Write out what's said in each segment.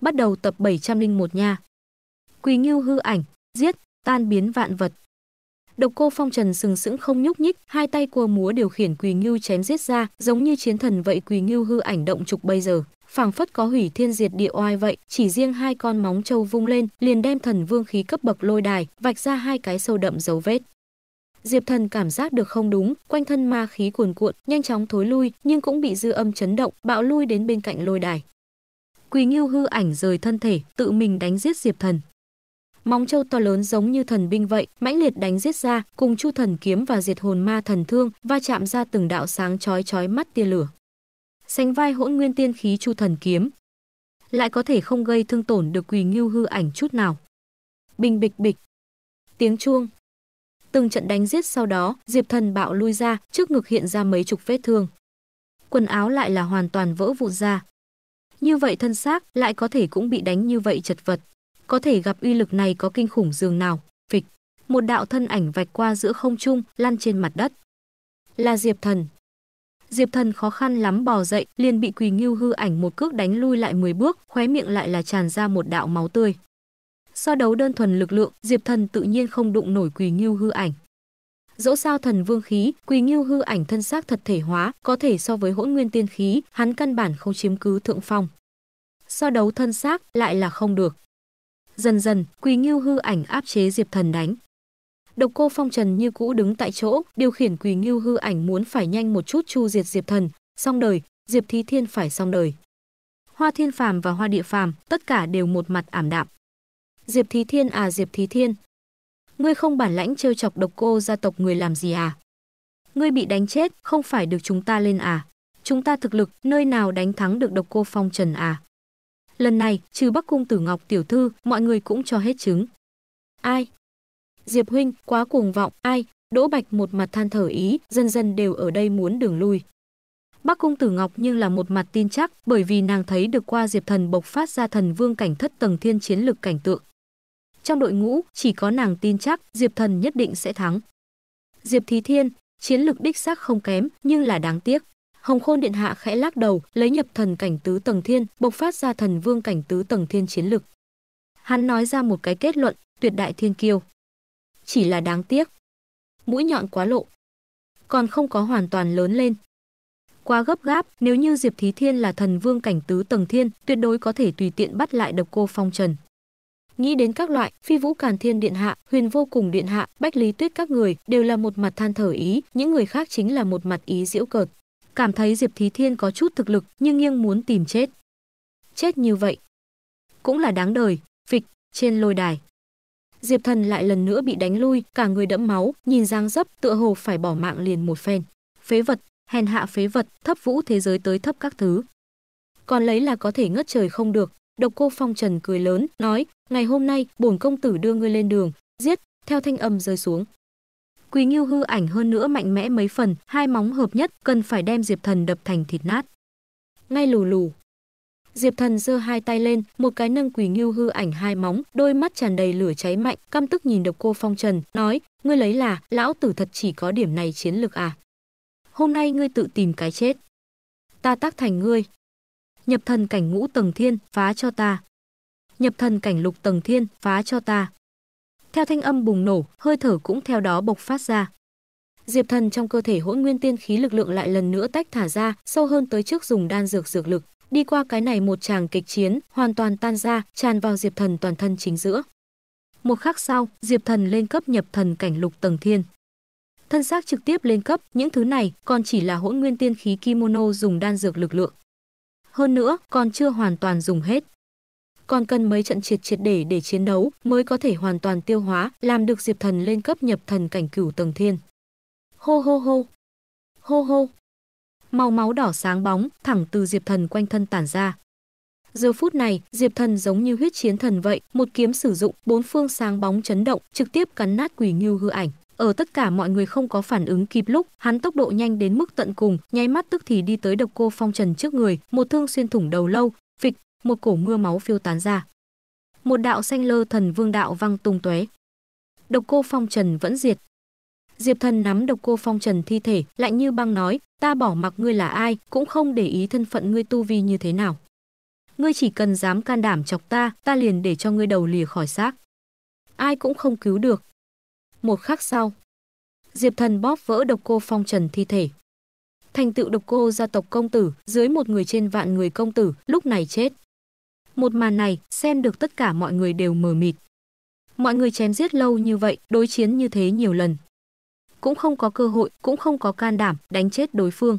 bắt đầu tập 701 nha. Quỳ Ngưu hư ảnh, giết, tan biến vạn vật. Độc cô phong trần sừng sững không nhúc nhích, hai tay cua múa điều khiển Quỳ Ngưu chém giết ra, giống như chiến thần vậy Quỳ Ngưu hư ảnh động trục bây giờ, phảng phất có hủy thiên diệt địa oai vậy, chỉ riêng hai con móng trâu vung lên, liền đem thần vương khí cấp bậc lôi đài, vạch ra hai cái sâu đậm dấu vết. Diệp Thần cảm giác được không đúng, quanh thân ma khí cuồn cuộn, nhanh chóng thối lui, nhưng cũng bị dư âm chấn động, bạo lui đến bên cạnh lôi đài. Quỳ Ngưu hư ảnh rời thân thể, tự mình đánh giết Diệp Thần. Móng châu to lớn giống như thần binh vậy, mãnh liệt đánh giết ra, cùng Chu Thần kiếm và Diệt Hồn Ma thần thương, va chạm ra từng đạo sáng chói chói mắt tia lửa. Sánh vai hỗn nguyên tiên khí Chu Thần kiếm, lại có thể không gây thương tổn được Quỳ Ngưu hư ảnh chút nào. Bình bịch bịch, tiếng chuông. Từng trận đánh giết sau đó, Diệp Thần bạo lui ra, trước ngực hiện ra mấy chục vết thương. Quần áo lại là hoàn toàn vỡ vụn ra, như vậy thân xác lại có thể cũng bị đánh như vậy chật vật. Có thể gặp uy lực này có kinh khủng dường nào. Phịch, một đạo thân ảnh vạch qua giữa không trung, lăn trên mặt đất. Là Diệp Thần. Diệp Thần khó khăn lắm bò dậy, liền bị Quỳ Ngưu hư ảnh một cước đánh lui lại 10 bước, khóe miệng lại là tràn ra một đạo máu tươi. So đấu đơn thuần lực lượng, Diệp Thần tự nhiên không đụng nổi Quỳ Ngưu hư ảnh dẫu sao thần vương khí, Quỳ Ngưu hư ảnh thân xác thật thể hóa, có thể so với hỗn nguyên tiên khí, hắn căn bản không chiếm cứ thượng phong. So đấu thân xác lại là không được. Dần dần, Quỳ Ngưu hư ảnh áp chế Diệp Thần đánh. Độc Cô Phong Trần như cũ đứng tại chỗ, điều khiển Quỳ Ngưu hư ảnh muốn phải nhanh một chút chu diệt Diệp Thần, xong đời, Diệp Thí Thiên phải xong đời. Hoa Thiên Phàm và Hoa Địa Phàm, tất cả đều một mặt ảm đạm. Diệp Thí Thiên à Diệp Thí Thiên, ngươi không bản lãnh trêu chọc độc cô gia tộc người làm gì à? Ngươi bị đánh chết, không phải được chúng ta lên à? Chúng ta thực lực, nơi nào đánh thắng được độc cô phong trần à? Lần này, trừ Bắc Cung Tử Ngọc tiểu thư, mọi người cũng cho hết chứng. Ai? Diệp Huynh, quá cuồng vọng, ai? Đỗ Bạch một mặt than thở ý, dân dân đều ở đây muốn đường lui. Bắc Cung Tử Ngọc nhưng là một mặt tin chắc bởi vì nàng thấy được qua Diệp Thần bộc phát ra thần vương cảnh thất tầng thiên chiến lực cảnh tượng trong đội ngũ chỉ có nàng tin chắc Diệp Thần nhất định sẽ thắng. Diệp Thí Thiên, chiến lực đích xác không kém, nhưng là đáng tiếc. Hồng Khôn Điện Hạ khẽ lắc đầu, lấy nhập thần cảnh tứ tầng thiên, bộc phát ra thần vương cảnh tứ tầng thiên chiến lực. Hắn nói ra một cái kết luận, tuyệt đại thiên kiêu. Chỉ là đáng tiếc. Mũi nhọn quá lộ. Còn không có hoàn toàn lớn lên. Quá gấp gáp, nếu như Diệp Thí Thiên là thần vương cảnh tứ tầng thiên, tuyệt đối có thể tùy tiện bắt lại độc cô phong trần nghĩ đến các loại phi vũ càn thiên điện hạ huyền vô cùng điện hạ bách lý tuyết các người đều là một mặt than thở ý những người khác chính là một mặt ý diễu cợt cảm thấy diệp thí thiên có chút thực lực nhưng nghiêng muốn tìm chết chết như vậy cũng là đáng đời phịch trên lôi đài diệp thần lại lần nữa bị đánh lui cả người đẫm máu nhìn dáng dấp tựa hồ phải bỏ mạng liền một phen phế vật hèn hạ phế vật thấp vũ thế giới tới thấp các thứ còn lấy là có thể ngất trời không được Độc Cô Phong Trần cười lớn, nói: "Ngày hôm nay, bổn công tử đưa ngươi lên đường, giết." Theo thanh âm rơi xuống, Quỳ Ngưu hư ảnh hơn nữa mạnh mẽ mấy phần, hai móng hợp nhất, cần phải đem Diệp Thần đập thành thịt nát. Ngay lù lù. Diệp Thần giơ hai tay lên, một cái nâng Quỳ Ngưu hư ảnh hai móng, đôi mắt tràn đầy lửa cháy mạnh, căm tức nhìn Độc Cô Phong Trần, nói: "Ngươi lấy là, lão tử thật chỉ có điểm này chiến lực à? Hôm nay ngươi tự tìm cái chết. Ta tác thành ngươi." nhập thần cảnh ngũ tầng thiên, phá cho ta. Nhập thần cảnh lục tầng thiên, phá cho ta. Theo thanh âm bùng nổ, hơi thở cũng theo đó bộc phát ra. Diệp Thần trong cơ thể hỗn nguyên tiên khí lực lượng lại lần nữa tách thả ra, sâu hơn tới trước dùng đan dược dược lực. Đi qua cái này một tràng kịch chiến, hoàn toàn tan ra, tràn vào Diệp Thần toàn thân chính giữa. Một khắc sau, Diệp Thần lên cấp nhập thần cảnh lục tầng thiên. Thân xác trực tiếp lên cấp, những thứ này còn chỉ là hỗn nguyên tiên khí kimono dùng đan dược lực lượng hơn nữa còn chưa hoàn toàn dùng hết. Còn cần mấy trận triệt triệt để để chiến đấu mới có thể hoàn toàn tiêu hóa, làm được Diệp Thần lên cấp nhập thần cảnh cửu tầng thiên. Hô hô hô. Hô hô. Màu máu đỏ sáng bóng thẳng từ Diệp Thần quanh thân tản ra, Giờ phút này, Diệp Thần giống như huyết chiến thần vậy, một kiếm sử dụng, bốn phương sáng bóng chấn động, trực tiếp cắn nát quỷ ngưu hư ảnh. Ở tất cả mọi người không có phản ứng kịp lúc, hắn tốc độ nhanh đến mức tận cùng, nháy mắt tức thì đi tới độc cô phong trần trước người, một thương xuyên thủng đầu lâu, phịch, một cổ mưa máu phiêu tán ra. Một đạo xanh lơ thần vương đạo văng tung tóe. Độc cô phong trần vẫn diệt. Diệp thần nắm độc cô phong trần thi thể, lạnh như băng nói, ta bỏ mặc ngươi là ai, cũng không để ý thân phận ngươi tu vi như thế nào. Ngươi chỉ cần dám can đảm chọc ta, ta liền để cho ngươi đầu lìa khỏi xác. Ai cũng không cứu được, một khắc sau, Diệp Thần bóp vỡ độc cô phong trần thi thể. Thành tựu độc cô gia tộc công tử, dưới một người trên vạn người công tử, lúc này chết. Một màn này, xem được tất cả mọi người đều mờ mịt. Mọi người chém giết lâu như vậy, đối chiến như thế nhiều lần. Cũng không có cơ hội, cũng không có can đảm, đánh chết đối phương.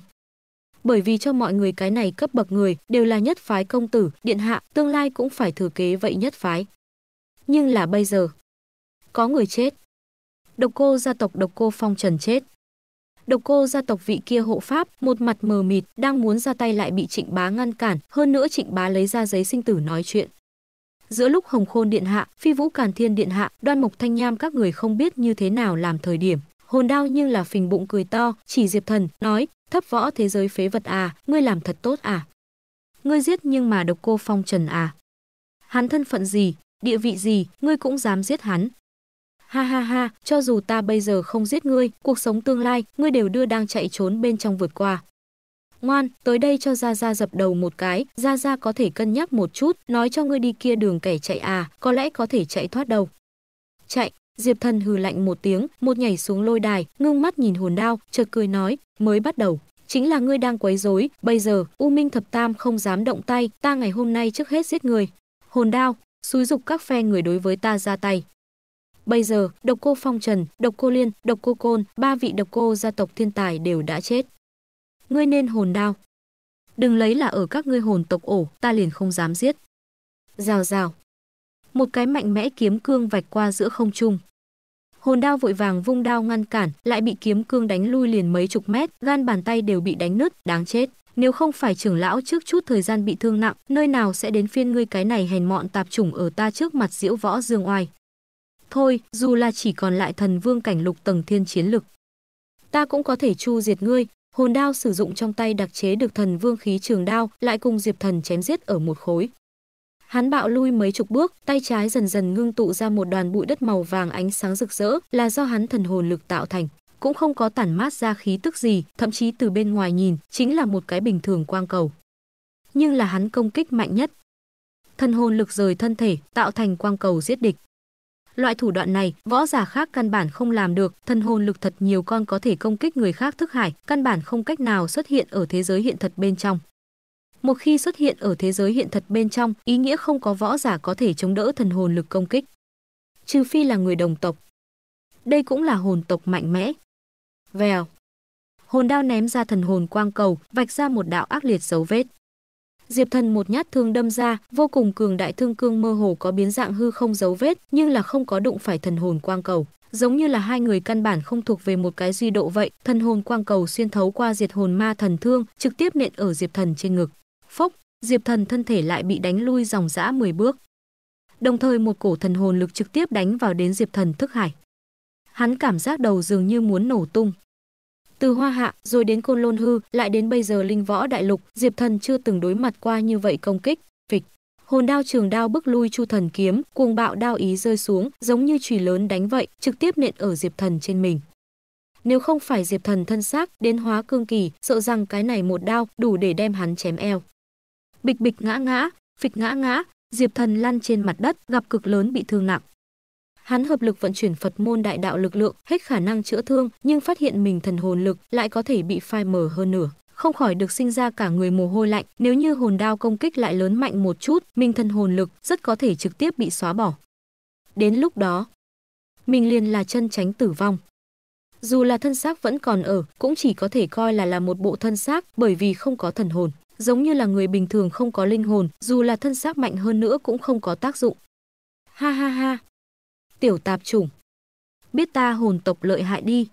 Bởi vì cho mọi người cái này cấp bậc người, đều là nhất phái công tử, điện hạ, tương lai cũng phải thừa kế vậy nhất phái. Nhưng là bây giờ, có người chết, độc cô gia tộc độc cô phong trần chết. Độc cô gia tộc vị kia hộ pháp, một mặt mờ mịt, đang muốn ra tay lại bị trịnh bá ngăn cản, hơn nữa trịnh bá lấy ra giấy sinh tử nói chuyện. Giữa lúc Hồng Khôn Điện Hạ, Phi Vũ Càn Thiên Điện Hạ, Đoan Mộc Thanh Nham các người không biết như thế nào làm thời điểm, hồn đau nhưng là phình bụng cười to, chỉ Diệp Thần, nói, thấp võ thế giới phế vật à, ngươi làm thật tốt à. Ngươi giết nhưng mà độc cô phong trần à. Hắn thân phận gì, địa vị gì, ngươi cũng dám giết hắn, Ha ha ha, cho dù ta bây giờ không giết ngươi, cuộc sống tương lai, ngươi đều đưa đang chạy trốn bên trong vượt qua. Ngoan, tới đây cho Gia Gia dập đầu một cái, Gia Gia có thể cân nhắc một chút, nói cho ngươi đi kia đường kẻ chạy à, có lẽ có thể chạy thoát đầu. Chạy, Diệp Thần hừ lạnh một tiếng, một nhảy xuống lôi đài, ngưng mắt nhìn hồn đao, chợt cười nói, mới bắt đầu. Chính là ngươi đang quấy rối, bây giờ, U Minh Thập Tam không dám động tay, ta ngày hôm nay trước hết giết người. Hồn đao, xúi dục các phe người đối với ta ra tay. Bây giờ, độc cô Phong Trần, độc cô Liên, độc cô Côn, ba vị độc cô gia tộc thiên tài đều đã chết. Ngươi nên hồn đao. Đừng lấy là ở các ngươi hồn tộc ổ, ta liền không dám giết. Rào rào. Một cái mạnh mẽ kiếm cương vạch qua giữa không trung. Hồn đao vội vàng vung đao ngăn cản, lại bị kiếm cương đánh lui liền mấy chục mét, gan bàn tay đều bị đánh nứt, đáng chết. Nếu không phải trưởng lão trước chút thời gian bị thương nặng, nơi nào sẽ đến phiên ngươi cái này hèn mọn tạp chủng ở ta trước mặt diễu võ dương oai. Thôi, dù là chỉ còn lại thần vương cảnh lục tầng thiên chiến lực. Ta cũng có thể chu diệt ngươi, hồn đao sử dụng trong tay đặc chế được thần vương khí trường đao lại cùng diệp thần chém giết ở một khối. Hắn bạo lui mấy chục bước, tay trái dần dần ngưng tụ ra một đoàn bụi đất màu vàng ánh sáng rực rỡ là do hắn thần hồn lực tạo thành cũng không có tản mát ra khí tức gì, thậm chí từ bên ngoài nhìn chính là một cái bình thường quang cầu. Nhưng là hắn công kích mạnh nhất. thần hồn lực rời thân thể, tạo thành quang cầu giết địch. Loại thủ đoạn này, võ giả khác căn bản không làm được, thân hồn lực thật nhiều con có thể công kích người khác thức hải, căn bản không cách nào xuất hiện ở thế giới hiện thật bên trong. Một khi xuất hiện ở thế giới hiện thật bên trong, ý nghĩa không có võ giả có thể chống đỡ thần hồn lực công kích. Trừ phi là người đồng tộc. Đây cũng là hồn tộc mạnh mẽ. Vèo. Hồn đao ném ra thần hồn quang cầu, vạch ra một đạo ác liệt dấu vết. Diệp Thần một nhát thương đâm ra, vô cùng cường đại thương cương mơ hồ có biến dạng hư không dấu vết, nhưng là không có đụng phải thần hồn quang cầu. Giống như là hai người căn bản không thuộc về một cái duy độ vậy, thần hồn quang cầu xuyên thấu qua diệt hồn ma thần thương, trực tiếp nện ở Diệp Thần trên ngực. Phốc, Diệp Thần thân thể lại bị đánh lui dòng dã 10 bước. Đồng thời một cổ thần hồn lực trực tiếp đánh vào đến Diệp Thần thức hải. Hắn cảm giác đầu dường như muốn nổ tung, từ hoa hạ rồi đến côn lôn hư lại đến bây giờ linh võ đại lục diệp thần chưa từng đối mặt qua như vậy công kích phịch hồn đao trường đao bức lui chu thần kiếm cuồng bạo đao ý rơi xuống giống như chùy lớn đánh vậy trực tiếp nện ở diệp thần trên mình nếu không phải diệp thần thân xác đến hóa cương kỳ sợ rằng cái này một đao đủ để đem hắn chém eo bịch bịch ngã ngã phịch ngã ngã diệp thần lăn trên mặt đất gặp cực lớn bị thương nặng Hắn hợp lực vận chuyển Phật môn đại đạo lực lượng, hết khả năng chữa thương, nhưng phát hiện mình thần hồn lực lại có thể bị phai mờ hơn nửa không khỏi được sinh ra cả người mồ hôi lạnh, nếu như hồn đao công kích lại lớn mạnh một chút, mình thần hồn lực rất có thể trực tiếp bị xóa bỏ. Đến lúc đó, mình liền là chân tránh tử vong. Dù là thân xác vẫn còn ở, cũng chỉ có thể coi là là một bộ thân xác bởi vì không có thần hồn, giống như là người bình thường không có linh hồn, dù là thân xác mạnh hơn nữa cũng không có tác dụng. Ha ha ha, Tiểu tạp chủng. Biết ta hồn tộc lợi hại đi.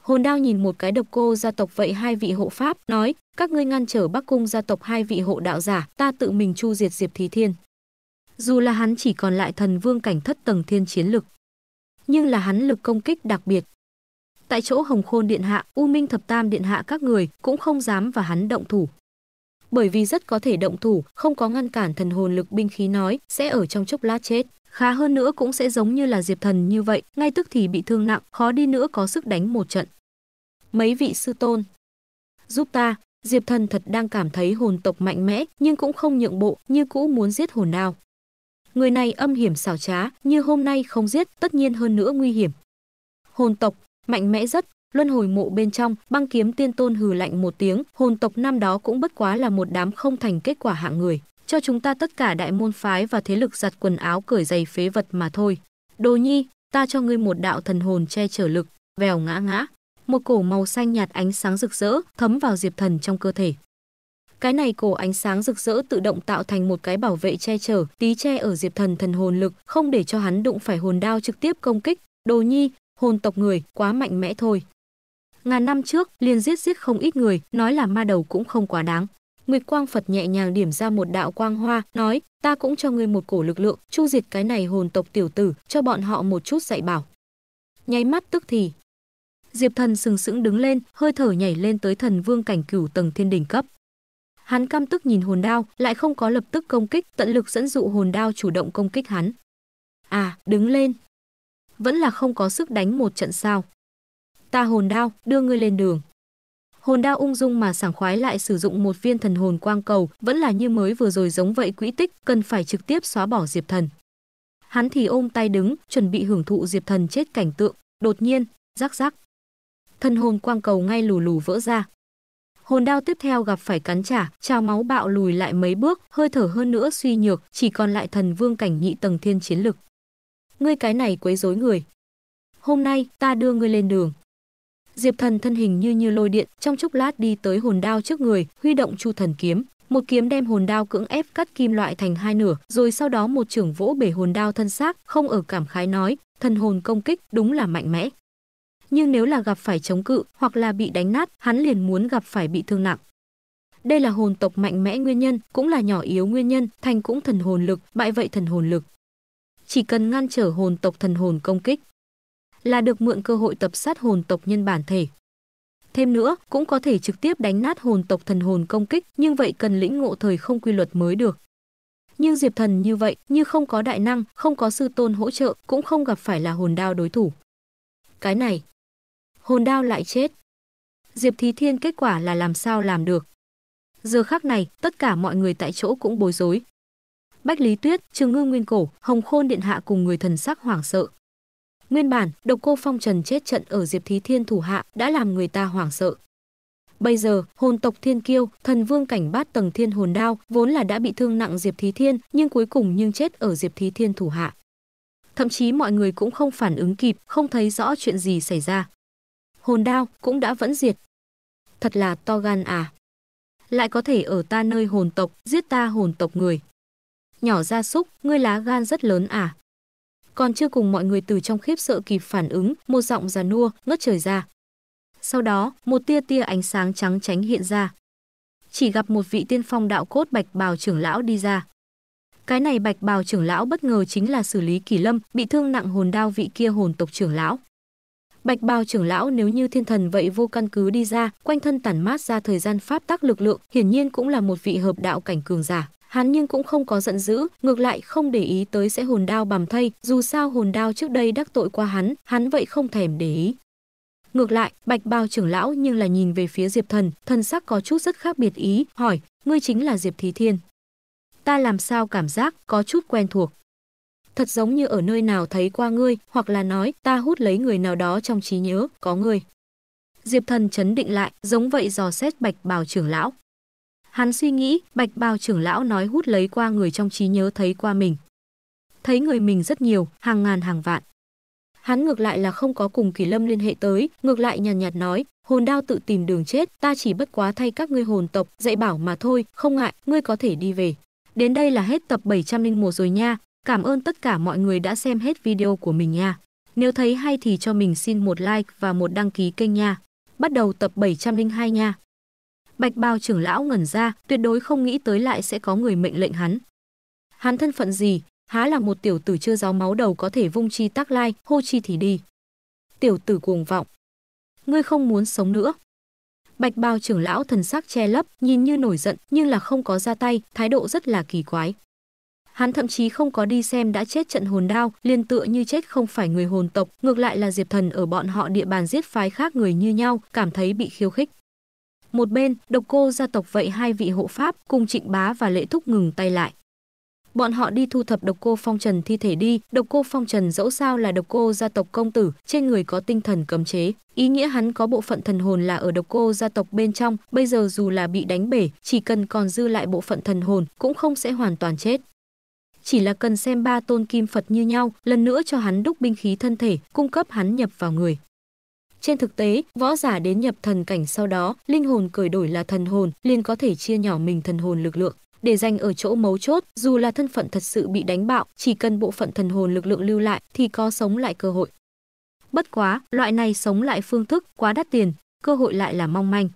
Hồn đao nhìn một cái độc cô gia tộc vậy hai vị hộ pháp, nói, các ngươi ngăn trở bắc cung gia tộc hai vị hộ đạo giả, ta tự mình chu diệt Diệp Thí Thiên. Dù là hắn chỉ còn lại thần vương cảnh thất tầng thiên chiến lực, nhưng là hắn lực công kích đặc biệt. Tại chỗ Hồng Khôn Điện Hạ, U Minh Thập Tam Điện Hạ các người cũng không dám và hắn động thủ bởi vì rất có thể động thủ, không có ngăn cản thần hồn lực binh khí nói, sẽ ở trong chốc lát chết. Khá hơn nữa cũng sẽ giống như là Diệp Thần như vậy, ngay tức thì bị thương nặng, khó đi nữa có sức đánh một trận. Mấy vị sư tôn, giúp ta, Diệp Thần thật đang cảm thấy hồn tộc mạnh mẽ, nhưng cũng không nhượng bộ, như cũ muốn giết hồn nào. Người này âm hiểm xảo trá, như hôm nay không giết, tất nhiên hơn nữa nguy hiểm. Hồn tộc, mạnh mẽ rất, luân hồi mộ bên trong, băng kiếm tiên tôn hừ lạnh một tiếng, hồn tộc năm đó cũng bất quá là một đám không thành kết quả hạng người, cho chúng ta tất cả đại môn phái và thế lực giặt quần áo cởi giày phế vật mà thôi. Đồ Nhi, ta cho ngươi một đạo thần hồn che chở lực, vèo ngã ngã. Một cổ màu xanh nhạt ánh sáng rực rỡ thấm vào Diệp Thần trong cơ thể. Cái này cổ ánh sáng rực rỡ tự động tạo thành một cái bảo vệ che chở, tí che ở Diệp Thần thần hồn lực, không để cho hắn đụng phải hồn đao trực tiếp công kích. Đồ Nhi, hồn tộc người, quá mạnh mẽ thôi. Ngàn năm trước, liền giết giết không ít người, nói là ma đầu cũng không quá đáng. Nguyệt Quang Phật nhẹ nhàng điểm ra một đạo quang hoa, nói, ta cũng cho ngươi một cổ lực lượng, chu diệt cái này hồn tộc tiểu tử, cho bọn họ một chút dạy bảo. Nháy mắt tức thì. Diệp thần sừng sững đứng lên, hơi thở nhảy lên tới thần vương cảnh cửu tầng thiên đỉnh cấp. Hắn căm tức nhìn hồn đao, lại không có lập tức công kích, tận lực dẫn dụ hồn đao chủ động công kích hắn. À, đứng lên. Vẫn là không có sức đánh một trận sao. Ta hồn đao, đưa ngươi lên đường. Hồn đao ung dung mà sảng khoái lại sử dụng một viên thần hồn quang cầu, vẫn là như mới vừa rồi giống vậy quỹ tích, cần phải trực tiếp xóa bỏ Diệp Thần. Hắn thì ôm tay đứng, chuẩn bị hưởng thụ Diệp Thần chết cảnh tượng, đột nhiên, rắc rắc. Thần hồn quang cầu ngay lù lù vỡ ra. Hồn đao tiếp theo gặp phải cắn trả, trao máu bạo lùi lại mấy bước, hơi thở hơn nữa suy nhược, chỉ còn lại thần vương cảnh nhị tầng thiên chiến lực. Ngươi cái này quấy rối người. Hôm nay ta đưa ngươi lên đường. Diệp Thần thân hình như như lôi điện, trong chốc lát đi tới hồn đao trước người, huy động Chu Thần kiếm, một kiếm đem hồn đao cưỡng ép cắt kim loại thành hai nửa, rồi sau đó một trưởng vỗ bể hồn đao thân xác, không ở cảm khái nói, thần hồn công kích đúng là mạnh mẽ. Nhưng nếu là gặp phải chống cự hoặc là bị đánh nát, hắn liền muốn gặp phải bị thương nặng. Đây là hồn tộc mạnh mẽ nguyên nhân, cũng là nhỏ yếu nguyên nhân, thành cũng thần hồn lực, bại vậy thần hồn lực. Chỉ cần ngăn trở hồn tộc thần hồn công kích, là được mượn cơ hội tập sát hồn tộc nhân bản thể. Thêm nữa, cũng có thể trực tiếp đánh nát hồn tộc thần hồn công kích, nhưng vậy cần lĩnh ngộ thời không quy luật mới được. Nhưng Diệp Thần như vậy, như không có đại năng, không có sư tôn hỗ trợ, cũng không gặp phải là hồn đao đối thủ. Cái này, hồn đao lại chết. Diệp Thí Thiên kết quả là làm sao làm được. Giờ khắc này, tất cả mọi người tại chỗ cũng bối rối. Bách Lý Tuyết, Trương Ngư Nguyên Cổ, Hồng Khôn Điện Hạ cùng người thần sắc hoảng sợ, Nguyên bản, độc cô phong trần chết trận ở Diệp Thí Thiên thủ hạ đã làm người ta hoảng sợ. Bây giờ, hồn tộc Thiên Kiêu, thần vương cảnh bát tầng thiên hồn đao, vốn là đã bị thương nặng Diệp Thí Thiên, nhưng cuối cùng nhưng chết ở Diệp Thí Thiên thủ hạ. Thậm chí mọi người cũng không phản ứng kịp, không thấy rõ chuyện gì xảy ra. Hồn đao cũng đã vẫn diệt. Thật là to gan à. Lại có thể ở ta nơi hồn tộc, giết ta hồn tộc người. Nhỏ ra súc, ngươi lá gan rất lớn à còn chưa cùng mọi người từ trong khiếp sợ kịp phản ứng, một giọng già nua ngất trời ra. Sau đó, một tia tia ánh sáng trắng tránh hiện ra. Chỉ gặp một vị tiên phong đạo cốt bạch bào trưởng lão đi ra. Cái này bạch bào trưởng lão bất ngờ chính là xử lý kỳ lâm, bị thương nặng hồn đao vị kia hồn tộc trưởng lão. Bạch bào trưởng lão nếu như thiên thần vậy vô căn cứ đi ra, quanh thân tản mát ra thời gian pháp tắc lực lượng, hiển nhiên cũng là một vị hợp đạo cảnh cường giả hắn nhưng cũng không có giận dữ, ngược lại không để ý tới sẽ hồn đao bầm thay. dù sao hồn đao trước đây đắc tội qua hắn, hắn vậy không thèm để ý. Ngược lại, Bạch Bao trưởng lão nhưng là nhìn về phía Diệp Thần, thần sắc có chút rất khác biệt ý, hỏi, ngươi chính là Diệp Thí Thiên. Ta làm sao cảm giác có chút quen thuộc. Thật giống như ở nơi nào thấy qua ngươi, hoặc là nói ta hút lấy người nào đó trong trí nhớ, có ngươi. Diệp Thần chấn định lại, giống vậy dò xét Bạch Bào trưởng lão. Hắn suy nghĩ, bạch bào trưởng lão nói hút lấy qua người trong trí nhớ thấy qua mình. Thấy người mình rất nhiều, hàng ngàn hàng vạn. Hắn ngược lại là không có cùng Kỳ Lâm liên hệ tới, ngược lại nhàn nhạt, nhạt nói, hồn đao tự tìm đường chết, ta chỉ bất quá thay các ngươi hồn tộc dạy bảo mà thôi, không ngại, ngươi có thể đi về. Đến đây là hết tập 701 rồi nha, cảm ơn tất cả mọi người đã xem hết video của mình nha. Nếu thấy hay thì cho mình xin một like và một đăng ký kênh nha. Bắt đầu tập 702 nha. Bạch bào trưởng lão ngẩn ra, tuyệt đối không nghĩ tới lại sẽ có người mệnh lệnh hắn. Hắn thân phận gì, há là một tiểu tử chưa giáo máu đầu có thể vung chi tác lai, hô chi thì đi. Tiểu tử cuồng vọng. Ngươi không muốn sống nữa. Bạch bào trưởng lão thần sắc che lấp, nhìn như nổi giận nhưng là không có ra tay, thái độ rất là kỳ quái. Hắn thậm chí không có đi xem đã chết trận hồn đao, liền tựa như chết không phải người hồn tộc, ngược lại là Diệp Thần ở bọn họ địa bàn giết phái khác người như nhau, cảm thấy bị khiêu khích. Một bên, độc cô gia tộc vậy hai vị hộ pháp cùng trịnh bá và lệ thúc ngừng tay lại. Bọn họ đi thu thập độc cô phong trần thi thể đi, độc cô phong trần dẫu sao là độc cô gia tộc công tử, trên người có tinh thần cấm chế, ý nghĩa hắn có bộ phận thần hồn là ở độc cô gia tộc bên trong, bây giờ dù là bị đánh bể, chỉ cần còn dư lại bộ phận thần hồn cũng không sẽ hoàn toàn chết chỉ là cần xem ba tôn kim Phật như nhau, lần nữa cho hắn đúc binh khí thân thể, cung cấp hắn nhập vào người. Trên thực tế, võ giả đến nhập thần cảnh sau đó, linh hồn cởi đổi là thần hồn, liền có thể chia nhỏ mình thần hồn lực lượng để dành ở chỗ mấu chốt, dù là thân phận thật sự bị đánh bạo, chỉ cần bộ phận thần hồn lực lượng lưu lại thì có sống lại cơ hội. Bất quá, loại này sống lại phương thức quá đắt tiền, cơ hội lại là mong manh.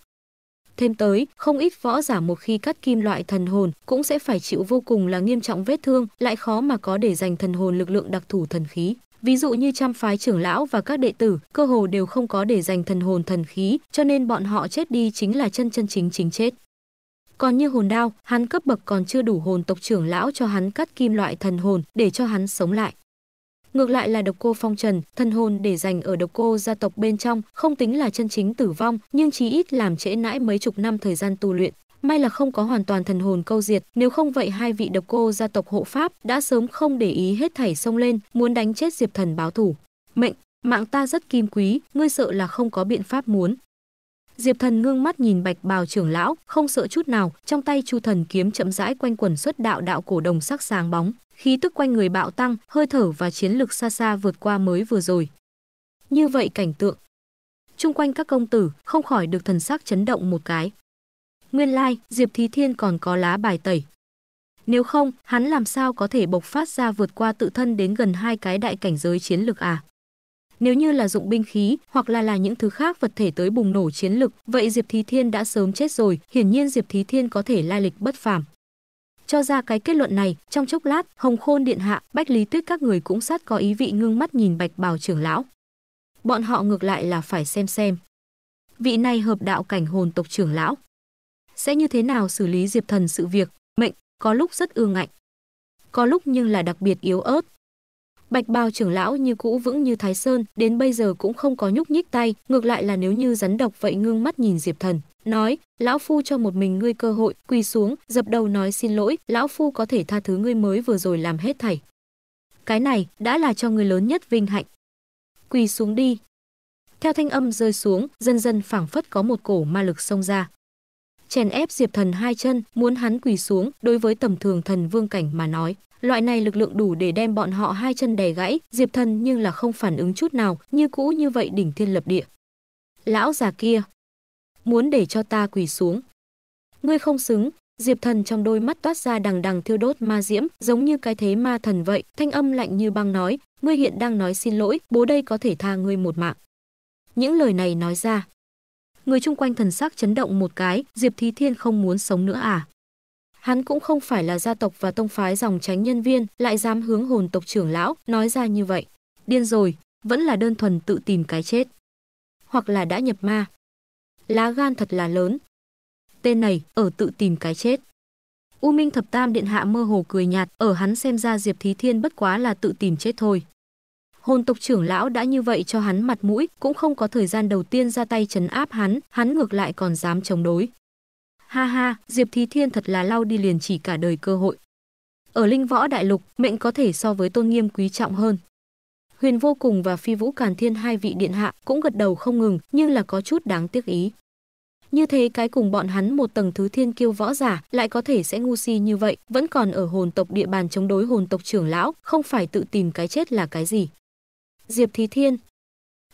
Thêm tới, không ít võ giả một khi cắt kim loại thần hồn cũng sẽ phải chịu vô cùng là nghiêm trọng vết thương, lại khó mà có để dành thần hồn lực lượng đặc thù thần khí. Ví dụ như trăm phái trưởng lão và các đệ tử, cơ hồ đều không có để dành thần hồn thần khí, cho nên bọn họ chết đi chính là chân chân chính chính chết. Còn như hồn đao, hắn cấp bậc còn chưa đủ hồn tộc trưởng lão cho hắn cắt kim loại thần hồn để cho hắn sống lại. Ngược lại là độc cô phong trần, thần hồn để dành ở độc cô gia tộc bên trong, không tính là chân chính tử vong, nhưng chí ít làm trễ nãi mấy chục năm thời gian tu luyện. May là không có hoàn toàn thần hồn câu diệt, nếu không vậy hai vị độc cô gia tộc hộ pháp đã sớm không để ý hết thảy xông lên, muốn đánh chết Diệp Thần báo thủ. Mệnh, mạng ta rất kim quý, ngươi sợ là không có biện pháp muốn. Diệp Thần ngưng mắt nhìn Bạch Bào trưởng lão, không sợ chút nào, trong tay Chu Thần kiếm chậm rãi quanh quẩn xuất đạo đạo cổ đồng sắc sáng bóng, khí tức quanh người bạo tăng, hơi thở và chiến lực xa xa vượt qua mới vừa rồi. Như vậy cảnh tượng, chung quanh các công tử không khỏi được thần sắc chấn động một cái. Nguyên lai, like, Diệp Thí Thiên còn có lá bài tẩy. Nếu không, hắn làm sao có thể bộc phát ra vượt qua tự thân đến gần hai cái đại cảnh giới chiến lực à? Nếu như là dụng binh khí hoặc là là những thứ khác vật thể tới bùng nổ chiến lực, vậy Diệp Thí Thiên đã sớm chết rồi, hiển nhiên Diệp Thí Thiên có thể lai lịch bất phàm. Cho ra cái kết luận này, trong chốc lát, Hồng Khôn Điện Hạ, Bách Lý Tuyết các người cũng sát có ý vị ngưng mắt nhìn Bạch bào trưởng lão. Bọn họ ngược lại là phải xem xem. Vị này hợp đạo cảnh hồn tộc trưởng lão, sẽ như thế nào xử lý Diệp Thần sự việc, mệnh có lúc rất ương ngạnh, có lúc nhưng là đặc biệt yếu ớt. Bạch bào trưởng lão như cũ vững như Thái Sơn, đến bây giờ cũng không có nhúc nhích tay, ngược lại là nếu như rắn độc vậy ngưng mắt nhìn Diệp Thần, nói: "Lão phu cho một mình ngươi cơ hội, quỳ xuống, dập đầu nói xin lỗi, lão phu có thể tha thứ ngươi mới vừa rồi làm hết thảy. Cái này đã là cho ngươi lớn nhất vinh hạnh. Quỳ xuống đi." Theo thanh âm rơi xuống, dần dần phảng phất có một cổ ma lực xông ra chèn ép Diệp Thần hai chân, muốn hắn quỳ xuống, đối với tầm thường thần vương cảnh mà nói, loại này lực lượng đủ để đem bọn họ hai chân đè gãy, Diệp Thần nhưng là không phản ứng chút nào, như cũ như vậy đỉnh thiên lập địa. Lão già kia, muốn để cho ta quỳ xuống. Ngươi không xứng, Diệp Thần trong đôi mắt toát ra đằng đằng thiêu đốt ma diễm, giống như cái thế ma thần vậy, thanh âm lạnh như băng nói, ngươi hiện đang nói xin lỗi, bố đây có thể tha ngươi một mạng. Những lời này nói ra, người chung quanh thần sắc chấn động một cái, Diệp Thí Thiên không muốn sống nữa à? Hắn cũng không phải là gia tộc và tông phái dòng tránh nhân viên, lại dám hướng hồn tộc trưởng lão nói ra như vậy. Điên rồi, vẫn là đơn thuần tự tìm cái chết. Hoặc là đã nhập ma. Lá gan thật là lớn. Tên này ở tự tìm cái chết. U Minh Thập Tam Điện Hạ mơ hồ cười nhạt, ở hắn xem ra Diệp Thí Thiên bất quá là tự tìm chết thôi. Hồn tộc trưởng lão đã như vậy cho hắn mặt mũi, cũng không có thời gian đầu tiên ra tay chấn áp hắn, hắn ngược lại còn dám chống đối. Ha ha, Diệp Thí Thiên thật là lau đi liền chỉ cả đời cơ hội. Ở linh võ đại lục, mệnh có thể so với tôn nghiêm quý trọng hơn. Huyền vô cùng và phi vũ càn thiên hai vị điện hạ cũng gật đầu không ngừng, nhưng là có chút đáng tiếc ý. Như thế cái cùng bọn hắn một tầng thứ thiên kiêu võ giả lại có thể sẽ ngu si như vậy, vẫn còn ở hồn tộc địa bàn chống đối hồn tộc trưởng lão, không phải tự tìm cái chết là cái gì. Diệp Thí Thiên.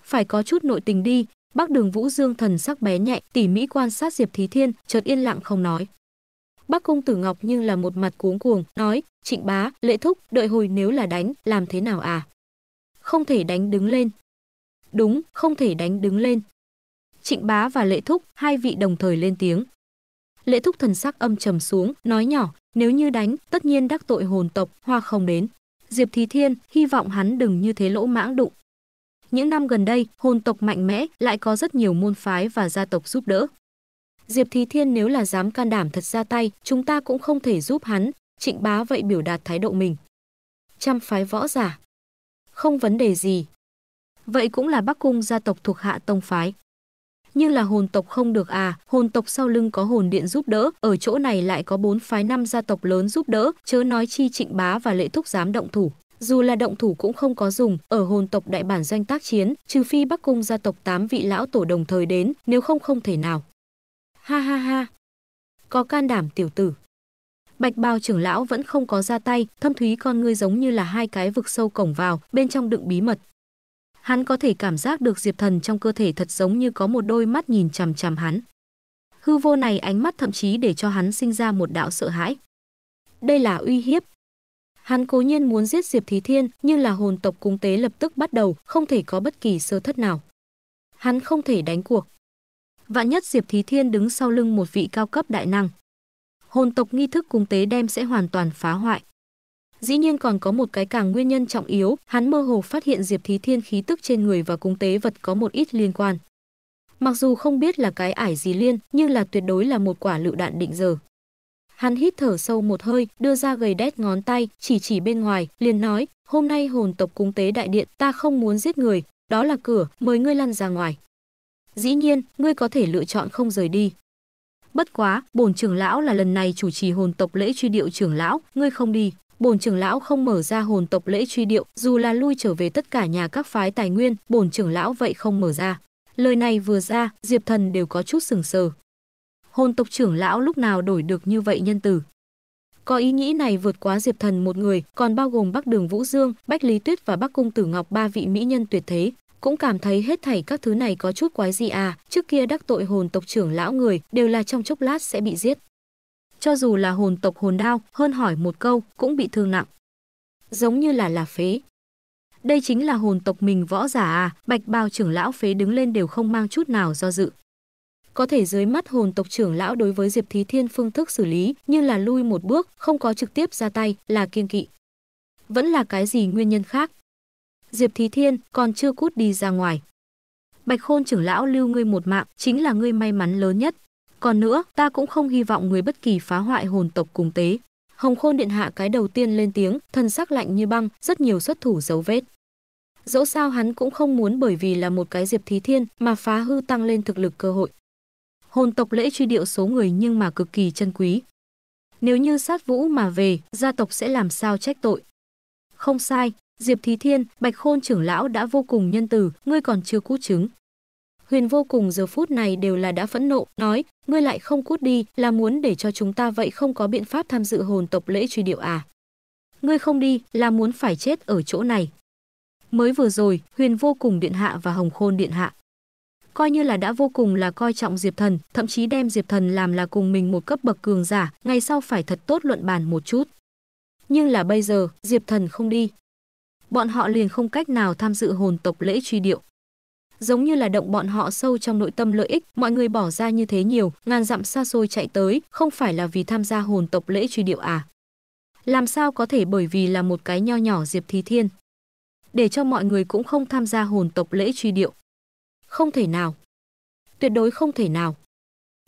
Phải có chút nội tình đi, Bác Đường Vũ Dương thần sắc bé nhạy, tỉ mỉ quan sát Diệp Thí Thiên, chợt yên lặng không nói. Bác công tử Ngọc như là một mặt cuống cuồng, nói, trịnh bá, lệ thúc, đợi hồi nếu là đánh, làm thế nào à? Không thể đánh đứng lên. Đúng, không thể đánh đứng lên. Trịnh bá và lệ thúc, hai vị đồng thời lên tiếng. Lệ thúc thần sắc âm trầm xuống, nói nhỏ, nếu như đánh, tất nhiên đắc tội hồn tộc, hoa không đến. Diệp Thí Thiên hy vọng hắn đừng như thế lỗ mãng đụng. Những năm gần đây, hồn tộc mạnh mẽ lại có rất nhiều môn phái và gia tộc giúp đỡ. Diệp Thí Thiên nếu là dám can đảm thật ra tay, chúng ta cũng không thể giúp hắn, trịnh bá vậy biểu đạt thái độ mình. Trăm phái võ giả. Không vấn đề gì. Vậy cũng là bắc cung gia tộc thuộc hạ tông phái như là hồn tộc không được à, hồn tộc sau lưng có hồn điện giúp đỡ, ở chỗ này lại có bốn phái năm gia tộc lớn giúp đỡ, chớ nói chi trịnh bá và lệ thúc dám động thủ. Dù là động thủ cũng không có dùng, ở hồn tộc đại bản doanh tác chiến, trừ phi Bắc Cung gia tộc tám vị lão tổ đồng thời đến, nếu không không thể nào. Ha ha ha, có can đảm tiểu tử. Bạch bào trưởng lão vẫn không có ra tay, thâm thúy con ngươi giống như là hai cái vực sâu cổng vào, bên trong đựng bí mật, Hắn có thể cảm giác được Diệp Thần trong cơ thể thật giống như có một đôi mắt nhìn chằm chằm hắn. Hư vô này ánh mắt thậm chí để cho hắn sinh ra một đạo sợ hãi. Đây là uy hiếp. Hắn cố nhiên muốn giết Diệp Thí Thiên, nhưng là hồn tộc cung tế lập tức bắt đầu, không thể có bất kỳ sơ thất nào. Hắn không thể đánh cuộc. Vạn nhất Diệp Thí Thiên đứng sau lưng một vị cao cấp đại năng. Hồn tộc nghi thức cung tế đem sẽ hoàn toàn phá hoại. Dĩ nhiên còn có một cái càng nguyên nhân trọng yếu, hắn mơ hồ phát hiện Diệp Thí Thiên khí tức trên người và cung tế vật có một ít liên quan. Mặc dù không biết là cái ải gì liên, nhưng là tuyệt đối là một quả lựu đạn định giờ. Hắn hít thở sâu một hơi, đưa ra gầy đét ngón tay, chỉ chỉ bên ngoài, liền nói, hôm nay hồn tộc cung tế đại điện, ta không muốn giết người, đó là cửa, mời ngươi lăn ra ngoài. Dĩ nhiên, ngươi có thể lựa chọn không rời đi. Bất quá, bổn trưởng lão là lần này chủ trì hồn tộc lễ truy điệu trưởng lão, ngươi không đi bổn trưởng lão không mở ra hồn tộc lễ truy điệu, dù là lui trở về tất cả nhà các phái tài nguyên, bổn trưởng lão vậy không mở ra. Lời này vừa ra, Diệp Thần đều có chút sừng sờ. Hồn tộc trưởng lão lúc nào đổi được như vậy nhân tử. Có ý nghĩ này vượt quá Diệp Thần một người, còn bao gồm Bắc Đường Vũ Dương, Bách Lý Tuyết và Bắc Cung Tử Ngọc ba vị mỹ nhân tuyệt thế, cũng cảm thấy hết thảy các thứ này có chút quái gì à, trước kia đắc tội hồn tộc trưởng lão người đều là trong chốc lát sẽ bị giết, cho dù là hồn tộc hồn đao, hơn hỏi một câu cũng bị thương nặng. Giống như là là phế. Đây chính là hồn tộc mình võ giả à, bạch bao trưởng lão phế đứng lên đều không mang chút nào do dự. Có thể dưới mắt hồn tộc trưởng lão đối với Diệp Thí Thiên phương thức xử lý như là lui một bước, không có trực tiếp ra tay, là kiên kỵ. Vẫn là cái gì nguyên nhân khác? Diệp Thí Thiên còn chưa cút đi ra ngoài. Bạch Khôn trưởng lão lưu ngươi một mạng, chính là ngươi may mắn lớn nhất. Còn nữa, ta cũng không hy vọng người bất kỳ phá hoại hồn tộc cùng tế. Hồng Khôn Điện Hạ cái đầu tiên lên tiếng, thân sắc lạnh như băng, rất nhiều xuất thủ dấu vết. Dẫu sao hắn cũng không muốn bởi vì là một cái diệp thí thiên mà phá hư tăng lên thực lực cơ hội. Hồn tộc lễ truy điệu số người nhưng mà cực kỳ chân quý. Nếu như sát vũ mà về, gia tộc sẽ làm sao trách tội. Không sai, Diệp Thí Thiên, Bạch Khôn trưởng lão đã vô cùng nhân từ, ngươi còn chưa cút chứng. Huyền vô cùng giờ phút này đều là đã phẫn nộ, nói, ngươi lại không cút đi, là muốn để cho chúng ta vậy không có biện pháp tham dự hồn tộc lễ truy điệu à. Ngươi không đi, là muốn phải chết ở chỗ này. Mới vừa rồi, huyền vô cùng điện hạ và hồng khôn điện hạ. Coi như là đã vô cùng là coi trọng Diệp Thần, thậm chí đem Diệp Thần làm là cùng mình một cấp bậc cường giả, ngày sau phải thật tốt luận bàn một chút. Nhưng là bây giờ, Diệp Thần không đi. Bọn họ liền không cách nào tham dự hồn tộc lễ truy điệu giống như là động bọn họ sâu trong nội tâm lợi ích, mọi người bỏ ra như thế nhiều, ngàn dặm xa xôi chạy tới, không phải là vì tham gia hồn tộc lễ truy điệu à? Làm sao có thể bởi vì là một cái nho nhỏ Diệp Thí Thiên, để cho mọi người cũng không tham gia hồn tộc lễ truy điệu? Không thể nào. Tuyệt đối không thể nào.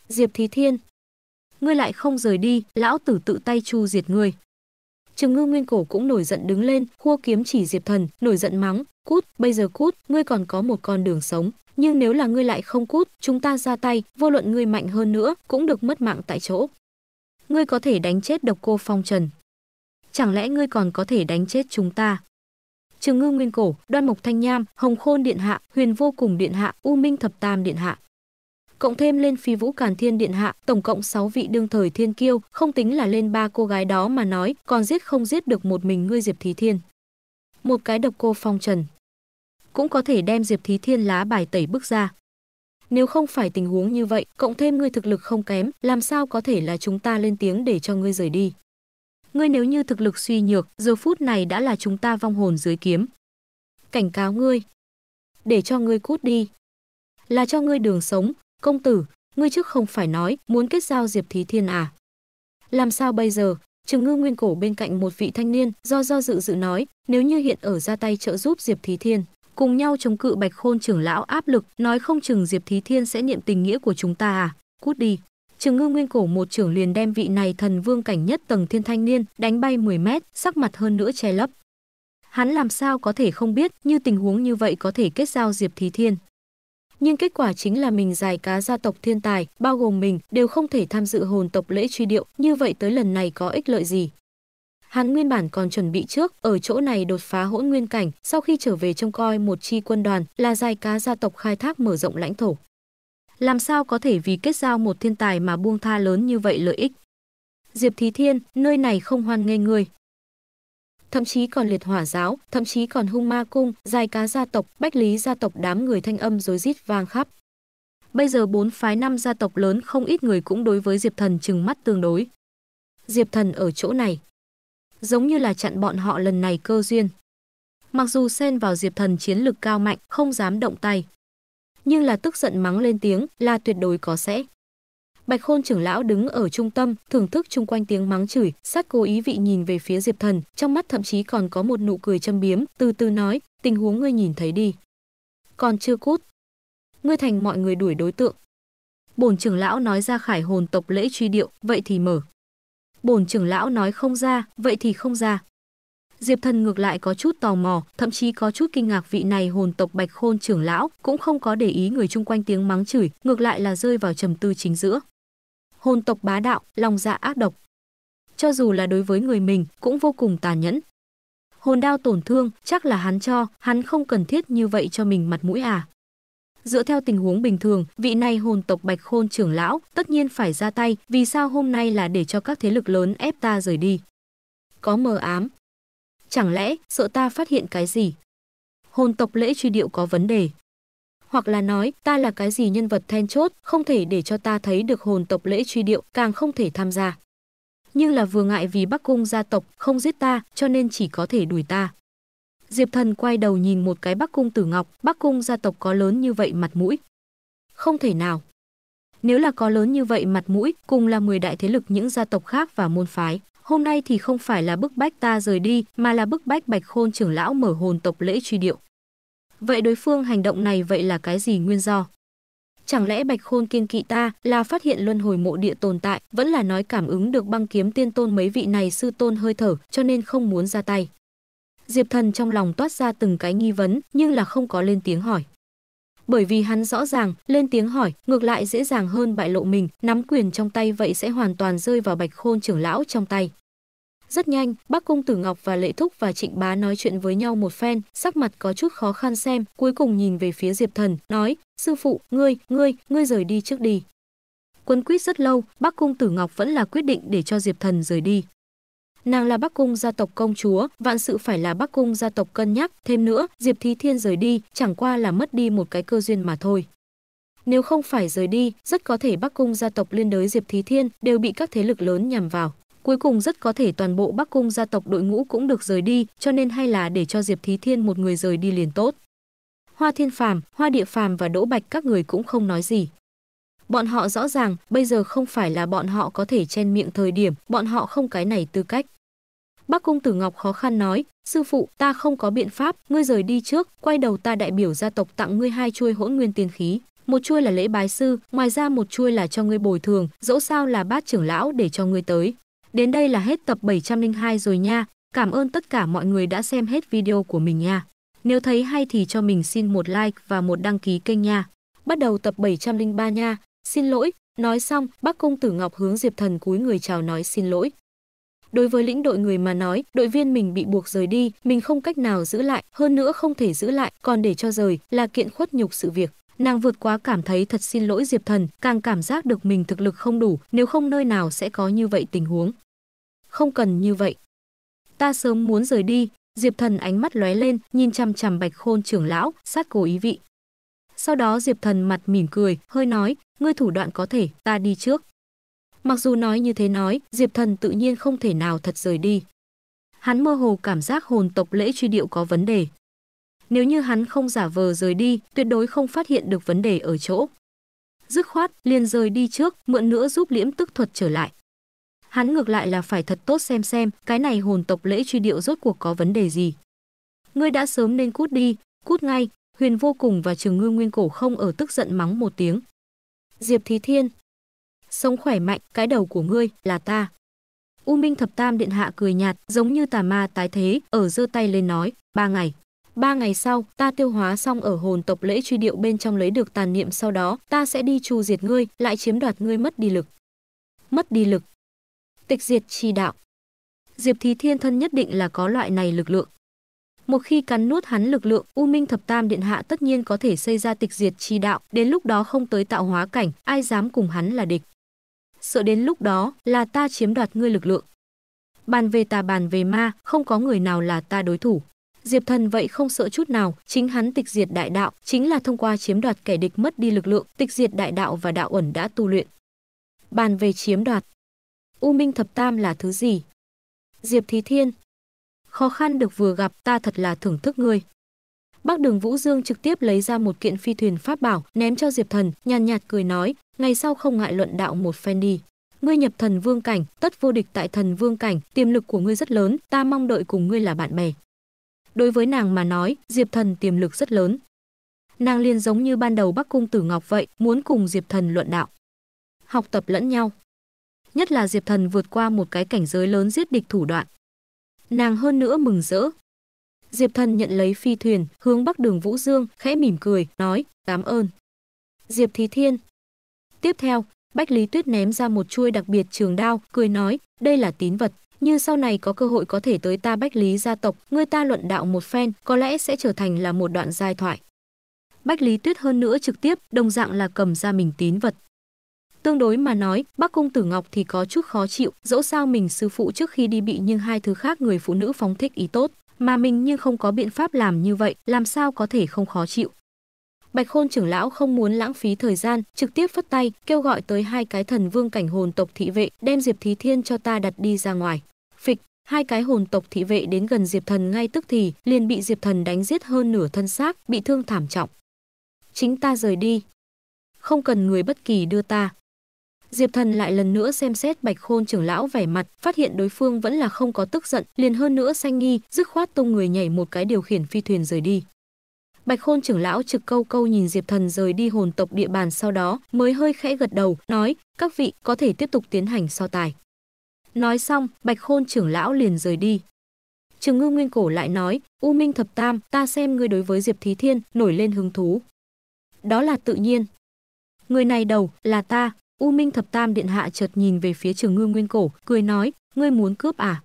Diệp Thí Thiên, ngươi lại không rời đi, lão tử tự tay chu diệt ngươi. Trừng Ngư Nguyên Cổ cũng nổi giận đứng lên, khua kiếm chỉ Diệp Thần, nổi giận mắng, cút, bây giờ cút, ngươi còn có một con đường sống, nhưng nếu là ngươi lại không cút, chúng ta ra tay, vô luận ngươi mạnh hơn nữa, cũng được mất mạng tại chỗ. Ngươi có thể đánh chết độc cô phong trần. Chẳng lẽ ngươi còn có thể đánh chết chúng ta? Trường Ngư Nguyên Cổ, Đoan mục Thanh Nham, Hồng Khôn Điện Hạ, Huyền Vô Cùng Điện Hạ, U Minh Thập Tam Điện Hạ. Cộng thêm lên Phi Vũ Càn Thiên Điện Hạ, tổng cộng 6 vị đương thời thiên kiêu, không tính là lên ba cô gái đó mà nói, còn giết không giết được một mình ngươi Diệp Thí Thiên. Một cái độc cô phong trần, cũng có thể đem Diệp Thí Thiên lá bài tẩy bước ra. Nếu không phải tình huống như vậy, cộng thêm ngươi thực lực không kém, làm sao có thể là chúng ta lên tiếng để cho ngươi rời đi. Ngươi nếu như thực lực suy nhược, giờ phút này đã là chúng ta vong hồn dưới kiếm. Cảnh cáo ngươi, để cho ngươi cút đi, là cho ngươi đường sống, công tử, ngươi trước không phải nói muốn kết giao Diệp Thí Thiên à? Làm sao bây giờ? Trường Ngư Nguyên Cổ bên cạnh một vị thanh niên, do do dự dự nói, nếu như hiện ở ra tay trợ giúp Diệp Thí Thiên, cùng nhau chống cự Bạch Khôn trưởng lão áp lực, nói không chừng Diệp Thí Thiên sẽ niệm tình nghĩa của chúng ta à, cút đi. trường Ngư Nguyên Cổ một trưởng liền đem vị này thần vương cảnh nhất tầng thiên thanh niên đánh bay 10 mét, sắc mặt hơn nữa che lấp. Hắn làm sao có thể không biết, như tình huống như vậy có thể kết giao Diệp Thí Thiên. Nhưng kết quả chính là mình dài cá gia tộc thiên tài, bao gồm mình, đều không thể tham dự hồn tộc lễ truy điệu, như vậy tới lần này có ích lợi gì. Hắn nguyên bản còn chuẩn bị trước, ở chỗ này đột phá hỗn nguyên cảnh, sau khi trở về trông coi một chi quân đoàn là dài cá gia tộc khai thác mở rộng lãnh thổ. Làm sao có thể vì kết giao một thiên tài mà buông tha lớn như vậy lợi ích? Diệp Thí Thiên, nơi này không hoan nghênh người. Thậm chí còn liệt hỏa giáo, thậm chí còn hung ma cung, dài cá gia tộc, bách lý gia tộc đám người thanh âm rối rít vang khắp. Bây giờ bốn phái năm gia tộc lớn không ít người cũng đối với Diệp Thần chừng mắt tương đối. Diệp Thần ở chỗ này, giống như là chặn bọn họ lần này cơ duyên. Mặc dù xen vào Diệp Thần chiến lực cao mạnh, không dám động tay, nhưng là tức giận mắng lên tiếng là tuyệt đối có sẽ. Bạch Khôn trưởng lão đứng ở trung tâm, thưởng thức chung quanh tiếng mắng chửi, sát cố ý vị nhìn về phía Diệp Thần, trong mắt thậm chí còn có một nụ cười châm biếm, từ từ nói, tình huống ngươi nhìn thấy đi. Còn chưa cút. Ngươi thành mọi người đuổi đối tượng. Bổn trưởng lão nói ra khải hồn tộc lễ truy điệu, vậy thì mở bổn trưởng lão nói không ra, vậy thì không ra. Diệp Thần ngược lại có chút tò mò, thậm chí có chút kinh ngạc vị này hồn tộc Bạch Khôn trưởng lão cũng không có để ý người chung quanh tiếng mắng chửi, ngược lại là rơi vào trầm tư chính giữa. Hồn tộc bá đạo, lòng dạ ác độc. Cho dù là đối với người mình, cũng vô cùng tàn nhẫn. Hồn đao tổn thương, chắc là hắn cho, hắn không cần thiết như vậy cho mình mặt mũi à. Dựa theo tình huống bình thường, vị này hồn tộc Bạch Khôn trưởng lão tất nhiên phải ra tay, vì sao hôm nay là để cho các thế lực lớn ép ta rời đi? Có mờ ám. Chẳng lẽ sợ ta phát hiện cái gì? Hồn tộc lễ truy điệu có vấn đề. Hoặc là nói, ta là cái gì nhân vật then chốt, không thể để cho ta thấy được hồn tộc lễ truy điệu, càng không thể tham gia. Nhưng là vừa ngại vì Bắc Cung gia tộc không giết ta, cho nên chỉ có thể đuổi ta. Diệp Thần quay đầu nhìn một cái Bắc Cung Tử Ngọc, Bắc Cung gia tộc có lớn như vậy mặt mũi. Không thể nào. Nếu là có lớn như vậy mặt mũi, cùng là 10 đại thế lực những gia tộc khác và môn phái, hôm nay thì không phải là bức bách ta rời đi, mà là bức bách Bạch Khôn trưởng lão mở hồn tộc lễ truy điệu. Vậy đối phương hành động này vậy là cái gì nguyên do? Chẳng lẽ Bạch Khôn kiên kỵ ta là phát hiện luân hồi mộ địa tồn tại, vẫn là nói cảm ứng được băng kiếm tiên tôn mấy vị này sư tôn hơi thở, cho nên không muốn ra tay. Diệp Thần trong lòng toát ra từng cái nghi vấn, nhưng là không có lên tiếng hỏi. Bởi vì hắn rõ ràng, lên tiếng hỏi, ngược lại dễ dàng hơn bại lộ mình, nắm quyền trong tay vậy sẽ hoàn toàn rơi vào Bạch Khôn trưởng lão trong tay. Rất nhanh, bác cung tử Ngọc và Lệ Thúc và Trịnh Bá nói chuyện với nhau một phen, sắc mặt có chút khó khăn xem, cuối cùng nhìn về phía Diệp Thần, nói, sư phụ, ngươi, ngươi, ngươi rời đi trước đi. Quân quyết rất lâu, bác cung tử Ngọc vẫn là quyết định để cho Diệp Thần rời đi nàng là bắc cung gia tộc công chúa, vạn sự phải là bắc cung gia tộc cân nhắc, thêm nữa, Diệp Thí Thiên rời đi, chẳng qua là mất đi một cái cơ duyên mà thôi. Nếu không phải rời đi, rất có thể bắc cung gia tộc liên đới Diệp Thí Thiên đều bị các thế lực lớn nhằm vào. Cuối cùng rất có thể toàn bộ bắc cung gia tộc đội ngũ cũng được rời đi, cho nên hay là để cho Diệp Thí Thiên một người rời đi liền tốt. Hoa Thiên Phàm, Hoa Địa Phàm và Đỗ Bạch các người cũng không nói gì. Bọn họ rõ ràng, bây giờ không phải là bọn họ có thể chen miệng thời điểm, bọn họ không cái này tư cách. Bác Cung Tử Ngọc khó khăn nói, sư phụ, ta không có biện pháp, ngươi rời đi trước, quay đầu ta đại biểu gia tộc tặng ngươi hai chuôi hỗn nguyên tiên khí. Một chuôi là lễ bái sư, ngoài ra một chuôi là cho ngươi bồi thường, dẫu sao là bát trưởng lão để cho ngươi tới. Đến đây là hết tập 702 rồi nha, cảm ơn tất cả mọi người đã xem hết video của mình nha. Nếu thấy hay thì cho mình xin một like và một đăng ký kênh nha. Bắt đầu tập 703 nha, xin lỗi, nói xong, bác công tử Ngọc hướng Diệp Thần cúi người chào nói xin lỗi. Đối với lĩnh đội người mà nói, đội viên mình bị buộc rời đi, mình không cách nào giữ lại, hơn nữa không thể giữ lại, còn để cho rời là kiện khuất nhục sự việc. Nàng vượt quá cảm thấy thật xin lỗi Diệp Thần, càng cảm giác được mình thực lực không đủ, nếu không nơi nào sẽ có như vậy tình huống. Không cần như vậy. Ta sớm muốn rời đi, Diệp Thần ánh mắt lóe lên, nhìn chằm chằm Bạch Khôn trưởng lão, sát cổ ý vị. Sau đó Diệp Thần mặt mỉm cười, hơi nói, ngươi thủ đoạn có thể, ta đi trước. Mặc dù nói như thế nói, Diệp Thần tự nhiên không thể nào thật rời đi. Hắn mơ hồ cảm giác hồn tộc lễ truy điệu có vấn đề. Nếu như hắn không giả vờ rời đi, tuyệt đối không phát hiện được vấn đề ở chỗ. Dứt khoát, liền rời đi trước, mượn nữa giúp liễm tức thuật trở lại. Hắn ngược lại là phải thật tốt xem xem, cái này hồn tộc lễ truy điệu rốt cuộc có vấn đề gì. Ngươi đã sớm nên cút đi, cút ngay, huyền vô cùng và trường ngư nguyên cổ không ở tức giận mắng một tiếng. Diệp Thí Thiên, Sống khỏe mạnh, cái đầu của ngươi là ta. U Minh Thập Tam Điện Hạ cười nhạt, giống như tà ma tái thế, ở giơ tay lên nói, ba ngày. Ba ngày sau, ta tiêu hóa xong ở hồn tộc lễ truy điệu bên trong lấy được tàn niệm sau đó, ta sẽ đi chu diệt ngươi, lại chiếm đoạt ngươi mất đi lực. Mất đi lực. Tịch diệt chi đạo. Diệp Thí Thiên thân nhất định là có loại này lực lượng. Một khi cắn nuốt hắn lực lượng, U Minh Thập Tam Điện Hạ tất nhiên có thể xây ra tịch diệt chi đạo, đến lúc đó không tới tạo hóa cảnh, ai dám cùng hắn là địch sợ đến lúc đó là ta chiếm đoạt ngươi lực lượng. Bàn về tà bàn về ma, không có người nào là ta đối thủ. Diệp Thần vậy không sợ chút nào, chính hắn tịch diệt đại đạo, chính là thông qua chiếm đoạt kẻ địch mất đi lực lượng, tịch diệt đại đạo và đạo ẩn đã tu luyện. Bàn về chiếm đoạt. U Minh thập tam là thứ gì? Diệp Thí Thiên. Khó khăn được vừa gặp, ta thật là thưởng thức ngươi. Bác Đường Vũ Dương trực tiếp lấy ra một kiện phi thuyền pháp bảo, ném cho Diệp Thần, nhàn nhạt cười nói, ngày sau không ngại luận đạo một phen đi. Ngươi nhập thần vương cảnh, tất vô địch tại thần vương cảnh, tiềm lực của ngươi rất lớn, ta mong đợi cùng ngươi là bạn bè. Đối với nàng mà nói, Diệp Thần tiềm lực rất lớn. Nàng liền giống như ban đầu Bắc Cung Tử Ngọc vậy, muốn cùng Diệp Thần luận đạo. Học tập lẫn nhau. Nhất là Diệp Thần vượt qua một cái cảnh giới lớn giết địch thủ đoạn. Nàng hơn nữa mừng rỡ, Diệp Thần nhận lấy phi thuyền, hướng bắc đường Vũ Dương, khẽ mỉm cười, nói, cảm ơn. Diệp Thí Thiên. Tiếp theo, Bách Lý Tuyết ném ra một chuôi đặc biệt trường đao, cười nói, đây là tín vật. Như sau này có cơ hội có thể tới ta Bách Lý gia tộc, ngươi ta luận đạo một phen, có lẽ sẽ trở thành là một đoạn giai thoại. Bách Lý Tuyết hơn nữa trực tiếp, đồng dạng là cầm ra mình tín vật. Tương đối mà nói, bác cung tử Ngọc thì có chút khó chịu, dẫu sao mình sư phụ trước khi đi bị nhưng hai thứ khác người phụ nữ phóng thích ý tốt mà mình nhưng không có biện pháp làm như vậy, làm sao có thể không khó chịu. Bạch Khôn trưởng lão không muốn lãng phí thời gian, trực tiếp phất tay, kêu gọi tới hai cái thần vương cảnh hồn tộc thị vệ, đem Diệp Thí Thiên cho ta đặt đi ra ngoài. Phịch, hai cái hồn tộc thị vệ đến gần Diệp Thần ngay tức thì, liền bị Diệp Thần đánh giết hơn nửa thân xác, bị thương thảm trọng. Chính ta rời đi. Không cần người bất kỳ đưa ta. Diệp Thần lại lần nữa xem xét Bạch Khôn trưởng lão vẻ mặt, phát hiện đối phương vẫn là không có tức giận, liền hơn nữa xanh nghi, dứt khoát tung người nhảy một cái điều khiển phi thuyền rời đi. Bạch Khôn trưởng lão trực câu câu nhìn Diệp Thần rời đi hồn tộc địa bàn sau đó, mới hơi khẽ gật đầu, nói: "Các vị có thể tiếp tục tiến hành so tài." Nói xong, Bạch Khôn trưởng lão liền rời đi. Trường Ngư Nguyên Cổ lại nói: "U Minh thập tam, ta xem ngươi đối với Diệp Thí Thiên nổi lên hứng thú." Đó là tự nhiên. Người này đầu là ta, U Minh Thập Tam Điện Hạ chợt nhìn về phía Trường Ngư Nguyên Cổ, cười nói, ngươi muốn cướp à?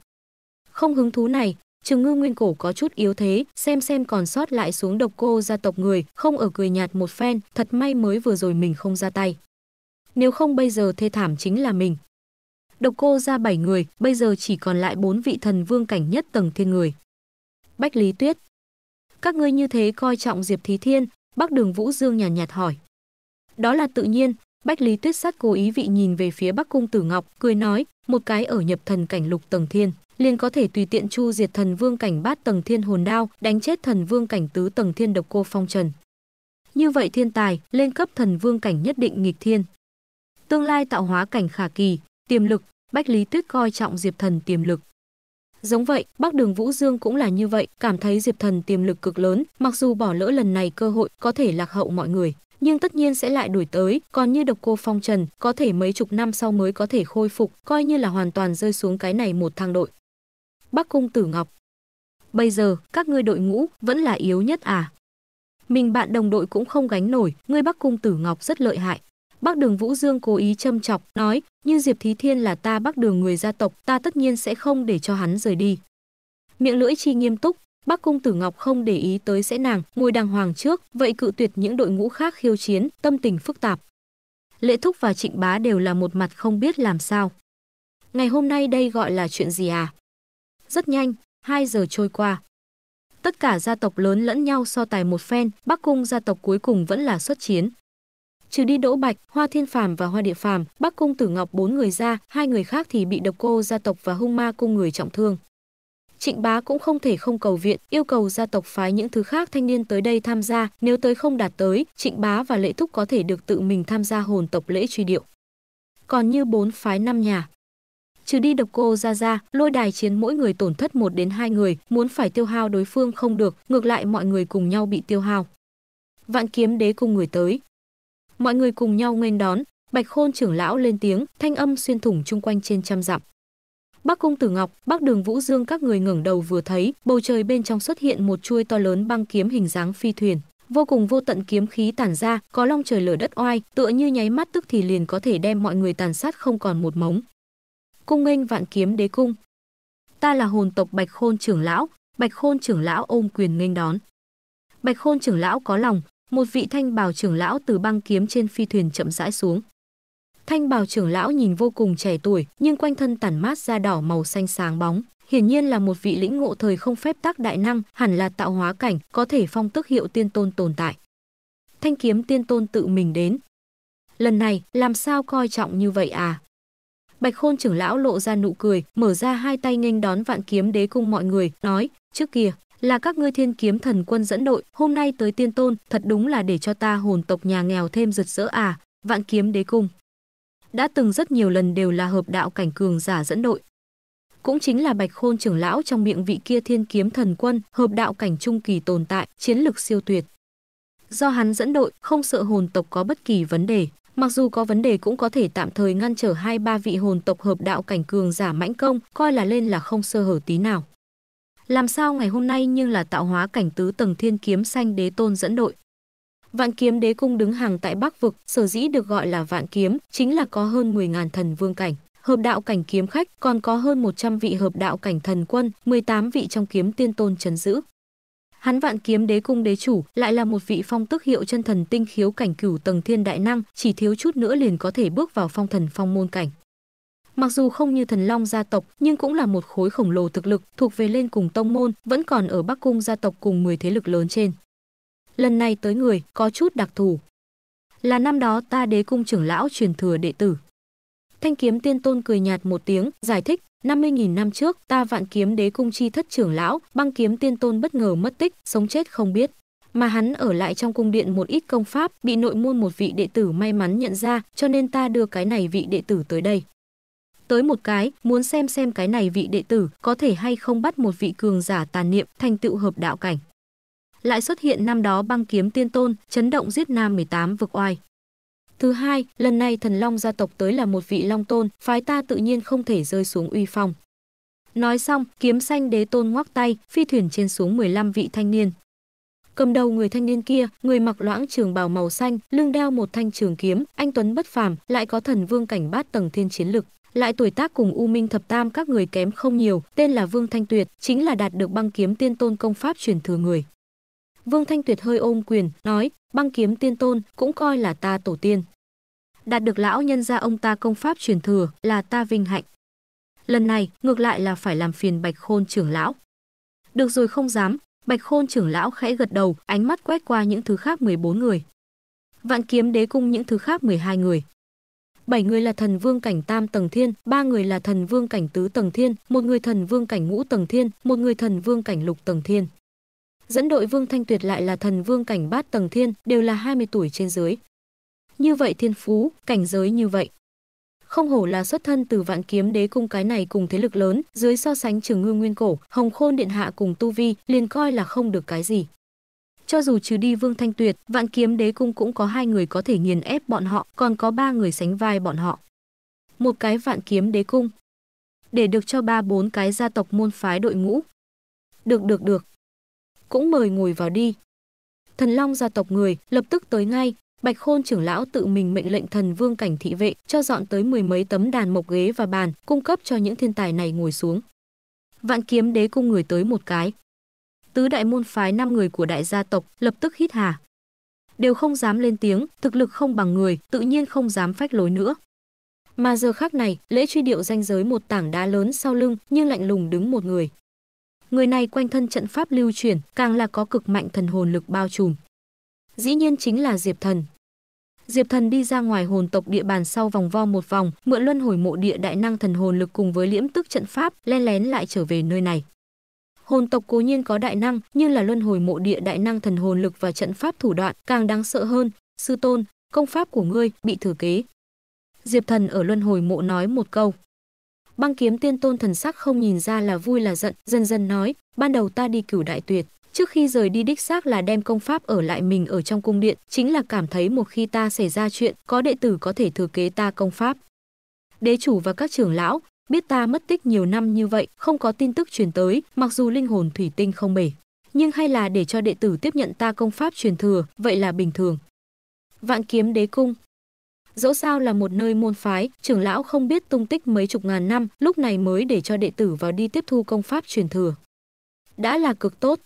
Không hứng thú này, Trường Ngư Nguyên Cổ có chút yếu thế, xem xem còn sót lại xuống độc cô gia tộc người, không ở cười nhạt một phen, thật may mới vừa rồi mình không ra tay. Nếu không bây giờ thê thảm chính là mình. Độc cô ra 7 người, bây giờ chỉ còn lại 4 vị thần vương cảnh nhất tầng thiên người. Bách Lý Tuyết Các ngươi như thế coi trọng Diệp Thí Thiên, Bắc Đường Vũ Dương nhàn nhạt, nhạt hỏi. Đó là tự nhiên, Bách Lý Tuyết Sát cố ý vị nhìn về phía Bắc Cung Tử Ngọc, cười nói, một cái ở nhập thần cảnh lục tầng thiên, liền có thể tùy tiện chu diệt thần vương cảnh bát tầng thiên hồn đao, đánh chết thần vương cảnh tứ tầng thiên độc cô phong trần. Như vậy thiên tài, lên cấp thần vương cảnh nhất định nghịch thiên. Tương lai tạo hóa cảnh khả kỳ, tiềm lực, Bách Lý Tuyết coi trọng Diệp Thần tiềm lực. Giống vậy, Bắc Đường Vũ Dương cũng là như vậy, cảm thấy Diệp Thần tiềm lực cực lớn, mặc dù bỏ lỡ lần này cơ hội, có thể lạc hậu mọi người, nhưng tất nhiên sẽ lại đuổi tới, còn như độc cô Phong Trần, có thể mấy chục năm sau mới có thể khôi phục, coi như là hoàn toàn rơi xuống cái này một thang đội. Bắc cung Tử Ngọc. Bây giờ, các ngươi đội ngũ vẫn là yếu nhất à? Mình bạn đồng đội cũng không gánh nổi, ngươi Bắc cung Tử Ngọc rất lợi hại. Bắc Đường Vũ Dương cố ý châm chọc, nói, như Diệp Thí Thiên là ta Bắc Đường người gia tộc, ta tất nhiên sẽ không để cho hắn rời đi miệng lưỡi chi nghiêm túc Bắc Cung Tử Ngọc không để ý tới sẽ nàng, ngồi đàng hoàng trước, vậy cự tuyệt những đội ngũ khác khiêu chiến, tâm tình phức tạp. Lệ Thúc và Trịnh Bá đều là một mặt không biết làm sao. Ngày hôm nay đây gọi là chuyện gì à? Rất nhanh, 2 giờ trôi qua. Tất cả gia tộc lớn lẫn nhau so tài một phen, Bắc Cung gia tộc cuối cùng vẫn là xuất chiến. Trừ đi Đỗ Bạch, Hoa Thiên Phàm và Hoa Địa Phàm, Bắc Cung Tử Ngọc bốn người ra, hai người khác thì bị độc cô gia tộc và hung ma cung người trọng thương. Trịnh Bá cũng không thể không cầu viện, yêu cầu gia tộc phái những thứ khác thanh niên tới đây tham gia, nếu tới không đạt tới, Trịnh Bá và Lệ Thúc có thể được tự mình tham gia hồn tộc lễ truy điệu. Còn như bốn phái năm nhà, trừ đi độc cô ra ra, lôi đài chiến mỗi người tổn thất một đến hai người, muốn phải tiêu hao đối phương không được, ngược lại mọi người cùng nhau bị tiêu hao. Vạn kiếm đế cùng người tới. Mọi người cùng nhau nghênh đón, Bạch Khôn trưởng lão lên tiếng, thanh âm xuyên thủng chung quanh trên trăm dặm. Bắc Cung Tử Ngọc, Bắc Đường Vũ Dương các người ngẩng đầu vừa thấy, bầu trời bên trong xuất hiện một chuôi to lớn băng kiếm hình dáng phi thuyền, vô cùng vô tận kiếm khí tản ra, có long trời lở đất oai, tựa như nháy mắt tức thì liền có thể đem mọi người tàn sát không còn một mống. Cung nghênh vạn kiếm đế cung. Ta là hồn tộc Bạch Khôn trưởng lão, Bạch Khôn trưởng lão ôm quyền nghênh đón. Bạch Khôn trưởng lão có lòng, một vị thanh bào trưởng lão từ băng kiếm trên phi thuyền chậm rãi xuống. Thanh bào trưởng lão nhìn vô cùng trẻ tuổi, nhưng quanh thân tản mát da đỏ màu xanh sáng bóng, hiển nhiên là một vị lĩnh ngộ thời không phép tác đại năng, hẳn là tạo hóa cảnh, có thể phong tức hiệu tiên tôn tồn tại. Thanh kiếm tiên tôn tự mình đến. Lần này, làm sao coi trọng như vậy à? Bạch Khôn trưởng lão lộ ra nụ cười, mở ra hai tay nghênh đón vạn kiếm đế cung mọi người, nói, trước kia, là các ngươi thiên kiếm thần quân dẫn đội, hôm nay tới tiên tôn, thật đúng là để cho ta hồn tộc nhà nghèo thêm rực rỡ à, vạn kiếm đế cung, đã từng rất nhiều lần đều là hợp đạo cảnh cường giả dẫn đội. Cũng chính là Bạch Khôn trưởng lão trong miệng vị kia thiên kiếm thần quân, hợp đạo cảnh trung kỳ tồn tại, chiến lực siêu tuyệt. Do hắn dẫn đội, không sợ hồn tộc có bất kỳ vấn đề, mặc dù có vấn đề cũng có thể tạm thời ngăn trở hai ba vị hồn tộc hợp đạo cảnh cường giả mãnh công, coi là lên là không sơ hở tí nào. Làm sao ngày hôm nay nhưng là tạo hóa cảnh tứ tầng thiên kiếm xanh đế tôn dẫn đội. Vạn kiếm đế cung đứng hàng tại Bắc vực, sở dĩ được gọi là vạn kiếm, chính là có hơn 10.000 thần vương cảnh. Hợp đạo cảnh kiếm khách còn có hơn 100 vị hợp đạo cảnh thần quân, 18 vị trong kiếm tiên tôn chấn giữ. Hắn vạn kiếm đế cung đế chủ lại là một vị phong tức hiệu chân thần tinh khiếu cảnh cửu tầng thiên đại năng, chỉ thiếu chút nữa liền có thể bước vào phong thần phong môn cảnh mặc dù không như thần long gia tộc nhưng cũng là một khối khổng lồ thực lực thuộc về lên cùng tông môn vẫn còn ở bắc cung gia tộc cùng 10 thế lực lớn trên lần này tới người có chút đặc thù. Là năm đó ta đế cung trưởng lão truyền thừa đệ tử. Thanh kiếm tiên tôn cười nhạt một tiếng, giải thích, 50.000 năm trước, ta vạn kiếm đế cung chi thất trưởng lão, băng kiếm tiên tôn bất ngờ mất tích, sống chết không biết. Mà hắn ở lại trong cung điện một ít công pháp, bị nội môn một vị đệ tử may mắn nhận ra, cho nên ta đưa cái này vị đệ tử tới đây. Tới một cái, muốn xem xem cái này vị đệ tử có thể hay không bắt một vị cường giả tàn niệm thành tựu hợp đạo cảnh lại xuất hiện năm đó băng kiếm tiên tôn, chấn động giết nam 18 vực oai. Thứ hai, lần này thần long gia tộc tới là một vị long tôn, phái ta tự nhiên không thể rơi xuống uy phong. Nói xong, kiếm xanh đế tôn ngoắc tay, phi thuyền trên xuống 15 vị thanh niên. Cầm đầu người thanh niên kia, người mặc loãng trường bào màu xanh, lưng đeo một thanh trường kiếm, anh Tuấn bất phàm, lại có thần vương cảnh bát tầng thiên chiến lực. Lại tuổi tác cùng U Minh Thập Tam các người kém không nhiều, tên là Vương Thanh Tuyệt, chính là đạt được băng kiếm tiên tôn công pháp truyền thừa người. Vương Thanh Tuyệt hơi ôm quyền, nói, băng kiếm tiên tôn cũng coi là ta tổ tiên. Đạt được lão nhân gia ông ta công pháp truyền thừa là ta vinh hạnh. Lần này, ngược lại là phải làm phiền Bạch Khôn trưởng lão. Được rồi không dám, Bạch Khôn trưởng lão khẽ gật đầu, ánh mắt quét qua những thứ khác 14 người. Vạn kiếm đế cung những thứ khác 12 người. Bảy người là thần vương cảnh tam tầng thiên, ba người là thần vương cảnh tứ tầng thiên, một người thần vương cảnh ngũ tầng thiên, một người thần vương cảnh lục tầng thiên. Dẫn đội Vương Thanh Tuyệt lại là thần vương cảnh bát tầng thiên, đều là 20 tuổi trên dưới. Như vậy thiên phú, cảnh giới như vậy. Không hổ là xuất thân từ vạn kiếm đế cung cái này cùng thế lực lớn, dưới so sánh trường ngư nguyên cổ, hồng khôn điện hạ cùng tu vi, liền coi là không được cái gì. Cho dù trừ đi Vương Thanh Tuyệt, Vạn Kiếm Đế Cung cũng có hai người có thể nghiền ép bọn họ, còn có ba người sánh vai bọn họ. Một cái Vạn Kiếm Đế Cung, để được cho ba bốn cái gia tộc môn phái đội ngũ. Được được được cũng mời ngồi vào đi. Thần Long gia tộc người lập tức tới ngay, Bạch Khôn trưởng lão tự mình mệnh lệnh thần vương cảnh thị vệ cho dọn tới mười mấy tấm đàn mộc ghế và bàn, cung cấp cho những thiên tài này ngồi xuống. Vạn kiếm đế cung người tới một cái. Tứ đại môn phái năm người của đại gia tộc lập tức hít hà. Đều không dám lên tiếng, thực lực không bằng người, tự nhiên không dám phách lối nữa. Mà giờ khác này, lễ truy điệu danh giới một tảng đá lớn sau lưng, nhưng lạnh lùng đứng một người người này quanh thân trận pháp lưu chuyển, càng là có cực mạnh thần hồn lực bao trùm. Dĩ nhiên chính là Diệp Thần. Diệp Thần đi ra ngoài hồn tộc địa bàn sau vòng vo một vòng, mượn luân hồi mộ địa đại năng thần hồn lực cùng với liễm tức trận pháp, len lén lại trở về nơi này. Hồn tộc cố nhiên có đại năng, nhưng là luân hồi mộ địa đại năng thần hồn lực và trận pháp thủ đoạn càng đáng sợ hơn. Sư tôn, công pháp của ngươi bị thừa kế. Diệp Thần ở luân hồi mộ nói một câu, Băng kiếm tiên tôn thần sắc không nhìn ra là vui là giận, dần dần nói, ban đầu ta đi cửu đại tuyệt, trước khi rời đi đích xác là đem công pháp ở lại mình ở trong cung điện, chính là cảm thấy một khi ta xảy ra chuyện, có đệ tử có thể thừa kế ta công pháp. Đế chủ và các trưởng lão, biết ta mất tích nhiều năm như vậy, không có tin tức truyền tới, mặc dù linh hồn thủy tinh không bể, nhưng hay là để cho đệ tử tiếp nhận ta công pháp truyền thừa, vậy là bình thường. Vạn kiếm đế cung, Dẫu sao là một nơi môn phái, trưởng lão không biết tung tích mấy chục ngàn năm, lúc này mới để cho đệ tử vào đi tiếp thu công pháp truyền thừa. Đã là cực tốt.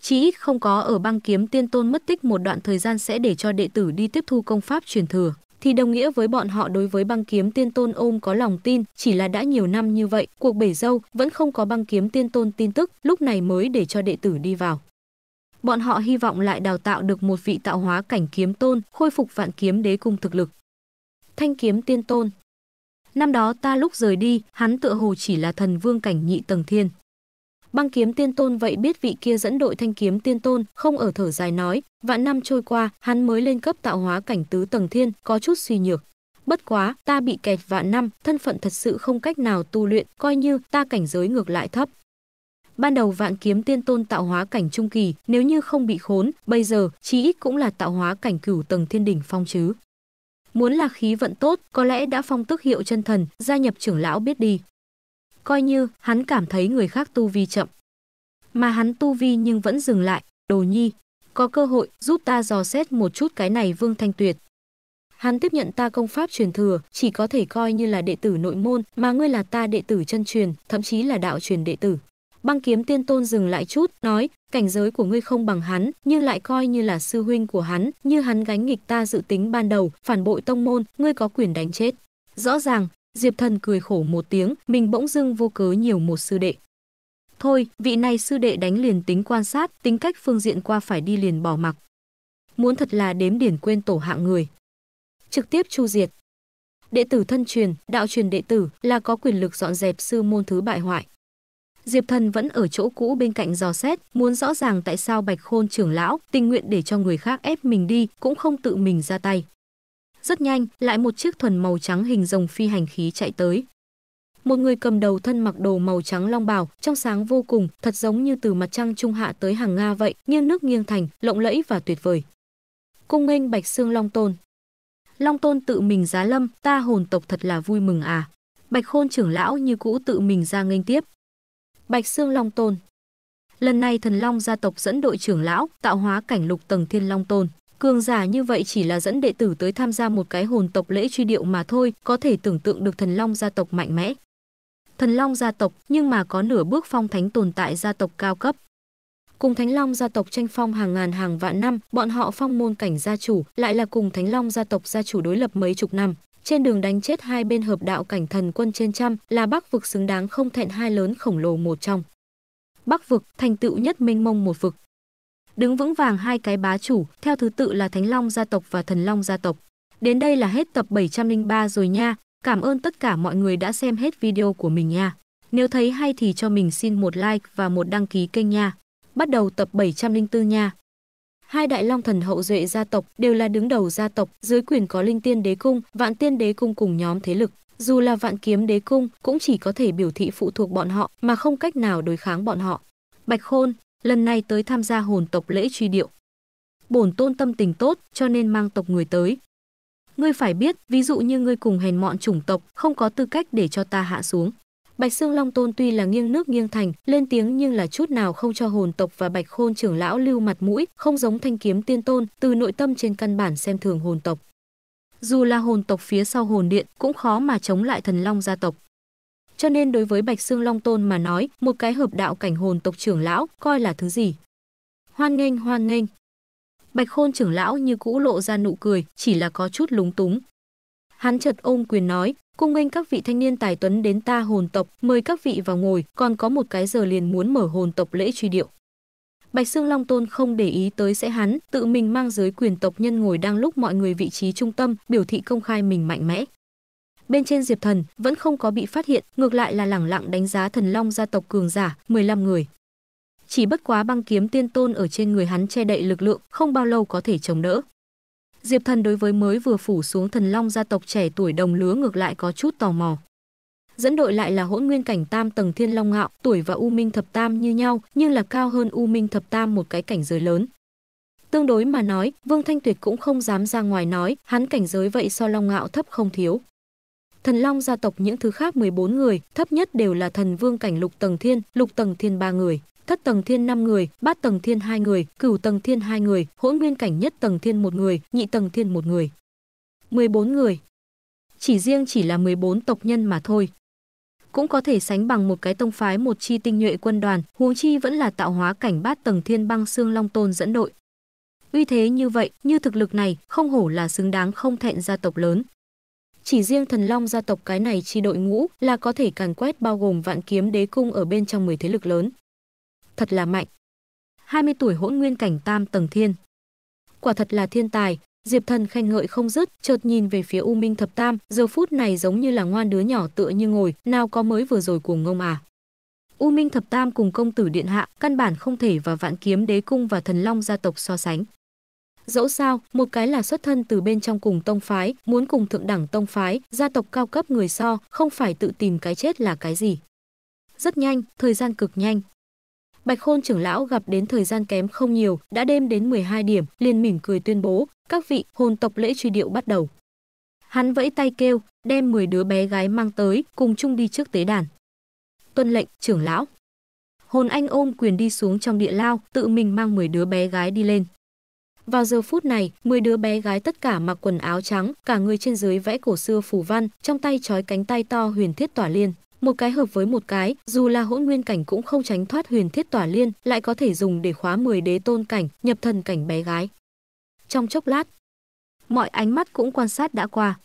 Chỉ ít không có ở băng kiếm tiên tôn mất tích một đoạn thời gian sẽ để cho đệ tử đi tiếp thu công pháp truyền thừa, thì đồng nghĩa với bọn họ đối với băng kiếm tiên tôn ôm có lòng tin, chỉ là đã nhiều năm như vậy, cuộc bể dâu vẫn không có băng kiếm tiên tôn tin tức, lúc này mới để cho đệ tử đi vào bọn họ hy vọng lại đào tạo được một vị tạo hóa cảnh kiếm tôn, khôi phục vạn kiếm đế cung thực lực. Thanh kiếm tiên tôn. Năm đó ta lúc rời đi, hắn tựa hồ chỉ là thần vương cảnh nhị tầng thiên. Băng kiếm tiên tôn vậy biết vị kia dẫn đội thanh kiếm tiên tôn, không ở thở dài nói, vạn năm trôi qua, hắn mới lên cấp tạo hóa cảnh tứ tầng thiên, có chút suy nhược. Bất quá, ta bị kẹt vạn năm, thân phận thật sự không cách nào tu luyện, coi như ta cảnh giới ngược lại thấp. Ban đầu vạn kiếm tiên tôn tạo hóa cảnh trung kỳ, nếu như không bị khốn, bây giờ chí ít cũng là tạo hóa cảnh cửu tầng thiên đỉnh phong chứ muốn là khí vận tốt, có lẽ đã phong tức hiệu chân thần, gia nhập trưởng lão biết đi. Coi như hắn cảm thấy người khác tu vi chậm. Mà hắn tu vi nhưng vẫn dừng lại, đồ nhi, có cơ hội giúp ta dò xét một chút cái này Vương Thanh Tuyệt. Hắn tiếp nhận ta công pháp truyền thừa, chỉ có thể coi như là đệ tử nội môn, mà ngươi là ta đệ tử chân truyền, thậm chí là đạo truyền đệ tử. Băng kiếm tiên tôn dừng lại chút, nói, cảnh giới của ngươi không bằng hắn, nhưng lại coi như là sư huynh của hắn, như hắn gánh nghịch ta dự tính ban đầu, phản bội tông môn, ngươi có quyền đánh chết. Rõ ràng, Diệp Thần cười khổ một tiếng, mình bỗng dưng vô cớ nhiều một sư đệ. Thôi, vị này sư đệ đánh liền tính quan sát, tính cách phương diện qua phải đi liền bỏ mặc. Muốn thật là đếm điển quên tổ hạng người. Trực tiếp chu diệt. Đệ tử thân truyền, đạo truyền đệ tử là có quyền lực dọn dẹp sư môn thứ bại hoại. Diệp Thần vẫn ở chỗ cũ bên cạnh dò xét, muốn rõ ràng tại sao Bạch Khôn trưởng lão tình nguyện để cho người khác ép mình đi, cũng không tự mình ra tay. Rất nhanh, lại một chiếc thuần màu trắng hình rồng phi hành khí chạy tới. Một người cầm đầu thân mặc đồ màu trắng long bào, trong sáng vô cùng, thật giống như từ mặt trăng trung hạ tới hàng Nga vậy, nghiêng nước nghiêng thành, lộng lẫy và tuyệt vời. Cung nghênh Bạch Xương Long Tôn. Long Tôn tự mình giá lâm, ta hồn tộc thật là vui mừng à. Bạch Khôn trưởng lão như cũ tự mình ra nghênh tiếp, Bạch Xương Long Tôn. Lần này Thần Long gia tộc dẫn đội trưởng lão, tạo hóa cảnh lục tầng Thiên Long Tôn. Cường giả như vậy chỉ là dẫn đệ tử tới tham gia một cái hồn tộc lễ truy điệu mà thôi, có thể tưởng tượng được Thần Long gia tộc mạnh mẽ. Thần Long gia tộc nhưng mà có nửa bước phong thánh tồn tại gia tộc cao cấp. Cùng Thánh Long gia tộc tranh phong hàng ngàn hàng vạn năm, bọn họ phong môn cảnh gia chủ, lại là cùng Thánh Long gia tộc gia chủ đối lập mấy chục năm, trên đường đánh chết hai bên hợp đạo cảnh thần quân trên trăm là bắc vực xứng đáng không thẹn hai lớn khổng lồ một trong. Bắc vực thành tựu nhất mênh mông một vực. Đứng vững vàng hai cái bá chủ, theo thứ tự là Thánh Long gia tộc và Thần Long gia tộc. Đến đây là hết tập 703 rồi nha. Cảm ơn tất cả mọi người đã xem hết video của mình nha. Nếu thấy hay thì cho mình xin một like và một đăng ký kênh nha. Bắt đầu tập 704 nha hai đại long thần hậu duệ gia tộc đều là đứng đầu gia tộc dưới quyền có linh tiên đế cung vạn tiên đế cung cùng nhóm thế lực dù là vạn kiếm đế cung cũng chỉ có thể biểu thị phụ thuộc bọn họ mà không cách nào đối kháng bọn họ bạch khôn lần này tới tham gia hồn tộc lễ truy điệu bổn tôn tâm tình tốt cho nên mang tộc người tới ngươi phải biết ví dụ như ngươi cùng hèn mọn chủng tộc không có tư cách để cho ta hạ xuống Bạch Xương Long Tôn tuy là nghiêng nước nghiêng thành, lên tiếng nhưng là chút nào không cho hồn tộc và Bạch Khôn trưởng lão lưu mặt mũi, không giống Thanh Kiếm Tiên Tôn, từ nội tâm trên căn bản xem thường hồn tộc. Dù là hồn tộc phía sau hồn điện, cũng khó mà chống lại thần long gia tộc. Cho nên đối với Bạch Xương Long Tôn mà nói, một cái hợp đạo cảnh hồn tộc trưởng lão coi là thứ gì. Hoan nghênh, hoan nghênh. Bạch Khôn trưởng lão như cũ lộ ra nụ cười, chỉ là có chút lúng túng, Hắn chợt ôm quyền nói, cung nghênh các vị thanh niên tài tuấn đến ta hồn tộc, mời các vị vào ngồi, còn có một cái giờ liền muốn mở hồn tộc lễ truy điệu. Bạch Xương Long Tôn không để ý tới sẽ hắn, tự mình mang giới quyền tộc nhân ngồi đang lúc mọi người vị trí trung tâm, biểu thị công khai mình mạnh mẽ. Bên trên Diệp Thần vẫn không có bị phát hiện, ngược lại là lẳng lặng đánh giá thần long gia tộc cường giả, 15 người. Chỉ bất quá băng kiếm tiên tôn ở trên người hắn che đậy lực lượng, không bao lâu có thể chống đỡ. Diệp Thần đối với mới vừa phủ xuống thần long gia tộc trẻ tuổi đồng lứa ngược lại có chút tò mò. Dẫn đội lại là hỗn nguyên cảnh tam tầng thiên long ngạo, tuổi và u minh thập tam như nhau, nhưng là cao hơn u minh thập tam một cái cảnh giới lớn. Tương đối mà nói, Vương Thanh Tuyệt cũng không dám ra ngoài nói, hắn cảnh giới vậy so long ngạo thấp không thiếu. Thần long gia tộc những thứ khác 14 người, thấp nhất đều là thần vương cảnh lục tầng thiên, lục tầng thiên ba người thất tầng thiên 5 người, bát tầng thiên 2 người, cửu tầng thiên 2 người, hỗn nguyên cảnh nhất tầng thiên 1 người, nhị tầng thiên 1 người. 14 người. Chỉ riêng chỉ là 14 tộc nhân mà thôi. Cũng có thể sánh bằng một cái tông phái một chi tinh nhuệ quân đoàn, huống chi vẫn là tạo hóa cảnh bát tầng thiên băng xương long tôn dẫn đội. Uy thế như vậy, như thực lực này, không hổ là xứng đáng không thẹn gia tộc lớn, chỉ riêng thần long gia tộc cái này chi đội ngũ là có thể càn quét bao gồm vạn kiếm đế cung ở bên trong 10 thế lực lớn thật là mạnh. 20 tuổi hỗn nguyên cảnh tam tầng thiên. Quả thật là thiên tài, Diệp Thần khen ngợi không dứt, chợt nhìn về phía U Minh Thập Tam, giờ phút này giống như là ngoan đứa nhỏ tựa như ngồi, nào có mới vừa rồi cuồng ngông à. U Minh Thập Tam cùng công tử điện hạ, căn bản không thể và Vạn Kiếm Đế cung và Thần Long gia tộc so sánh. Dẫu sao, một cái là xuất thân từ bên trong cùng tông phái, muốn cùng thượng đẳng tông phái, gia tộc cao cấp người so, không phải tự tìm cái chết là cái gì. Rất nhanh, thời gian cực nhanh, Bạch Khôn trưởng lão gặp đến thời gian kém không nhiều, đã đêm đến 12 điểm, liền mỉm cười tuyên bố, các vị, hồn tộc lễ truy điệu bắt đầu. Hắn vẫy tay kêu, đem 10 đứa bé gái mang tới, cùng chung đi trước tế đàn. Tuân lệnh, trưởng lão. Hồn anh ôm quyền đi xuống trong địa lao, tự mình mang 10 đứa bé gái đi lên. Vào giờ phút này, 10 đứa bé gái tất cả mặc quần áo trắng, cả người trên dưới vẽ cổ xưa phù văn, trong tay trói cánh tay to huyền thiết tỏa liên, một cái hợp với một cái, dù là hỗn nguyên cảnh cũng không tránh thoát huyền thiết tỏa liên, lại có thể dùng để khóa 10 đế tôn cảnh, nhập thần cảnh bé gái. Trong chốc lát, mọi ánh mắt cũng quan sát đã qua.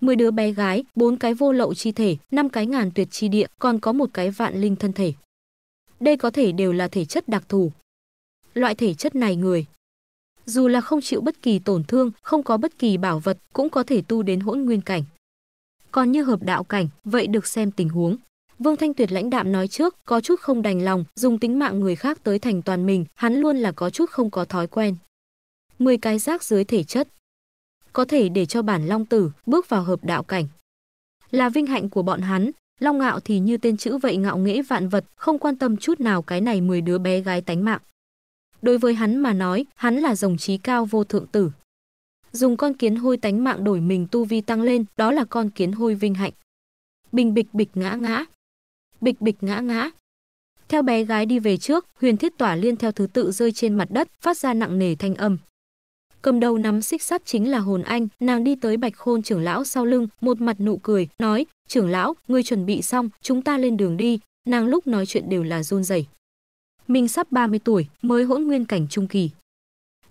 10 đứa bé gái, bốn cái vô lậu chi thể, năm cái ngàn tuyệt chi địa, còn có một cái vạn linh thân thể. Đây có thể đều là thể chất đặc thù. Loại thể chất này người, dù là không chịu bất kỳ tổn thương, không có bất kỳ bảo vật, cũng có thể tu đến hỗn nguyên cảnh còn như hợp đạo cảnh, vậy được xem tình huống. Vương Thanh Tuyệt lãnh đạm nói trước, có chút không đành lòng, dùng tính mạng người khác tới thành toàn mình, hắn luôn là có chút không có thói quen. 10 cái rác dưới thể chất Có thể để cho bản Long Tử bước vào hợp đạo cảnh. Là vinh hạnh của bọn hắn, Long Ngạo thì như tên chữ vậy ngạo nghễ vạn vật, không quan tâm chút nào cái này 10 đứa bé gái tánh mạng. Đối với hắn mà nói, hắn là dòng trí cao vô thượng tử, dùng con kiến hôi tánh mạng đổi mình tu vi tăng lên, đó là con kiến hôi vinh hạnh. Bình bịch bịch ngã ngã. Bịch bịch ngã ngã. Theo bé gái đi về trước, huyền thiết tỏa liên theo thứ tự rơi trên mặt đất, phát ra nặng nề thanh âm. Cầm đầu nắm xích sắt chính là hồn anh, nàng đi tới bạch khôn trưởng lão sau lưng, một mặt nụ cười, nói, trưởng lão, ngươi chuẩn bị xong, chúng ta lên đường đi, nàng lúc nói chuyện đều là run rẩy. Mình sắp 30 tuổi, mới hỗn nguyên cảnh trung kỳ.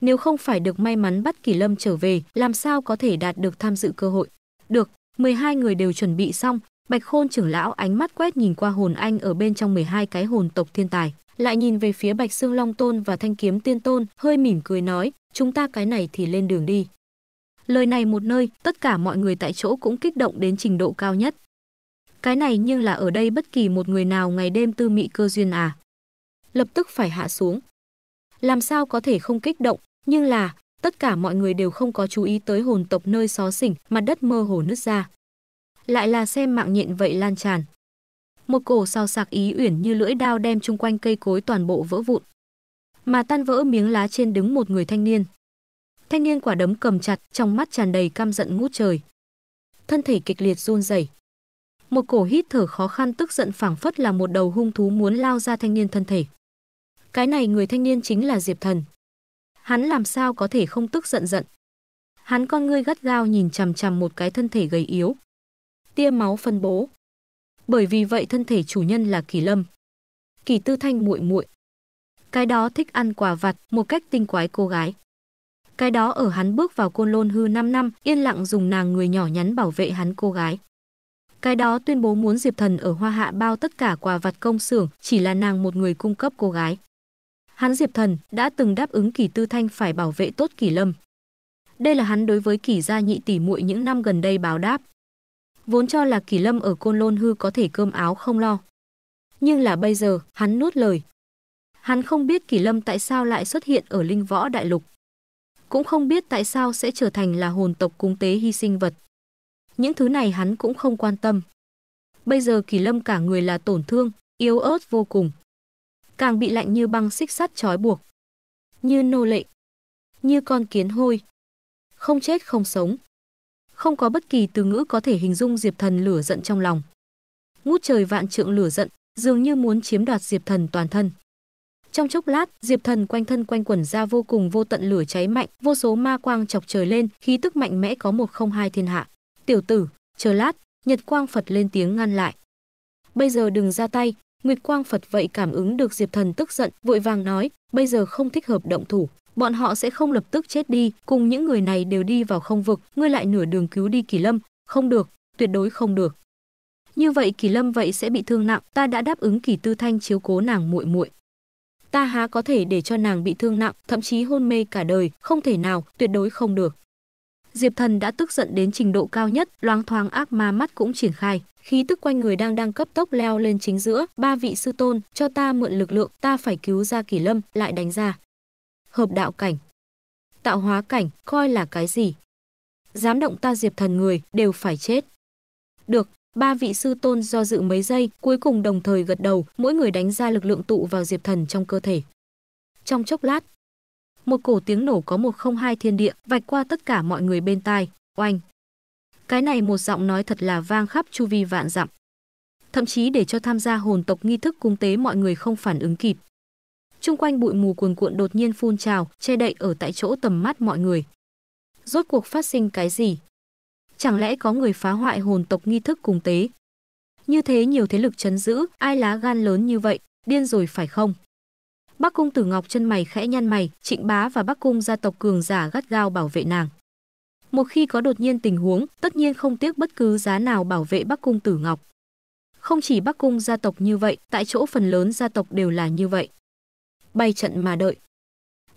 Nếu không phải được may mắn bắt Kỳ Lâm trở về, làm sao có thể đạt được tham dự cơ hội? Được, 12 người đều chuẩn bị xong, Bạch Khôn trưởng lão ánh mắt quét nhìn qua hồn anh ở bên trong 12 cái hồn tộc thiên tài, lại nhìn về phía Bạch Xương Long Tôn và Thanh Kiếm Tiên Tôn, hơi mỉm cười nói, chúng ta cái này thì lên đường đi. Lời này một nơi, tất cả mọi người tại chỗ cũng kích động đến trình độ cao nhất. Cái này nhưng là ở đây bất kỳ một người nào ngày đêm tư mị cơ duyên à. Lập tức phải hạ xuống. Làm sao có thể không kích động, nhưng là tất cả mọi người đều không có chú ý tới hồn tộc nơi xó xỉnh, mặt đất mơ hồ nứt ra. Lại là xem mạng nhện vậy lan tràn. Một cổ sao sạc ý uyển như lưỡi đao đem chung quanh cây cối toàn bộ vỡ vụn. Mà tan vỡ miếng lá trên đứng một người thanh niên. Thanh niên quả đấm cầm chặt, trong mắt tràn đầy căm giận ngút trời. Thân thể kịch liệt run rẩy. Một cổ hít thở khó khăn tức giận phảng phất là một đầu hung thú muốn lao ra thanh niên thân thể. Cái này người thanh niên chính là Diệp Thần, hắn làm sao có thể không tức giận giận. Hắn con ngươi gắt gao nhìn chằm chằm một cái thân thể gầy yếu. Tia máu phân bố. Bởi vì vậy thân thể chủ nhân là Kỳ Lâm. Kỳ Tư Thanh muội muội. Cái đó thích ăn quà vặt, một cách tinh quái cô gái. Cái đó ở hắn bước vào côn lôn hư 5 năm, yên lặng dùng nàng người nhỏ nhắn bảo vệ hắn cô gái. Cái đó tuyên bố muốn Diệp Thần ở Hoa Hạ bao tất cả quà vặt công xưởng, chỉ là nàng một người cung cấp cô gái hắn Diệp Thần đã từng đáp ứng Kỳ Tư Thanh phải bảo vệ tốt Kỳ Lâm. Đây là hắn đối với Kỳ gia nhị tỷ muội những năm gần đây báo đáp. Vốn cho là Kỳ Lâm ở Côn Lôn hư có thể cơm áo không lo, nhưng là bây giờ, hắn nuốt lời. Hắn không biết Kỳ Lâm tại sao lại xuất hiện ở Linh Võ Đại Lục, cũng không biết tại sao sẽ trở thành là hồn tộc cung tế hy sinh vật. Những thứ này hắn cũng không quan tâm. Bây giờ Kỳ Lâm cả người là tổn thương, yếu ớt vô cùng, càng bị lạnh như băng xích sắt trói buộc. Như nô lệ, như con kiến hôi. Không chết không sống. Không có bất kỳ từ ngữ có thể hình dung Diệp Thần lửa giận trong lòng. Ngút trời vạn trượng lửa giận, dường như muốn chiếm đoạt Diệp Thần toàn thân. Trong chốc lát, Diệp Thần quanh thân quanh quẩn ra vô cùng vô tận lửa cháy mạnh, vô số ma quang chọc trời lên, khí tức mạnh mẽ có một không hai thiên hạ. "Tiểu tử, chờ lát." Nhật Quang Phật lên tiếng ngăn lại. "Bây giờ đừng ra tay, Nguyệt Quang Phật vậy cảm ứng được Diệp Thần tức giận, vội vàng nói, bây giờ không thích hợp động thủ, bọn họ sẽ không lập tức chết đi, cùng những người này đều đi vào không vực, ngươi lại nửa đường cứu đi Kỳ Lâm, không được, tuyệt đối không được. Như vậy Kỳ Lâm vậy sẽ bị thương nặng, ta đã đáp ứng Kỳ Tư Thanh chiếu cố nàng muội muội. Ta há có thể để cho nàng bị thương nặng, thậm chí hôn mê cả đời, không thể nào, tuyệt đối không được. Diệp Thần đã tức giận đến trình độ cao nhất, loáng thoáng ác ma mắt cũng triển khai khí tức quanh người đang đang cấp tốc leo lên chính giữa, ba vị sư tôn, cho ta mượn lực lượng, ta phải cứu ra Kỷ Lâm, lại đánh ra. Hợp đạo cảnh, tạo hóa cảnh, coi là cái gì? Dám động ta Diệp Thần người, đều phải chết. Được, ba vị sư tôn do dự mấy giây, cuối cùng đồng thời gật đầu, mỗi người đánh ra lực lượng tụ vào Diệp Thần trong cơ thể. Trong chốc lát, một cổ tiếng nổ có một không hai thiên địa vạch qua tất cả mọi người bên tai, oanh cái này một giọng nói thật là vang khắp chu vi vạn dặm. Thậm chí để cho tham gia hồn tộc nghi thức cung tế mọi người không phản ứng kịp. Trung quanh bụi mù cuồn cuộn đột nhiên phun trào, che đậy ở tại chỗ tầm mắt mọi người. Rốt cuộc phát sinh cái gì? Chẳng lẽ có người phá hoại hồn tộc nghi thức cung tế? Như thế nhiều thế lực chấn giữ, ai lá gan lớn như vậy, điên rồi phải không? Bắc Cung Tử Ngọc chân mày khẽ nhăn mày, Trịnh Bá và Bắc Cung gia tộc cường giả gắt gao bảo vệ nàng. Một khi có đột nhiên tình huống, tất nhiên không tiếc bất cứ giá nào bảo vệ Bắc Cung Tử Ngọc. Không chỉ Bắc Cung gia tộc như vậy, tại chỗ phần lớn gia tộc đều là như vậy. Bay trận mà đợi.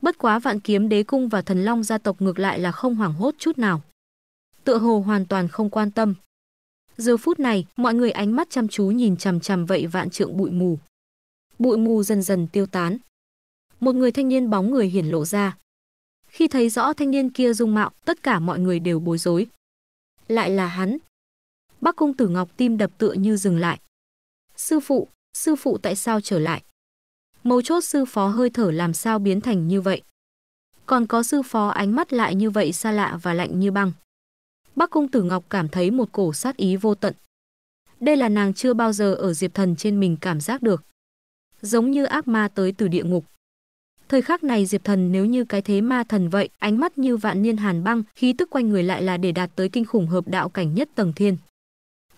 Bất quá vạn kiếm đế cung và thần long gia tộc ngược lại là không hoảng hốt chút nào. Tựa hồ hoàn toàn không quan tâm. Giờ phút này, mọi người ánh mắt chăm chú nhìn chằm chằm vậy vạn trượng bụi mù. Bụi mù dần dần tiêu tán. Một người thanh niên bóng người hiển lộ ra, khi thấy rõ thanh niên kia dung mạo, tất cả mọi người đều bối rối. Lại là hắn. bắc cung tử Ngọc tim đập tựa như dừng lại. Sư phụ, sư phụ tại sao trở lại? Mấu chốt sư phó hơi thở làm sao biến thành như vậy? Còn có sư phó ánh mắt lại như vậy xa lạ và lạnh như băng. bắc cung tử Ngọc cảm thấy một cổ sát ý vô tận. Đây là nàng chưa bao giờ ở Diệp Thần trên mình cảm giác được. Giống như ác ma tới từ địa ngục. Thời khắc này Diệp Thần nếu như cái thế ma thần vậy, ánh mắt như vạn niên hàn băng, khí tức quanh người lại là để đạt tới kinh khủng hợp đạo cảnh nhất tầng thiên.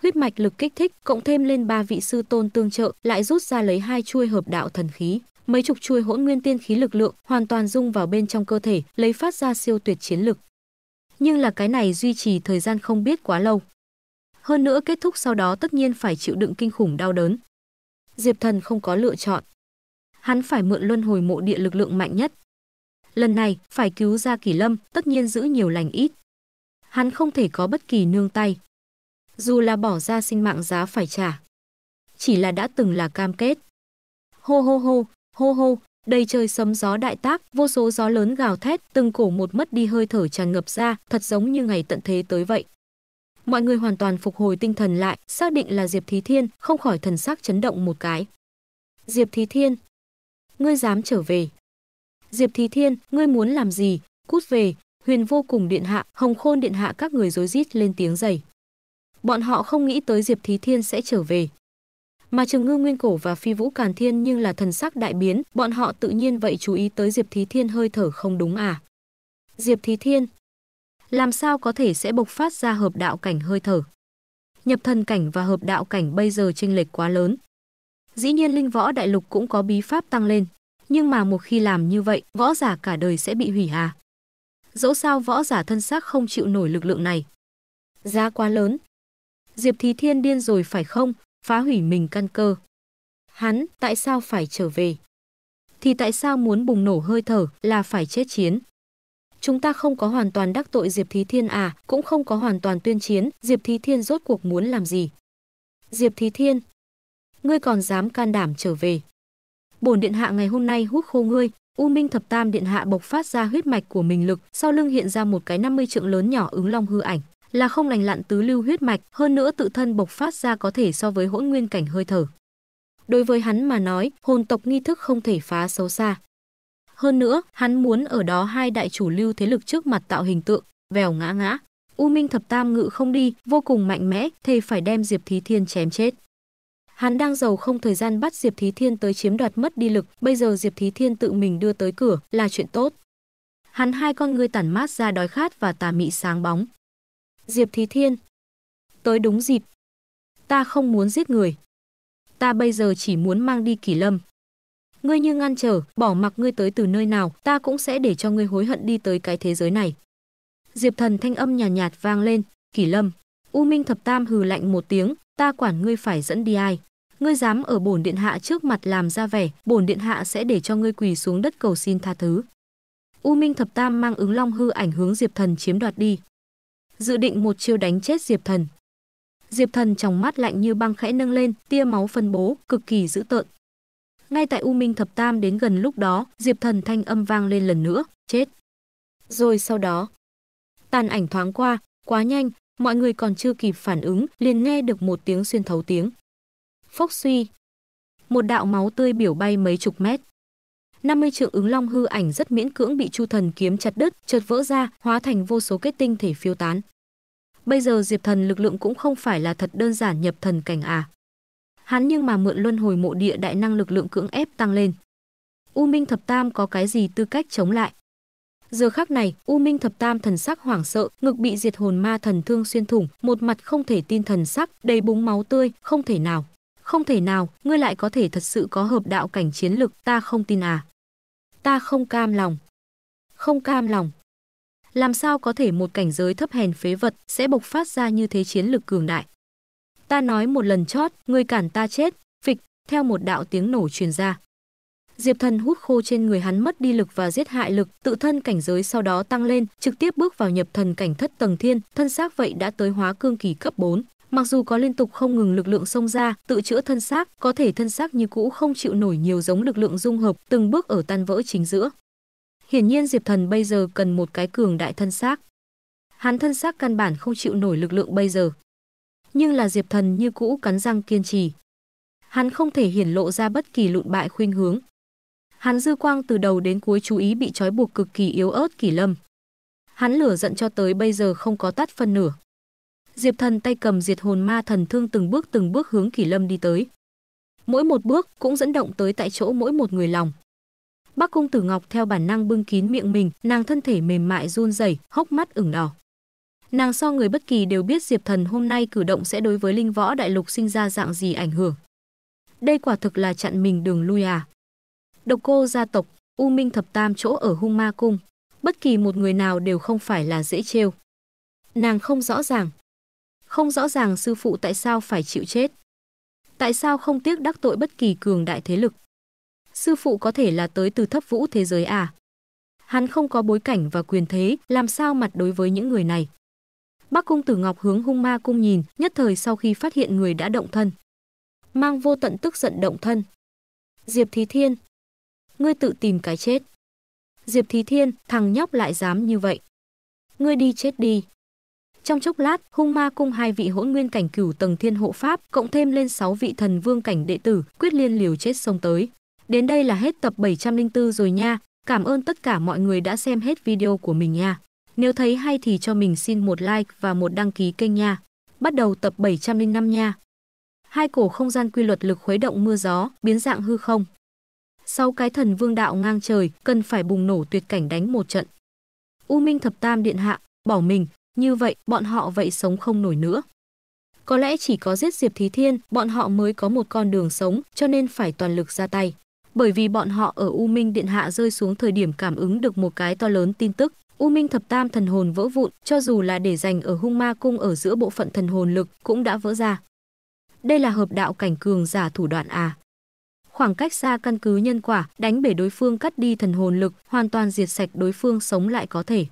Huyết mạch lực kích thích, cộng thêm lên ba vị sư tôn tương trợ, lại rút ra lấy hai chuôi hợp đạo thần khí, mấy chục chuôi hỗn nguyên tiên khí lực lượng hoàn toàn dung vào bên trong cơ thể, lấy phát ra siêu tuyệt chiến lực. Nhưng là cái này duy trì thời gian không biết quá lâu. Hơn nữa kết thúc sau đó tất nhiên phải chịu đựng kinh khủng đau đớn. Diệp Thần không có lựa chọn hắn phải mượn luân hồi mộ địa lực lượng mạnh nhất. Lần này, phải cứu ra Kỳ Lâm, tất nhiên giữ nhiều lành ít. Hắn không thể có bất kỳ nương tay. Dù là bỏ ra sinh mạng giá phải trả. Chỉ là đã từng là cam kết. Hô hô hô, hô hô, Đầy trời sấm gió đại tác, vô số gió lớn gào thét, từng cổ một mất đi hơi thở tràn ngập ra, thật giống như ngày tận thế tới vậy. Mọi người hoàn toàn phục hồi tinh thần lại, xác định là Diệp Thí Thiên, không khỏi thần sắc chấn động một cái. Diệp Thí Thiên, ngươi dám trở về. Diệp Thí Thiên, ngươi muốn làm gì, cút về, huyền vô cùng điện hạ, hồng khôn điện hạ các người rối rít lên tiếng dày. Bọn họ không nghĩ tới Diệp Thí Thiên sẽ trở về. Mà Trường Ngư Nguyên Cổ và Phi Vũ Càn Thiên nhưng là thần sắc đại biến, bọn họ tự nhiên vậy chú ý tới Diệp Thí Thiên hơi thở không đúng à. Diệp Thí Thiên, làm sao có thể sẽ bộc phát ra hợp đạo cảnh hơi thở. Nhập thần cảnh và hợp đạo cảnh bây giờ chênh lệch quá lớn. Dĩ nhiên linh võ đại lục cũng có bí pháp tăng lên, nhưng mà một khi làm như vậy, võ giả cả đời sẽ bị hủy hà. Dẫu sao võ giả thân xác không chịu nổi lực lượng này. Giá quá lớn. Diệp Thí Thiên điên rồi phải không, phá hủy mình căn cơ. Hắn tại sao phải trở về? Thì tại sao muốn bùng nổ hơi thở là phải chết chiến? Chúng ta không có hoàn toàn đắc tội Diệp Thí Thiên à, cũng không có hoàn toàn tuyên chiến, Diệp Thí Thiên rốt cuộc muốn làm gì? Diệp Thí Thiên, ngươi còn dám can đảm trở về. Bổn điện hạ ngày hôm nay hút khô ngươi, U Minh thập tam điện hạ bộc phát ra huyết mạch của mình lực, sau lưng hiện ra một cái 50 trượng lớn nhỏ ứng long hư ảnh, là không lành lặn tứ lưu huyết mạch, hơn nữa tự thân bộc phát ra có thể so với hỗn nguyên cảnh hơi thở. Đối với hắn mà nói, hồn tộc nghi thức không thể phá xấu xa. Hơn nữa, hắn muốn ở đó hai đại chủ lưu thế lực trước mặt tạo hình tượng, vèo ngã ngã. U Minh thập tam ngự không đi, vô cùng mạnh mẽ, thề phải đem Diệp Thí Thiên chém chết. Hắn đang giàu không thời gian bắt Diệp Thí Thiên tới chiếm đoạt mất đi lực, bây giờ Diệp Thí Thiên tự mình đưa tới cửa là chuyện tốt. Hắn hai con ngươi tản mát ra đói khát và tà mị sáng bóng. Diệp Thí Thiên, tới đúng dịp. Ta không muốn giết người. Ta bây giờ chỉ muốn mang đi Kỷ Lâm. Ngươi như ngăn trở, bỏ mặc ngươi tới từ nơi nào, ta cũng sẽ để cho ngươi hối hận đi tới cái thế giới này. Diệp Thần thanh âm nhàn nhạt, nhạt vang lên, "Kỷ Lâm." U Minh thập tam hừ lạnh một tiếng, "Ta quản ngươi phải dẫn đi ai?" ngươi dám ở bổn điện hạ trước mặt làm ra vẻ, bổn điện hạ sẽ để cho ngươi quỳ xuống đất cầu xin tha thứ. U Minh thập tam mang ứng long hư ảnh hướng Diệp Thần chiếm đoạt đi. Dự định một chiêu đánh chết Diệp Thần. Diệp Thần trong mắt lạnh như băng khẽ nâng lên, tia máu phân bố, cực kỳ dữ tợn. Ngay tại U Minh thập tam đến gần lúc đó, Diệp Thần thanh âm vang lên lần nữa, chết. Rồi sau đó, tàn ảnh thoáng qua, quá nhanh, mọi người còn chưa kịp phản ứng, liền nghe được một tiếng xuyên thấu tiếng. Phốc suy. Một đạo máu tươi biểu bay mấy chục mét. 50 trượng ứng long hư ảnh rất miễn cưỡng bị Chu Thần kiếm chặt đứt, chợt vỡ ra, hóa thành vô số kết tinh thể phiêu tán. Bây giờ Diệp Thần lực lượng cũng không phải là thật đơn giản nhập thần cảnh à. Hắn nhưng mà mượn luân hồi mộ địa đại năng lực lượng cưỡng ép tăng lên. U Minh thập tam có cái gì tư cách chống lại? Giờ khắc này, U Minh thập tam thần sắc hoảng sợ, ngực bị diệt hồn ma thần thương xuyên thủng, một mặt không thể tin thần sắc, đầy búng máu tươi, không thể nào không thể nào, ngươi lại có thể thật sự có hợp đạo cảnh chiến lực, ta không tin à. Ta không cam lòng. Không cam lòng. Làm sao có thể một cảnh giới thấp hèn phế vật sẽ bộc phát ra như thế chiến lực cường đại. Ta nói một lần chót, ngươi cản ta chết, phịch, theo một đạo tiếng nổ truyền ra. Diệp Thần hút khô trên người hắn mất đi lực và giết hại lực, tự thân cảnh giới sau đó tăng lên, trực tiếp bước vào nhập thần cảnh thất tầng thiên, thân xác vậy đã tới hóa cương kỳ cấp 4, Mặc dù có liên tục không ngừng lực lượng xông ra, tự chữa thân xác, có thể thân xác như cũ không chịu nổi nhiều giống lực lượng dung hợp, từng bước ở tan vỡ chính giữa. Hiển nhiên Diệp Thần bây giờ cần một cái cường đại thân xác. Hắn thân xác căn bản không chịu nổi lực lượng bây giờ. Nhưng là Diệp Thần như cũ cắn răng kiên trì. Hắn không thể hiển lộ ra bất kỳ lụn bại khuynh hướng. Hắn dư quang từ đầu đến cuối chú ý bị trói buộc cực kỳ yếu ớt Kỳ Lâm. Hắn lửa giận cho tới bây giờ không có tắt phân nửa. Diệp Thần tay cầm diệt hồn ma thần thương từng bước từng bước hướng Kỷ Lâm đi tới. Mỗi một bước cũng dẫn động tới tại chỗ mỗi một người lòng. Bắc Cung Tử Ngọc theo bản năng bưng kín miệng mình, nàng thân thể mềm mại run rẩy, hốc mắt ửng đỏ. Nàng so người bất kỳ đều biết Diệp Thần hôm nay cử động sẽ đối với linh võ đại lục sinh ra dạng gì ảnh hưởng. Đây quả thực là chặn mình đường lui à. Độc cô gia tộc, U Minh thập tam chỗ ở Hung Ma cung, bất kỳ một người nào đều không phải là dễ trêu. Nàng không rõ ràng, không rõ ràng sư phụ tại sao phải chịu chết. Tại sao không tiếc đắc tội bất kỳ cường đại thế lực? Sư phụ có thể là tới từ thấp vũ thế giới à? Hắn không có bối cảnh và quyền thế, làm sao mặt đối với những người này? Bắc cung Tử Ngọc hướng Hung Ma cung nhìn, nhất thời sau khi phát hiện người đã động thân, mang vô tận tức giận động thân. Diệp Thí Thiên, ngươi tự tìm cái chết. Diệp Thí Thiên, thằng nhóc lại dám như vậy. Ngươi đi chết đi. Trong chốc lát, hung ma cung hai vị hỗn nguyên cảnh cửu tầng thiên hộ pháp, cộng thêm lên sáu vị thần vương cảnh đệ tử, quyết liên liều chết xông tới. Đến đây là hết tập 704 rồi nha. Cảm ơn tất cả mọi người đã xem hết video của mình nha. Nếu thấy hay thì cho mình xin một like và một đăng ký kênh nha. Bắt đầu tập 705 nha. Hai cổ không gian quy luật lực khuấy động mưa gió, biến dạng hư không. Sau cái thần vương đạo ngang trời, cần phải bùng nổ tuyệt cảnh đánh một trận. U Minh thập tam điện hạ, bỏ mình, như vậy, bọn họ vậy sống không nổi nữa. Có lẽ chỉ có giết Diệp Thí Thiên, bọn họ mới có một con đường sống, cho nên phải toàn lực ra tay. Bởi vì bọn họ ở U Minh Điện Hạ rơi xuống thời điểm cảm ứng được một cái to lớn tin tức, U Minh Thập Tam thần hồn vỡ vụn, cho dù là để dành ở Hung Ma cung ở giữa bộ phận thần hồn lực cũng đã vỡ ra. Đây là hợp đạo cảnh cường giả thủ đoạn à? Khoảng cách xa căn cứ nhân quả, đánh bể đối phương cắt đi thần hồn lực, hoàn toàn diệt sạch đối phương sống lại có thể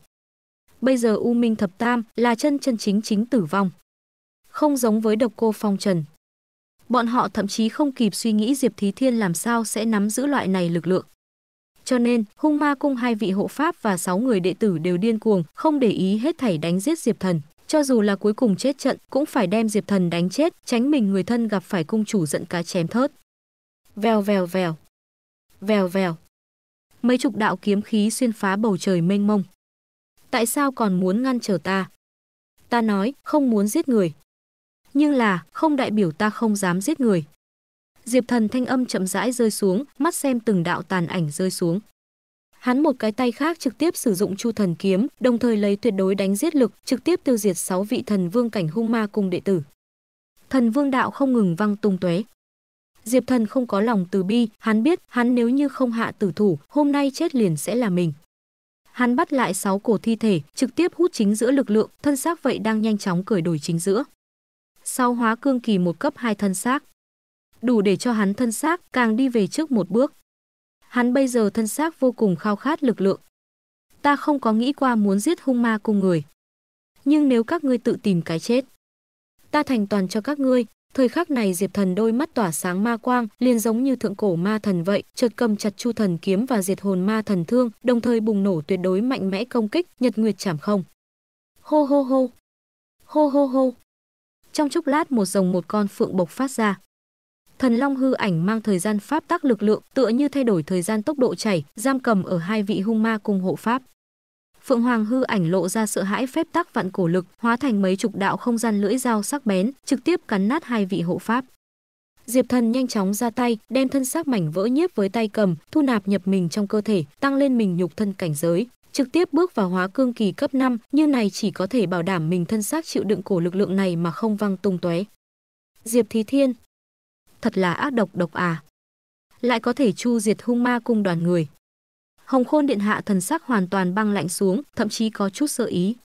bây giờ U Minh Thập Tam là chân chân chính chính tử vong. Không giống với độc cô Phong Trần. Bọn họ thậm chí không kịp suy nghĩ Diệp Thí Thiên làm sao sẽ nắm giữ loại này lực lượng. Cho nên, hung ma cung hai vị hộ pháp và sáu người đệ tử đều điên cuồng, không để ý hết thảy đánh giết Diệp Thần. Cho dù là cuối cùng chết trận, cũng phải đem Diệp Thần đánh chết, tránh mình người thân gặp phải cung chủ giận cá chém thớt. Vèo vèo vèo. Vèo vèo. Mấy chục đạo kiếm khí xuyên phá bầu trời mênh mông, tại sao còn muốn ngăn trở ta? Ta nói, không muốn giết người. Nhưng là, không đại biểu ta không dám giết người. Diệp thần thanh âm chậm rãi rơi xuống, mắt xem từng đạo tàn ảnh rơi xuống. Hắn một cái tay khác trực tiếp sử dụng chu thần kiếm, đồng thời lấy tuyệt đối đánh giết lực, trực tiếp tiêu diệt 6 vị thần vương cảnh hung ma cùng đệ tử. Thần vương đạo không ngừng văng tung tóe. Diệp thần không có lòng từ bi, hắn biết hắn nếu như không hạ tử thủ, hôm nay chết liền sẽ là mình. Hắn bắt lại 6 cổ thi thể, trực tiếp hút chính giữa lực lượng, thân xác vậy đang nhanh chóng cởi đổi chính giữa. Sau hóa cương kỳ một cấp 2 thân xác, đủ để cho hắn thân xác càng đi về trước một bước. Hắn bây giờ thân xác vô cùng khao khát lực lượng. Ta không có nghĩ qua muốn giết hung ma cung người. Nhưng nếu các ngươi tự tìm cái chết, ta thành toàn cho các ngươi, Thời khắc này Diệp Thần đôi mắt tỏa sáng ma quang, liền giống như thượng cổ ma thần vậy, chợt cầm chặt Chu Thần kiếm và Diệt Hồn Ma Thần thương, đồng thời bùng nổ tuyệt đối mạnh mẽ công kích, Nhật Nguyệt chảm không. Hô hô hô. Hô hô hô. Trong chốc lát một rồng một con phượng bộc phát ra. Thần Long hư ảnh mang thời gian pháp tác lực lượng, tựa như thay đổi thời gian tốc độ chảy, giam cầm ở hai vị hung ma cùng hộ pháp. Phượng Hoàng hư ảnh lộ ra sợ hãi phép tắc vạn cổ lực, hóa thành mấy chục đạo không gian lưỡi dao sắc bén, trực tiếp cắn nát hai vị hộ pháp. Diệp Thần nhanh chóng ra tay, đem thân xác mảnh vỡ nhiếp với tay cầm, thu nạp nhập mình trong cơ thể, tăng lên mình nhục thân cảnh giới, trực tiếp bước vào hóa cương kỳ cấp 5, như này chỉ có thể bảo đảm mình thân xác chịu đựng cổ lực lượng này mà không văng tung tóe. Diệp Thí Thiên, thật là ác độc độc à. Lại có thể chu diệt hung ma cung đoàn người. Hồng Khôn Điện Hạ thần sắc hoàn toàn băng lạnh xuống, thậm chí có chút sơ ý.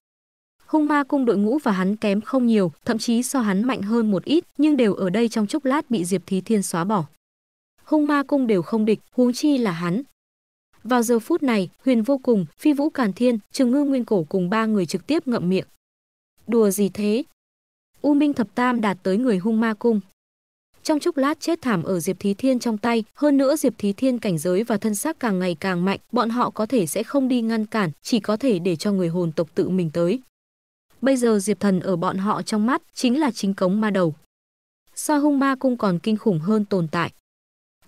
Hung ma cung đội ngũ và hắn kém không nhiều, thậm chí so hắn mạnh hơn một ít, nhưng đều ở đây trong chốc lát bị Diệp Thí Thiên xóa bỏ. Hung ma cung đều không địch, huống chi là hắn. Vào giờ phút này, Huyền Vô Cùng, Phi Vũ Càn Thiên, trường Ngư Nguyên Cổ cùng ba người trực tiếp ngậm miệng. Đùa gì thế? U Minh Thập Tam đạt tới người Hung Ma Cung. Trong chốc lát chết thảm ở Diệp Thí Thiên trong tay, hơn nữa Diệp Thí Thiên cảnh giới và thân xác càng ngày càng mạnh, bọn họ có thể sẽ không đi ngăn cản, chỉ có thể để cho người hồn tộc tự mình tới. Bây giờ Diệp Thần ở bọn họ trong mắt chính là chính cống ma đầu. So hung ma cung còn kinh khủng hơn tồn tại.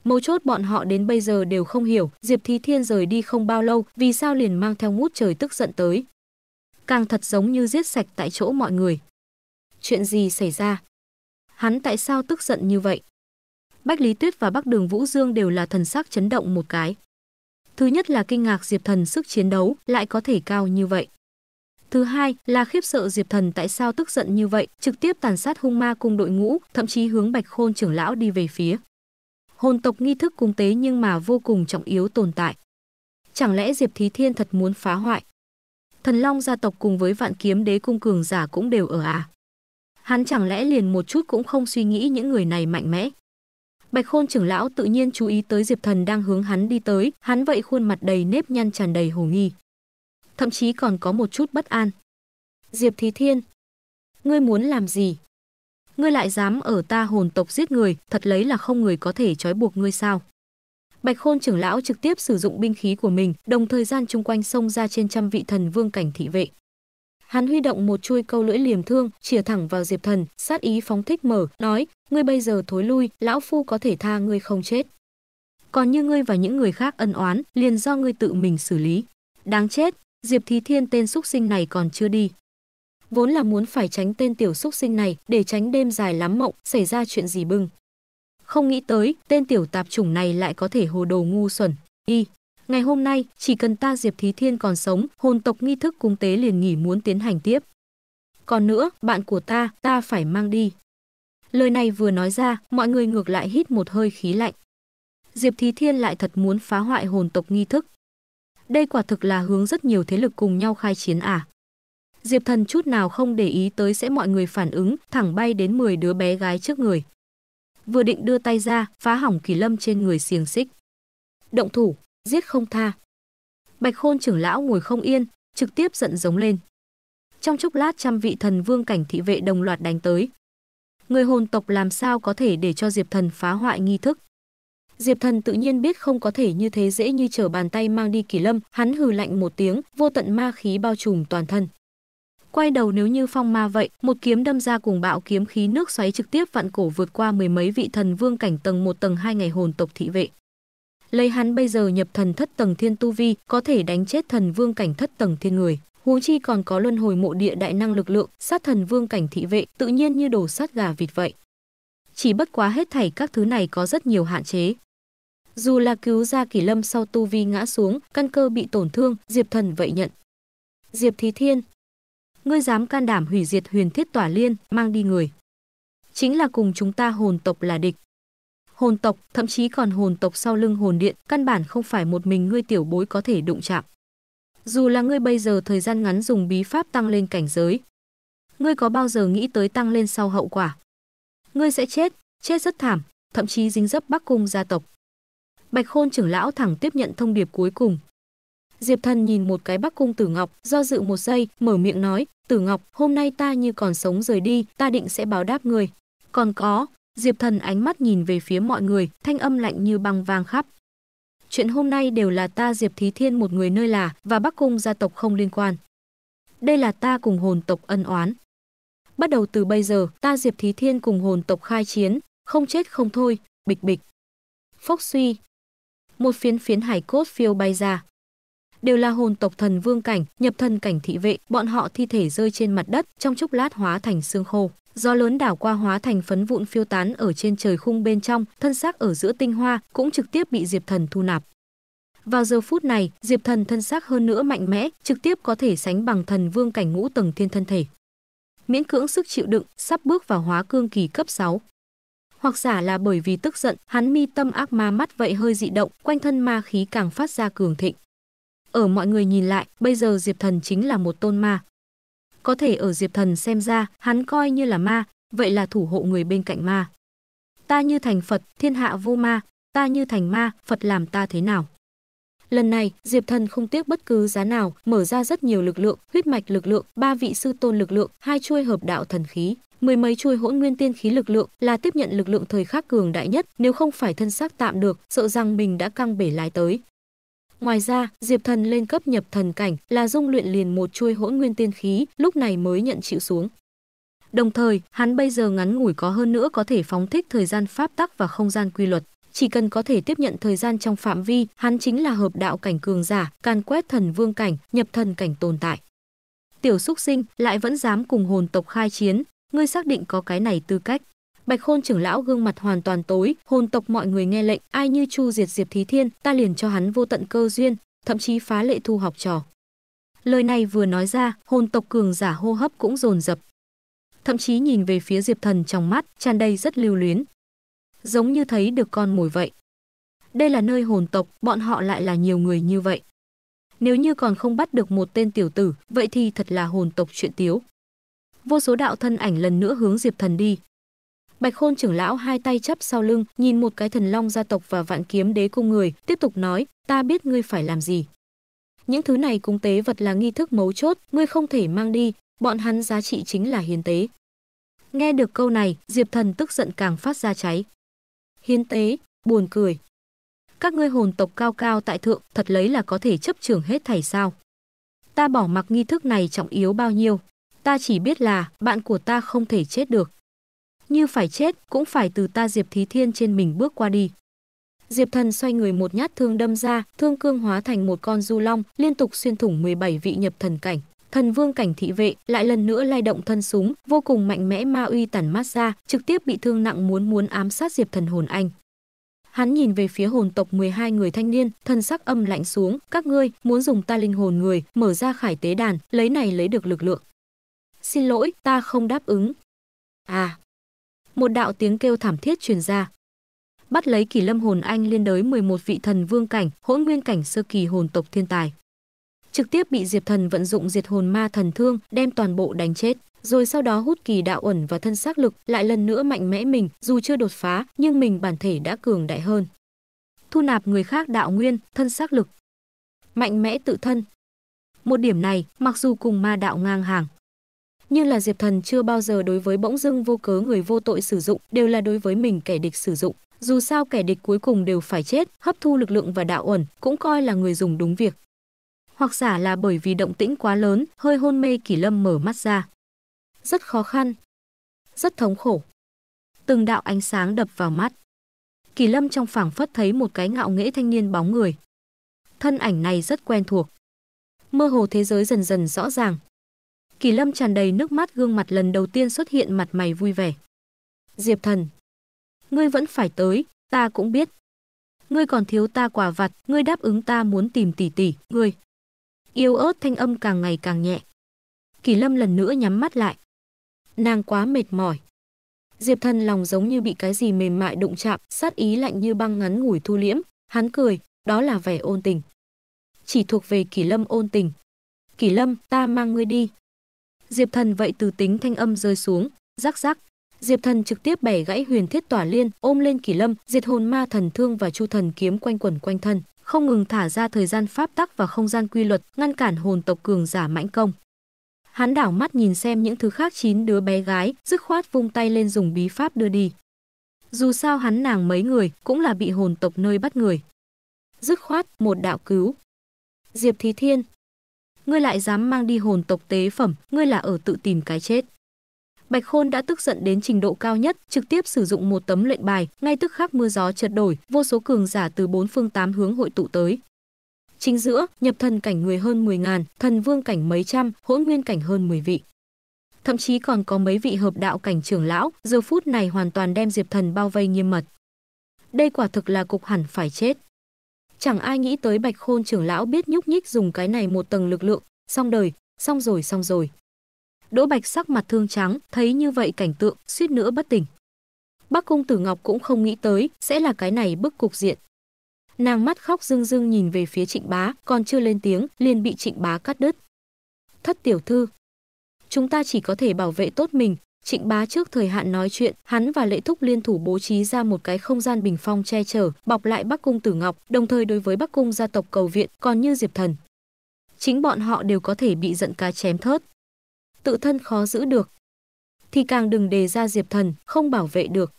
Mấu chốt bọn họ đến bây giờ đều không hiểu, Diệp Thí Thiên rời đi không bao lâu, vì sao liền mang theo ngút trời tức giận tới. Càng thật giống như giết sạch tại chỗ mọi người. Chuyện gì xảy ra? hắn tại sao tức giận như vậy? Bách Lý Tuyết và Bắc Đường Vũ Dương đều là thần sắc chấn động một cái. Thứ nhất là kinh ngạc Diệp Thần sức chiến đấu lại có thể cao như vậy. Thứ hai là khiếp sợ Diệp Thần tại sao tức giận như vậy, trực tiếp tàn sát hung ma cùng đội ngũ, thậm chí hướng Bạch Khôn trưởng lão đi về phía. Hồn tộc nghi thức cung tế nhưng mà vô cùng trọng yếu tồn tại. Chẳng lẽ Diệp Thí Thiên thật muốn phá hoại? Thần Long gia tộc cùng với Vạn Kiếm Đế cung cường giả cũng đều ở à? Hắn chẳng lẽ liền một chút cũng không suy nghĩ những người này mạnh mẽ. Bạch Khôn trưởng lão tự nhiên chú ý tới Diệp Thần đang hướng hắn đi tới, hắn vậy khuôn mặt đầy nếp nhăn tràn đầy hồ nghi. Thậm chí còn có một chút bất an. Diệp Thí Thiên, ngươi muốn làm gì? Ngươi lại dám ở ta hồn tộc giết người, thật lấy là không người có thể trói buộc ngươi sao? Bạch Khôn trưởng lão trực tiếp sử dụng binh khí của mình, đồng thời gian chung quanh xông ra trên trăm vị thần vương cảnh thị vệ. Hắn huy động một chui câu lưỡi liềm thương, chìa thẳng vào Diệp Thần, sát ý phóng thích mở, nói: "Ngươi bây giờ thối lui, lão phu có thể tha ngươi không chết. Còn như ngươi và những người khác ân oán, liền do ngươi tự mình xử lý." Đáng chết, Diệp Thí Thiên tên xúc sinh này còn chưa đi. Vốn là muốn phải tránh tên tiểu xúc sinh này để tránh đêm dài lắm mộng xảy ra chuyện gì bưng. Không nghĩ tới, tên tiểu tạp chủng này lại có thể hồ đồ ngu xuẩn. Y, Ngày hôm nay, chỉ cần ta Diệp Thí Thiên còn sống, hồn tộc nghi thức cung tế liền nghỉ muốn tiến hành tiếp. Còn nữa, bạn của ta, ta phải mang đi. Lời này vừa nói ra, mọi người ngược lại hít một hơi khí lạnh. Diệp Thí Thiên lại thật muốn phá hoại hồn tộc nghi thức. Đây quả thực là hướng rất nhiều thế lực cùng nhau khai chiến à. Diệp Thần chút nào không để ý tới sẽ mọi người phản ứng, thẳng bay đến 10 đứa bé gái trước người. Vừa định đưa tay ra, phá hỏng kỳ lâm trên người xiềng xích. Động thủ, giết không tha. Bạch Khôn trưởng lão ngồi không yên, trực tiếp giận giống lên. Trong chốc lát trăm vị thần vương cảnh thị vệ đồng loạt đánh tới. Người hồn tộc làm sao có thể để cho Diệp Thần phá hoại nghi thức? Diệp Thần tự nhiên biết không có thể như thế dễ như trở bàn tay mang đi Kỳ Lâm, hắn hừ lạnh một tiếng, vô tận ma khí bao trùm toàn thân. Quay đầu nếu như phong ma vậy, một kiếm đâm ra cùng bạo kiếm khí nước xoáy trực tiếp vạn cổ vượt qua mười mấy vị thần vương cảnh tầng một tầng hai ngày hồn tộc thị vệ lấy hắn bây giờ nhập thần thất tầng thiên tu vi, có thể đánh chết thần vương cảnh thất tầng thiên người. Huống chi còn có luân hồi mộ địa đại năng lực lượng, sát thần vương cảnh thị vệ, tự nhiên như đổ sát gà vịt vậy. Chỉ bất quá hết thảy các thứ này có rất nhiều hạn chế. Dù là cứu ra kỷ Lâm sau tu vi ngã xuống, căn cơ bị tổn thương, Diệp Thần vậy nhận. Diệp Thí Thiên, ngươi dám can đảm hủy diệt Huyền Thiết Tỏa Liên, mang đi người. Chính là cùng chúng ta hồn tộc là địch, hồn tộc, thậm chí còn hồn tộc sau lưng hồn điện, căn bản không phải một mình ngươi tiểu bối có thể đụng chạm. Dù là ngươi bây giờ thời gian ngắn dùng bí pháp tăng lên cảnh giới, ngươi có bao giờ nghĩ tới tăng lên sau hậu quả? Ngươi sẽ chết, chết rất thảm, thậm chí dính dấp Bắc cung gia tộc. Bạch Khôn trưởng lão thẳng tiếp nhận thông điệp cuối cùng. Diệp Thần nhìn một cái Bắc cung Tử Ngọc, do dự một giây, mở miệng nói, "Tử Ngọc, hôm nay ta như còn sống rời đi, ta định sẽ báo đáp ngươi. Còn có, Diệp Thần ánh mắt nhìn về phía mọi người, thanh âm lạnh như băng vang khắp. Chuyện hôm nay đều là ta Diệp Thí Thiên một người nơi là và Bắc Cung gia tộc không liên quan. Đây là ta cùng hồn tộc ân oán. Bắt đầu từ bây giờ, ta Diệp Thí Thiên cùng hồn tộc khai chiến, không chết không thôi, bịch bịch. Phốc suy. Một phiến phiến hải cốt phiêu bay ra. Đều là hồn tộc thần vương cảnh, nhập thần cảnh thị vệ, bọn họ thi thể rơi trên mặt đất, trong chốc lát hóa thành xương khô gió lớn đảo qua hóa thành phấn vụn phiêu tán ở trên trời khung bên trong, thân xác ở giữa tinh hoa cũng trực tiếp bị Diệp Thần thu nạp. Vào giờ phút này, Diệp Thần thân xác hơn nữa mạnh mẽ, trực tiếp có thể sánh bằng thần vương cảnh ngũ tầng thiên thân thể. Miễn cưỡng sức chịu đựng, sắp bước vào hóa cương kỳ cấp 6. Hoặc giả là bởi vì tức giận, hắn mi tâm ác ma mắt vậy hơi dị động, quanh thân ma khí càng phát ra cường thịnh. Ở mọi người nhìn lại, bây giờ Diệp Thần chính là một tôn ma. Có thể ở Diệp Thần xem ra, hắn coi như là ma, vậy là thủ hộ người bên cạnh ma. Ta như thành Phật, thiên hạ vô ma, ta như thành ma, Phật làm ta thế nào? Lần này, Diệp Thần không tiếc bất cứ giá nào, mở ra rất nhiều lực lượng, huyết mạch lực lượng, ba vị sư tôn lực lượng, hai chuôi hợp đạo thần khí, mười mấy chuôi hỗn nguyên tiên khí lực lượng là tiếp nhận lực lượng thời khắc cường đại nhất, nếu không phải thân xác tạm được, sợ rằng mình đã căng bể lái tới, Ngoài ra, Diệp Thần lên cấp nhập thần cảnh là dung luyện liền một chuôi hỗn nguyên tiên khí, lúc này mới nhận chịu xuống. Đồng thời, hắn bây giờ ngắn ngủi có hơn nữa có thể phóng thích thời gian pháp tắc và không gian quy luật. Chỉ cần có thể tiếp nhận thời gian trong phạm vi, hắn chính là hợp đạo cảnh cường giả, can quét thần vương cảnh, nhập thần cảnh tồn tại. Tiểu xúc sinh lại vẫn dám cùng hồn tộc khai chiến, ngươi xác định có cái này tư cách. Bạch Khôn trưởng lão gương mặt hoàn toàn tối, hồn tộc mọi người nghe lệnh, ai như Chu Diệt Diệp Thí Thiên, ta liền cho hắn vô tận cơ duyên, thậm chí phá lệ thu học trò. Lời này vừa nói ra, hồn tộc cường giả hô hấp cũng dồn dập. Thậm chí nhìn về phía Diệp Thần trong mắt, tràn đầy rất lưu luyến. Giống như thấy được con mồi vậy. Đây là nơi hồn tộc, bọn họ lại là nhiều người như vậy. Nếu như còn không bắt được một tên tiểu tử, vậy thì thật là hồn tộc chuyện tiếu. Vô số đạo thân ảnh lần nữa hướng Diệp Thần đi, Bạch Khôn trưởng lão hai tay chắp sau lưng, nhìn một cái thần long gia tộc và vạn kiếm đế cung người, tiếp tục nói, ta biết ngươi phải làm gì. Những thứ này cung tế vật là nghi thức mấu chốt, ngươi không thể mang đi, bọn hắn giá trị chính là hiến tế. Nghe được câu này, Diệp Thần tức giận càng phát ra cháy. Hiến tế, buồn cười. Các ngươi hồn tộc cao cao tại thượng, thật lấy là có thể chấp trưởng hết thảy sao? Ta bỏ mặc nghi thức này trọng yếu bao nhiêu? Ta chỉ biết là bạn của ta không thể chết được như phải chết cũng phải từ ta Diệp Thí Thiên trên mình bước qua đi. Diệp Thần xoay người một nhát thương đâm ra, thương cương hóa thành một con du long, liên tục xuyên thủng 17 vị nhập thần cảnh. Thần vương cảnh thị vệ lại lần nữa lay động thân súng, vô cùng mạnh mẽ ma uy tản mát ra, trực tiếp bị thương nặng muốn muốn ám sát Diệp Thần hồn anh. Hắn nhìn về phía hồn tộc 12 người thanh niên, thân sắc âm lạnh xuống, các ngươi muốn dùng ta linh hồn người, mở ra khải tế đàn, lấy này lấy được lực lượng. Xin lỗi, ta không đáp ứng. À, một đạo tiếng kêu thảm thiết truyền ra. Bắt lấy Kỳ Lâm Hồn Anh liên đới 11 vị thần vương cảnh, hỗn nguyên cảnh sơ kỳ hồn tộc thiên tài. Trực tiếp bị Diệp Thần vận dụng Diệt Hồn Ma Thần Thương, đem toàn bộ đánh chết, rồi sau đó hút kỳ đạo ẩn và thân xác lực, lại lần nữa mạnh mẽ mình, dù chưa đột phá, nhưng mình bản thể đã cường đại hơn. Thu nạp người khác đạo nguyên, thân xác lực. Mạnh mẽ tự thân. Một điểm này, mặc dù cùng ma đạo ngang hàng, như là Diệp Thần chưa bao giờ đối với bỗng dưng vô cớ người vô tội sử dụng, đều là đối với mình kẻ địch sử dụng. Dù sao kẻ địch cuối cùng đều phải chết, hấp thu lực lượng và đạo ẩn, cũng coi là người dùng đúng việc. Hoặc giả là bởi vì động tĩnh quá lớn, hơi hôn mê kỳ Lâm mở mắt ra. Rất khó khăn, rất thống khổ. Từng đạo ánh sáng đập vào mắt. Kỳ Lâm trong phảng phất thấy một cái ngạo nghễ thanh niên bóng người. Thân ảnh này rất quen thuộc. Mơ hồ thế giới dần dần rõ ràng, Kỳ Lâm tràn đầy nước mắt gương mặt lần đầu tiên xuất hiện mặt mày vui vẻ. Diệp Thần, ngươi vẫn phải tới, ta cũng biết. Ngươi còn thiếu ta quả vặt, ngươi đáp ứng ta muốn tìm tỷ tỷ, ngươi. Yêu ớt thanh âm càng ngày càng nhẹ. Kỳ Lâm lần nữa nhắm mắt lại. Nàng quá mệt mỏi. Diệp Thần lòng giống như bị cái gì mềm mại đụng chạm, sát ý lạnh như băng ngắn ngủi thu liễm, hắn cười, đó là vẻ ôn tình. Chỉ thuộc về Kỳ Lâm ôn tình. Kỳ Lâm, ta mang ngươi đi, Diệp Thần vậy từ tính thanh âm rơi xuống, rắc rắc. Diệp Thần trực tiếp bẻ gãy Huyền Thiết Tỏa Liên, ôm lên Kỳ Lâm, Diệt Hồn Ma Thần Thương và Chu Thần Kiếm quanh quẩn quanh thân, không ngừng thả ra thời gian pháp tắc và không gian quy luật, ngăn cản hồn tộc cường giả mãnh công. Hắn đảo mắt nhìn xem những thứ khác chín đứa bé gái, dứt khoát vung tay lên dùng bí pháp đưa đi. Dù sao hắn nàng mấy người cũng là bị hồn tộc nơi bắt người. Dứt khoát một đạo cứu. Diệp Thí Thiên, ngươi lại dám mang đi hồn tộc tế phẩm, ngươi là ở tự tìm cái chết. Bạch Khôn đã tức giận đến trình độ cao nhất, trực tiếp sử dụng một tấm lệnh bài, ngay tức khắc mưa gió chợt đổi, vô số cường giả từ bốn phương tám hướng hội tụ tới. Chính giữa, nhập thần cảnh người hơn 10 ngàn, thần vương cảnh mấy trăm, hỗn nguyên cảnh hơn 10 vị. Thậm chí còn có mấy vị hợp đạo cảnh trưởng lão, giờ phút này hoàn toàn đem Diệp Thần bao vây nghiêm mật. Đây quả thực là cục hẳn phải chết. Chẳng ai nghĩ tới Bạch Khôn trưởng lão biết nhúc nhích dùng cái này một tầng lực lượng, xong đời, xong rồi xong rồi. Đỗ Bạch sắc mặt thương trắng, thấy như vậy cảnh tượng, suýt nữa bất tỉnh. Bắc Cung Tử Ngọc cũng không nghĩ tới sẽ là cái này bức cục diện. Nàng mắt khóc rưng rưng nhìn về phía Trịnh Bá, còn chưa lên tiếng, liền bị Trịnh Bá cắt đứt. "Thất tiểu thư, chúng ta chỉ có thể bảo vệ tốt mình, Trịnh Bá trước thời hạn nói chuyện, hắn và Lệ Thúc liên thủ bố trí ra một cái không gian bình phong che chở, bọc lại Bắc cung Tử Ngọc, đồng thời đối với Bắc cung gia tộc cầu viện, còn như Diệp Thần. Chính bọn họ đều có thể bị giận cá chém thớt. Tự thân khó giữ được, thì càng đừng đề ra Diệp Thần, không bảo vệ được.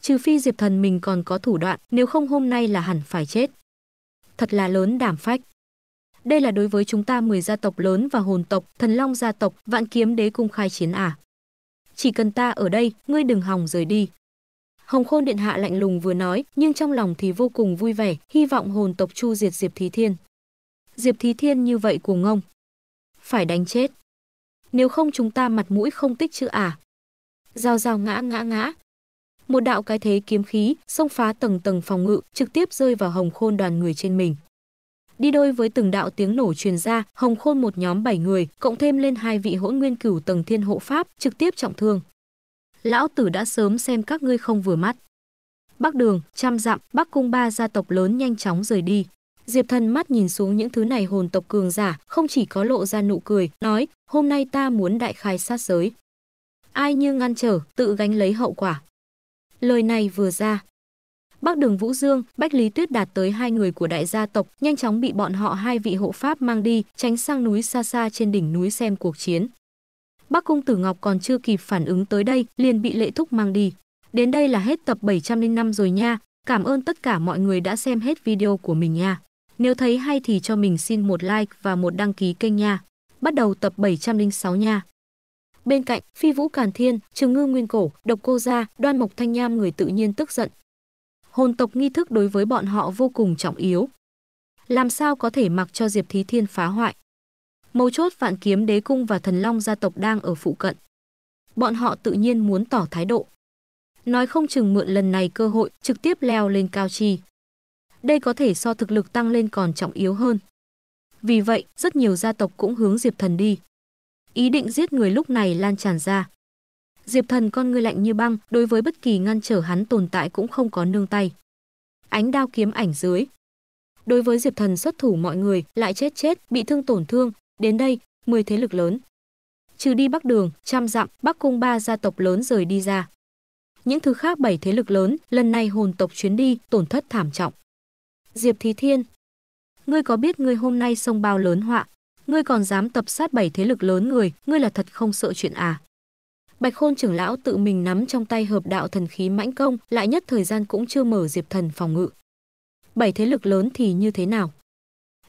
Trừ phi Diệp Thần mình còn có thủ đoạn, nếu không hôm nay là hẳn phải chết. Thật là lớn đảm phách. Đây là đối với chúng ta 10 gia tộc lớn và hồn tộc, thần long gia tộc, vạn kiếm đế cung khai chiến à chỉ cần ta ở đây, ngươi đừng hòng rời đi. Hồng Khôn Điện Hạ lạnh lùng vừa nói, nhưng trong lòng thì vô cùng vui vẻ, hy vọng hồn tộc Chu diệt Diệp Thí Thiên. Diệp Thí Thiên như vậy cuồng ngông. Phải đánh chết. Nếu không chúng ta mặt mũi không tích chữ à. Giao giao ngã ngã ngã. Một đạo cái thế kiếm khí, xông phá tầng tầng phòng ngự, trực tiếp rơi vào hồng khôn đoàn người trên mình đi đôi với từng đạo tiếng nổ truyền ra, Hồng Khôn một nhóm 7 người, cộng thêm lên hai vị hỗn nguyên cửu tầng thiên hộ pháp, trực tiếp trọng thương. Lão tử đã sớm xem các ngươi không vừa mắt. Bắc Đường, trăm dặm, Bắc Cung ba gia tộc lớn nhanh chóng rời đi. Diệp Thần mắt nhìn xuống những thứ này hồn tộc cường giả, không chỉ có lộ ra nụ cười, nói, hôm nay ta muốn đại khai sát giới. Ai như ngăn trở, tự gánh lấy hậu quả. Lời này vừa ra, Bắc Đường Vũ Dương, Bách Lý Tuyết đạt tới hai người của đại gia tộc, nhanh chóng bị bọn họ hai vị hộ pháp mang đi, tránh sang núi xa xa trên đỉnh núi xem cuộc chiến. Bắc Cung Tử Ngọc còn chưa kịp phản ứng tới đây, liền bị Lệ Thúc mang đi. Đến đây là hết tập 705 rồi nha, cảm ơn tất cả mọi người đã xem hết video của mình nha. Nếu thấy hay thì cho mình xin một like và một đăng ký kênh nha. Bắt đầu tập 706 nha. Bên cạnh, Phi Vũ Càn Thiên, Trừng Ngư Nguyên Cổ, Độc Cô Gia, Đoan Mộc Thanh Nham người tự nhiên tức giận, hồn tộc nghi thức đối với bọn họ vô cùng trọng yếu. Làm sao có thể mặc cho Diệp Thí Thiên phá hoại? Mấu chốt vạn kiếm đế cung và thần long gia tộc đang ở phụ cận. Bọn họ tự nhiên muốn tỏ thái độ. Nói không chừng mượn lần này cơ hội trực tiếp leo lên cao trì. Đây có thể so thực lực tăng lên còn trọng yếu hơn. Vì vậy, rất nhiều gia tộc cũng hướng Diệp Thần đi. Ý định giết người lúc này lan tràn ra. Diệp Thần con người lạnh như băng, đối với bất kỳ ngăn trở hắn tồn tại cũng không có nương tay. Ánh đao kiếm ảnh dưới. Đối với Diệp Thần xuất thủ mọi người, lại chết chết, bị thương tổn thương, đến đây, 10 thế lực lớn. Trừ đi Bắc Đường, trăm dặm, Bắc Cung ba gia tộc lớn rời đi ra. Những thứ khác bảy thế lực lớn, lần này hồn tộc chuyến đi, tổn thất thảm trọng. Diệp Thí Thiên, ngươi có biết ngươi hôm nay sông bao lớn họa, ngươi còn dám tập sát bảy thế lực lớn người, ngươi là thật không sợ chuyện à? Bạch Khôn trưởng lão tự mình nắm trong tay hợp đạo thần khí mãnh công, lại nhất thời gian cũng chưa mở Diệp Thần phòng ngự. Bảy thế lực lớn thì như thế nào?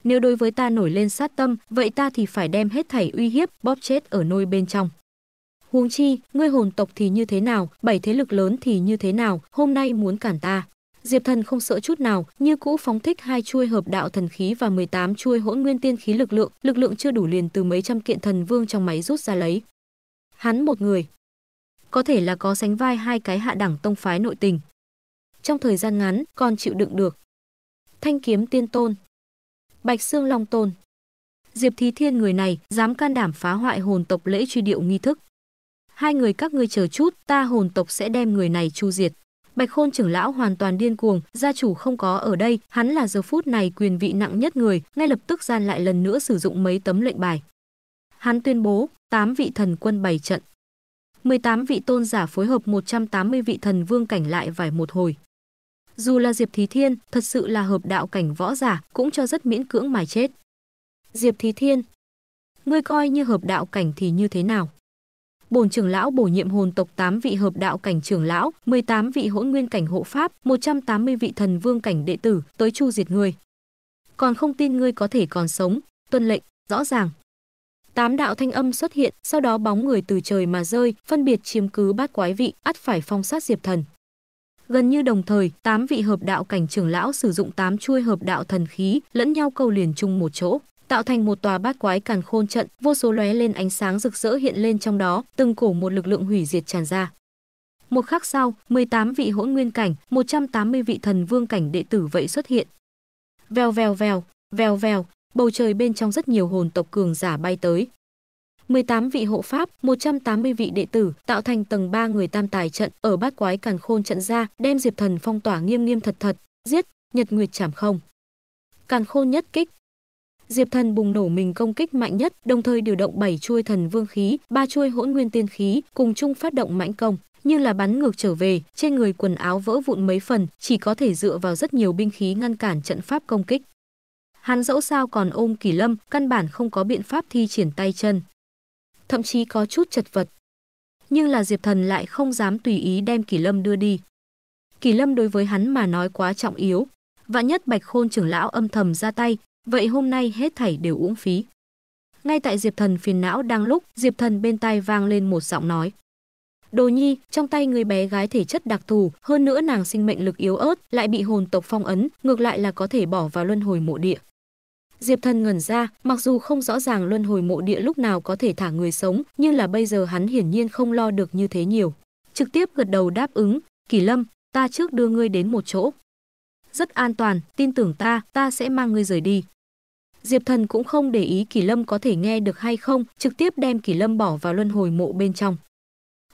Nếu đối với ta nổi lên sát tâm, vậy ta thì phải đem hết thảy uy hiếp, bóp chết ở nôi bên trong. Huống chi, ngươi hồn tộc thì như thế nào, bảy thế lực lớn thì như thế nào, hôm nay muốn cản ta. Diệp Thần không sợ chút nào, như cũ phóng thích hai chuôi hợp đạo thần khí và 18 chuôi hỗn nguyên tiên khí lực lượng, lực lượng chưa đủ liền từ mấy trăm kiện thần vương trong máy rút ra lấy. Hắn một người, có thể là có sánh vai hai cái hạ đẳng tông phái nội tình. Trong thời gian ngắn, con chịu đựng được. Thanh kiếm tiên tôn, Bạch Xương Long tôn. Diệp Thí Thiên người này dám can đảm phá hoại hồn tộc lễ truy điệu nghi thức. Hai người các ngươi chờ chút, ta hồn tộc sẽ đem người này chu diệt. Bạch Khôn trưởng lão hoàn toàn điên cuồng, gia chủ không có ở đây, hắn là giờ phút này quyền vị nặng nhất người, ngay lập tức gian lại lần nữa sử dụng mấy tấm lệnh bài. Hắn tuyên bố, tám vị thần quân bày trận. 18 vị tôn giả phối hợp 180 vị thần vương cảnh lại vài một hồi. Dù là Diệp Thí Thiên, thật sự là hợp đạo cảnh võ giả, cũng cho rất miễn cưỡng mà chết. Diệp Thí Thiên, ngươi coi như hợp đạo cảnh thì như thế nào? Bổn trưởng lão bổ nhiệm hồn tộc 8 vị hợp đạo cảnh trưởng lão, 18 vị hỗn nguyên cảnh hộ pháp, 180 vị thần vương cảnh đệ tử, tới chu diệt ngươi. Còn không tin ngươi có thể còn sống, tuân lệnh, rõ ràng. Tám đạo thanh âm xuất hiện, sau đó bóng người từ trời mà rơi, phân biệt chiếm cứ bát quái vị, ắt phải phong sát Diệp Thần. Gần như đồng thời, tám vị hợp đạo cảnh trưởng lão sử dụng tám chuôi hợp đạo thần khí, lẫn nhau câu liền chung một chỗ, tạo thành một tòa bát quái càn khôn trận, vô số lóe lên ánh sáng rực rỡ hiện lên trong đó, từng cổ một lực lượng hủy diệt tràn ra. Một khắc sau, 18 vị hỗn nguyên cảnh, 180 vị thần vương cảnh đệ tử vậy xuất hiện. Vèo vèo vèo, vèo vèo, Bầu trời bên trong rất nhiều hồn tộc cường giả bay tới. 18 vị hộ pháp, 180 vị đệ tử tạo thành tầng 3 người tam tài trận ở bát quái càn khôn trận ra, đem Diệp Thần phong tỏa nghiêm nghiêm thật thật, giết, nhật nguyệt chảm không. Càn khôn nhất kích. Diệp Thần bùng nổ mình công kích mạnh nhất, đồng thời điều động 7 chuôi thần vương khí, 3 chuôi hỗn nguyên tiên khí, cùng chung phát động mãnh công, như là bắn ngược trở về, trên người quần áo vỡ vụn mấy phần, chỉ có thể dựa vào rất nhiều binh khí ngăn cản trận pháp công kích. Hắn dẫu sao còn ôm kỷ Lâm, căn bản không có biện pháp thi triển tay chân. Thậm chí có chút chật vật. Nhưng là Diệp Thần lại không dám tùy ý đem kỷ Lâm đưa đi. kỷ Lâm đối với hắn mà nói quá trọng yếu. Vạn nhất Bạch Khôn trưởng lão âm thầm ra tay, vậy hôm nay hết thảy đều uống phí. Ngay tại Diệp Thần phiền não đang lúc, Diệp Thần bên tai vang lên một giọng nói. Đồ Nhi, trong tay người bé gái thể chất đặc thù, hơn nữa nàng sinh mệnh lực yếu ớt, lại bị hồn tộc phong ấn, ngược lại là có thể bỏ vào luân hồi mộ địa. Diệp Thần ngẩn ra, mặc dù không rõ ràng luân hồi mộ địa lúc nào có thể thả người sống, nhưng là bây giờ hắn hiển nhiên không lo được như thế nhiều. Trực tiếp gật đầu đáp ứng, "Kỳ Lâm, ta trước đưa ngươi đến một chỗ. Rất an toàn, tin tưởng ta, ta sẽ mang ngươi rời đi." Diệp Thần cũng không để ý Kỳ Lâm có thể nghe được hay không, trực tiếp đem Kỳ Lâm bỏ vào luân hồi mộ bên trong.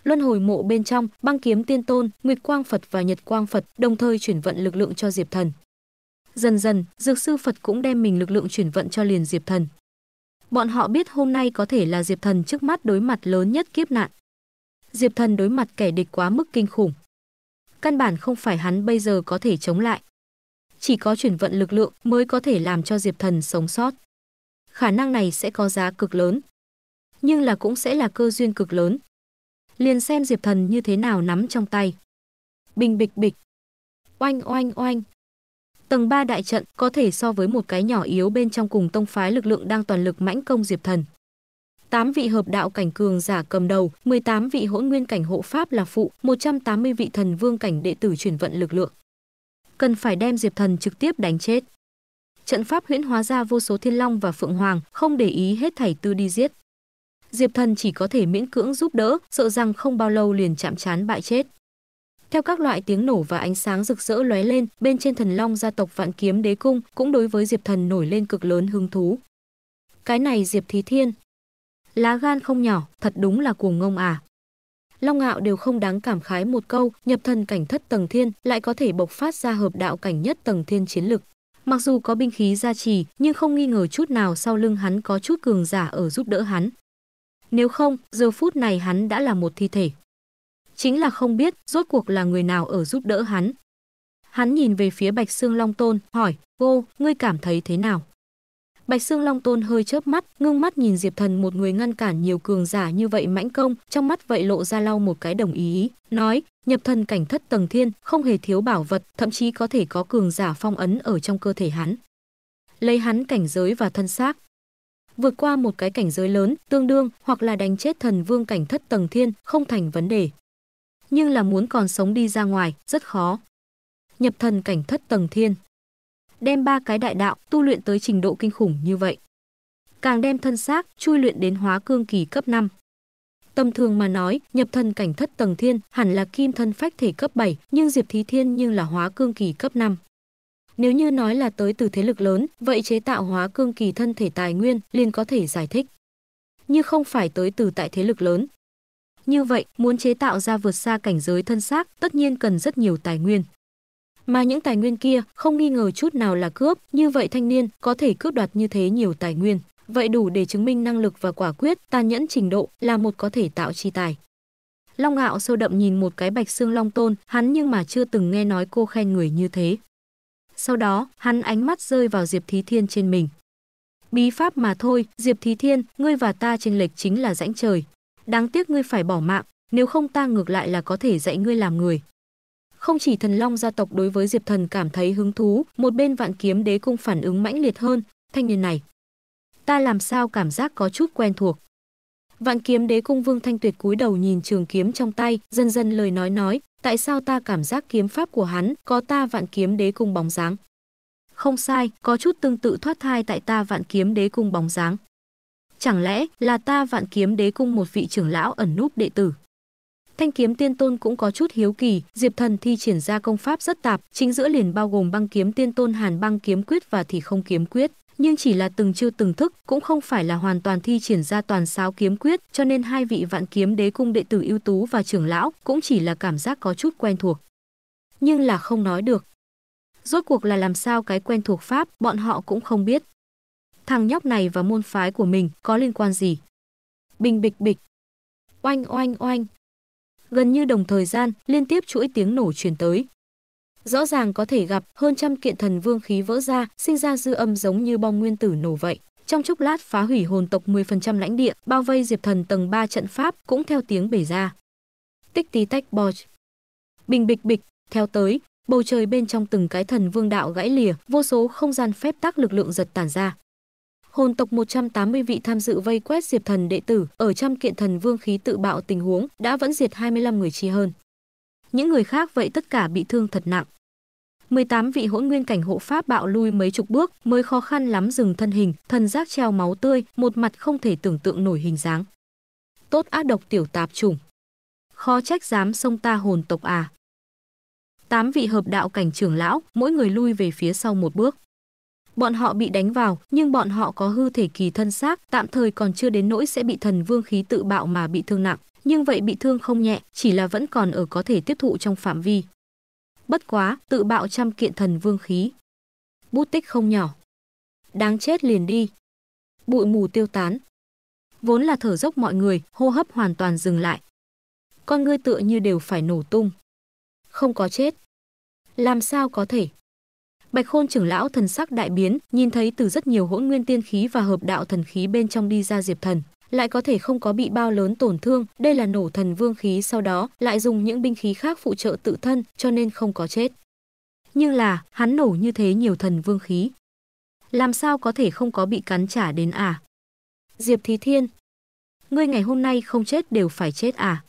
Luân hồi mộ bên trong, băng kiếm tiên tôn, nguyệt quang Phật và nhật quang Phật đồng thời chuyển vận lực lượng cho Diệp Thần. Dần dần, Dược sư Phật cũng đem mình lực lượng chuyển vận cho liền Diệp Thần. Bọn họ biết hôm nay có thể là Diệp Thần trước mắt đối mặt lớn nhất kiếp nạn. Diệp Thần đối mặt kẻ địch quá mức kinh khủng. Căn bản không phải hắn bây giờ có thể chống lại. Chỉ có chuyển vận lực lượng mới có thể làm cho Diệp Thần sống sót. Khả năng này sẽ có giá cực lớn, nhưng là cũng sẽ là cơ duyên cực lớn. Liền xem Diệp Thần như thế nào nắm trong tay. Bình bịch bịch. Oanh oanh oanh. Tầng 3 đại trận có thể so với một cái nhỏ yếu bên trong cùng tông phái lực lượng đang toàn lực mãnh công Diệp Thần. 8 vị hợp đạo cảnh cường giả cầm đầu, 18 vị hỗn nguyên cảnh hộ pháp là phụ, 180 vị thần vương cảnh đệ tử chuyển vận lực lượng. Cần phải đem Diệp Thần trực tiếp đánh chết. Trận pháp huyễn hóa ra vô số thiên long và phượng hoàng, không để ý hết thảy tư đi giết. Diệp Thần chỉ có thể miễn cưỡng giúp đỡ, sợ rằng không bao lâu liền chạm trán bại chết. Theo các loại tiếng nổ và ánh sáng rực rỡ lóe lên, bên trên thần long gia tộc Vạn Kiếm Đế Cung cũng đối với Diệp Thần nổi lên cực lớn hứng thú. Cái này Diệp Thí Thiên, lá gan không nhỏ, thật đúng là cuồng ngông à. Long ngạo đều không đáng cảm khái một câu, nhập thần cảnh thất tầng thiên lại có thể bộc phát ra hợp đạo cảnh nhất tầng thiên chiến lực. Mặc dù có binh khí gia trì, nhưng không nghi ngờ chút nào sau lưng hắn có chút cường giả ở giúp đỡ hắn. Nếu không, giờ phút này hắn đã là một thi thể chính là không biết rốt cuộc là người nào ở giúp đỡ hắn. Hắn nhìn về phía Bạch Sương Long Tôn, hỏi, cô, ngươi cảm thấy thế nào? Bạch Sương Long Tôn hơi chớp mắt, ngưng mắt nhìn Diệp Thần một người ngăn cản nhiều cường giả như vậy mãnh công, trong mắt vậy lộ ra lau một cái đồng ý, nói, nhập thần cảnh thất tầng thiên, không hề thiếu bảo vật, thậm chí có thể có cường giả phong ấn ở trong cơ thể hắn. Lấy hắn cảnh giới và thân xác, vượt qua một cái cảnh giới lớn, tương đương, hoặc là đánh chết thần vương cảnh thất tầng thiên, không thành vấn đề nhưng là muốn còn sống đi ra ngoài rất khó. Nhập thần cảnh thất tầng thiên, đem ba cái đại đạo tu luyện tới trình độ kinh khủng như vậy. Càng đem thân xác chui luyện đến hóa cương kỳ cấp 5. Tầm thường mà nói, nhập thần cảnh thất tầng thiên hẳn là kim thân phách thể cấp 7, nhưng Diệp Thí Thiên nhưng là hóa cương kỳ cấp 5. Nếu như nói là tới từ thế lực lớn, vậy chế tạo hóa cương kỳ thân thể tài nguyên liền có thể giải thích. Như không phải tới từ tại thế lực lớn, như vậy, muốn chế tạo ra vượt xa cảnh giới thân xác, tất nhiên cần rất nhiều tài nguyên. Mà những tài nguyên kia không nghi ngờ chút nào là cướp, như vậy thanh niên có thể cướp đoạt như thế nhiều tài nguyên. Vậy đủ để chứng minh năng lực và quả quyết, tàn nhẫn trình độ là một có thể tạo chi tài. Long Hạo sâu đậm nhìn một cái bạch xương long tôn, hắn nhưng mà chưa từng nghe nói cô khen người như thế. Sau đó, hắn ánh mắt rơi vào Diệp Thí Thiên trên mình. Bí pháp mà thôi, Diệp Thí Thiên, ngươi và ta trên lệch chính là rãnh trời, đáng tiếc ngươi phải bỏ mạng, nếu không ta ngược lại là có thể dạy ngươi làm người. Không chỉ thần long gia tộc đối với Diệp Thần cảm thấy hứng thú, một bên vạn kiếm đế cung phản ứng mãnh liệt hơn, thanh niên này. Ta làm sao cảm giác có chút quen thuộc. Vạn kiếm đế cung vương thanh tuyệt cúi đầu nhìn trường kiếm trong tay, dần dần lời nói nói, tại sao ta cảm giác kiếm pháp của hắn có ta vạn kiếm đế cung bóng dáng. Không sai, có chút tương tự thoát thai tại ta vạn kiếm đế cung bóng dáng. Chẳng lẽ là ta vạn kiếm đế cung một vị trưởng lão ẩn núp đệ tử? Thanh kiếm tiên tôn cũng có chút hiếu kỳ, Diệp Thần thi triển ra công pháp rất tạp, chính giữa liền bao gồm băng kiếm tiên tôn Hàn băng kiếm quyết và thì không kiếm quyết, nhưng chỉ là từng chiêu từng thức, cũng không phải là hoàn toàn thi triển ra toàn sáo kiếm quyết, cho nên hai vị vạn kiếm đế cung đệ tử ưu tú và trưởng lão cũng chỉ là cảm giác có chút quen thuộc. Nhưng là không nói được. Rốt cuộc là làm sao cái quen thuộc pháp, bọn họ cũng không biết thằng nhóc này và môn phái của mình có liên quan gì. Bình bịch bịch. Oanh oanh oanh. Gần như đồng thời gian, liên tiếp chuỗi tiếng nổ truyền tới. Rõ ràng có thể gặp hơn trăm kiện thần vương khí vỡ ra, sinh ra dư âm giống như bom nguyên tử nổ vậy. Trong chốc lát phá hủy hồn tộc 10% lãnh địa, bao vây Diệp Thần tầng 3 trận pháp cũng theo tiếng bể ra. Tích tí tách bọt Bình bịch bịch, theo tới, bầu trời bên trong từng cái thần vương đạo gãy lìa, vô số không gian phép tác lực lượng giật tản ra hồn tộc 180 vị tham dự vây quét diệp thần đệ tử ở trăm kiện thần vương khí tự bạo tình huống đã vẫn diệt 25 người chi hơn. Những người khác vậy tất cả bị thương thật nặng. 18 vị hỗn nguyên cảnh hộ pháp bạo lui mấy chục bước mới khó khăn lắm dừng thân hình, thần giác treo máu tươi, một mặt không thể tưởng tượng nổi hình dáng. Tốt ác độc tiểu tạp chủng. Khó trách dám xông ta hồn tộc à. Tám vị hợp đạo cảnh trưởng lão, mỗi người lui về phía sau một bước bọn họ bị đánh vào, nhưng bọn họ có hư thể kỳ thân xác, tạm thời còn chưa đến nỗi sẽ bị thần vương khí tự bạo mà bị thương nặng, nhưng vậy bị thương không nhẹ, chỉ là vẫn còn ở có thể tiếp thụ trong phạm vi. Bất quá, tự bạo trăm kiện thần vương khí. Bút tích không nhỏ. Đáng chết liền đi. Bụi mù tiêu tán. Vốn là thở dốc mọi người, hô hấp hoàn toàn dừng lại. Con ngươi tựa như đều phải nổ tung. Không có chết. Làm sao có thể? Bạch Khôn trưởng lão thần sắc đại biến, nhìn thấy từ rất nhiều hỗn nguyên tiên khí và hợp đạo thần khí bên trong đi ra Diệp Thần, lại có thể không có bị bao lớn tổn thương, đây là nổ thần vương khí sau đó lại dùng những binh khí khác phụ trợ tự thân, cho nên không có chết. Nhưng là, hắn nổ như thế nhiều thần vương khí, làm sao có thể không có bị cắn trả đến à? Diệp Thí Thiên, ngươi ngày hôm nay không chết đều phải chết à?